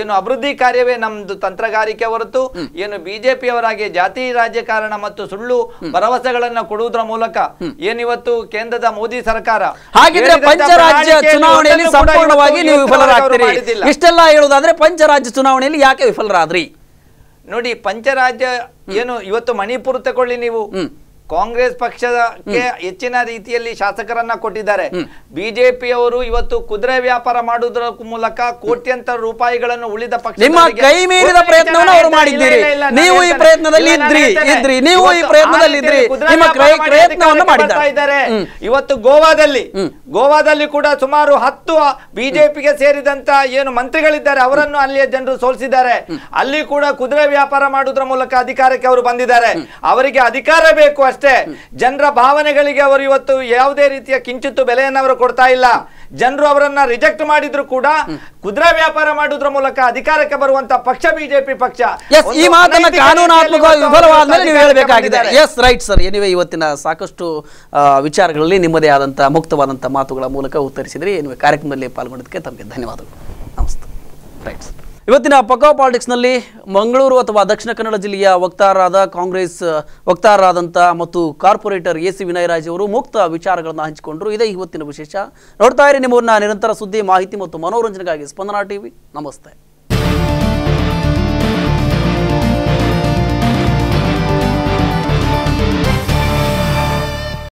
ಏನು ಅಭಿವೃದ್ಧಿ ಕಾರ್ಯವೇ ನಮ್ದು ತಂತ್ರಗಾರಿಕೆ ಹೊರತು ಏನು ಬಿಜೆಪಿಯವರಾಗಿ ಜಾತಿ ರಾಜಕಾರಣ ಮತ್ತು ಸುಳ್ಳು ಭರವಸೆಗಳನ್ನ ಕೊಡುವುದರ ಮೂಲಕ ಏನಿವತ್ತು ಕೇಂದ್ರದ ಮೋದಿ ಸರ್ಕಾರ ಚುನಾವಣೆಯಲ್ಲಿ ಸಂಪೂರ್ಣವಾಗಿ ಇಷ್ಟೆಲ್ಲ ಹೇಳುವುದಾದ್ರೆ ಪಂಚರಾಜ್ಯ ಚುನಾವಣೆಯಲ್ಲಿ ಯಾಕೆ ವಿಫಲರಾದ್ರಿ ನೋಡಿ ಪಂಚರಾಜ್ಯ ಏನು ಇವತ್ತು ಮಣಿಪುರ ತಗೊಳ್ಳಿ ನೀವು ಕಾಂಗ್ರೆಸ್ ಪಕ್ಷಕ್ಕೆ ಹೆಚ್ಚಿನ ರೀತಿಯಲ್ಲಿ ಶಾಸಕರನ್ನ ಕೊಟ್ಟಿದ್ದಾರೆ ಬಿಜೆಪಿಯವರು ಇವತ್ತು ಕುದುರೆ ವ್ಯಾಪಾರ ಮಾಡುವುದರ ಮೂಲಕ ಕೋಟ್ಯಂತರ ರೂಪಾಯಿಗಳನ್ನು ಉಳಿದ ಪಕ್ಷ ನಿಮ್ಮ ಕೈ ಮೀರಿದ ಪ್ರಯತ್ನವನ್ನು ಅವರು ಮಾಡಿದ್ದೀರಿ ನೀವು ಈ ಪ್ರಯತ್ನದಲ್ಲಿ ಇದ್ರಿ ಇದ್ರಿ ನೀವು ಈ ಪ್ರಯತ್ನದಲ್ಲಿ ಇದ್ರಿ ನಿಮ್ಮ ಪ್ರಯತ್ನವನ್ನು ಮಾಡಿದ್ದಾರೆ ಇವತ್ತು ಗೋವಾದಲ್ಲಿ ಗೋವಾದಲ್ಲಿ ಕೂಡ ಸುಮಾರು ಹತ್ತು ಬಿಜೆಪಿಗೆ ಸೇರಿದಂತ ಏನು ಮಂತ್ರಿಗಳಿದ್ದಾರೆ ಅವರನ್ನು ಅಲ್ಲಿಯ ಜನರು ಸೋಲಿಸಿದ್ದಾರೆ ಅಲ್ಲಿ ಕೂಡ ಕುದುರೆ ವ್ಯಾಪಾರ ಮಾಡುವುದರ ಮೂಲಕ ಅಧಿಕಾರಕ್ಕೆ ಅವರು ಬಂದಿದ್ದಾರೆ ಅವರಿಗೆ ಅಧಿಕಾರ ಬೇಕು ಅಷ್ಟೇ ಜನರ ಭಾವನೆಗಳಿಗೆ ಅವರು ಇವತ್ತು ಯಾವುದೇ ರೀತಿಯ ಕಿಂಚಿತ್ತು ಬೆಲೆಯನ್ನು ಅವರು ಕೊಡ್ತಾ ಇಲ್ಲ ಜನರು ಅವರನ್ನ ರಿಜೆಕ್ಟ್ ಮಾಡಿದ್ರು ಕೂಡ ಕುದುರೆ ವ್ಯಾಪಾರ ಮಾಡುದ್ರ ಮೂಲಕ ಅಧಿಕಾರಕ್ಕೆ ಬರುವಂತ ಪಕ್ಷ ಬಿಜೆಪಿ ಪಕ್ಷ ಈ ಮಾತನ್ನ ಕಾನೂನಾತ್ಮಕ ಎಸ್ ರೈಟ್ ಸರ್ ಏನಿವೆ ಇವತ್ತಿನ ಸಾಕಷ್ಟು ವಿಚಾರಗಳಲ್ಲಿ ನಿಮ್ಮದೇ ಆದಂತಹ ಮುಕ್ತವಾದಂತಹ ಮಾತುಗಳ ಮೂಲಕ ಉತ್ತರಿಸಿದ್ರಿ ಏನಿವೆ ಕಾರ್ಯಕ್ರಮದಲ್ಲಿ ಪಾಲ್ಗೊಂಡಿದ್ದಕ್ಕೆ ತಮಗೆ ಧನ್ಯವಾದಗಳು ನಮಸ್ತೆ ರೈಟ್ ಸರ್ ಇವತ್ತಿನ ಪಕಾ ಪಾಲಿಟಿಕ್ಸ್ನಲ್ಲಿ ಮಂಗಳೂರು ಅಥವಾ ದಕ್ಷಿಣ ಕನ್ನಡ ಜಿಲ್ಲೆಯ ವಕ್ತಾರರಾದ ಕಾಂಗ್ರೆಸ್ ವಕ್ತಾರರಾದಂಥ ಮತ್ತು ಕಾರ್ಪೊರೇಟರ್ ಎ ಸಿ ವಿನಯರಾಜ್ ಅವರು ಮುಕ್ತ ವಿಚಾರಗಳನ್ನು ಹಂಚಿಕೊಂಡರು ಇದೇ ಇವತ್ತಿನ ವಿಶೇಷ ನೋಡ್ತಾ ಇರಿ ನಿಮ್ಮನ್ನ ನಿರಂತರ ಸುದ್ದಿ ಮಾಹಿತಿ ಮತ್ತು ಮನೋರಂಜನೆಗಾಗಿ ಸ್ಪಂದನಾ ಟಿವಿ ನಮಸ್ತೆ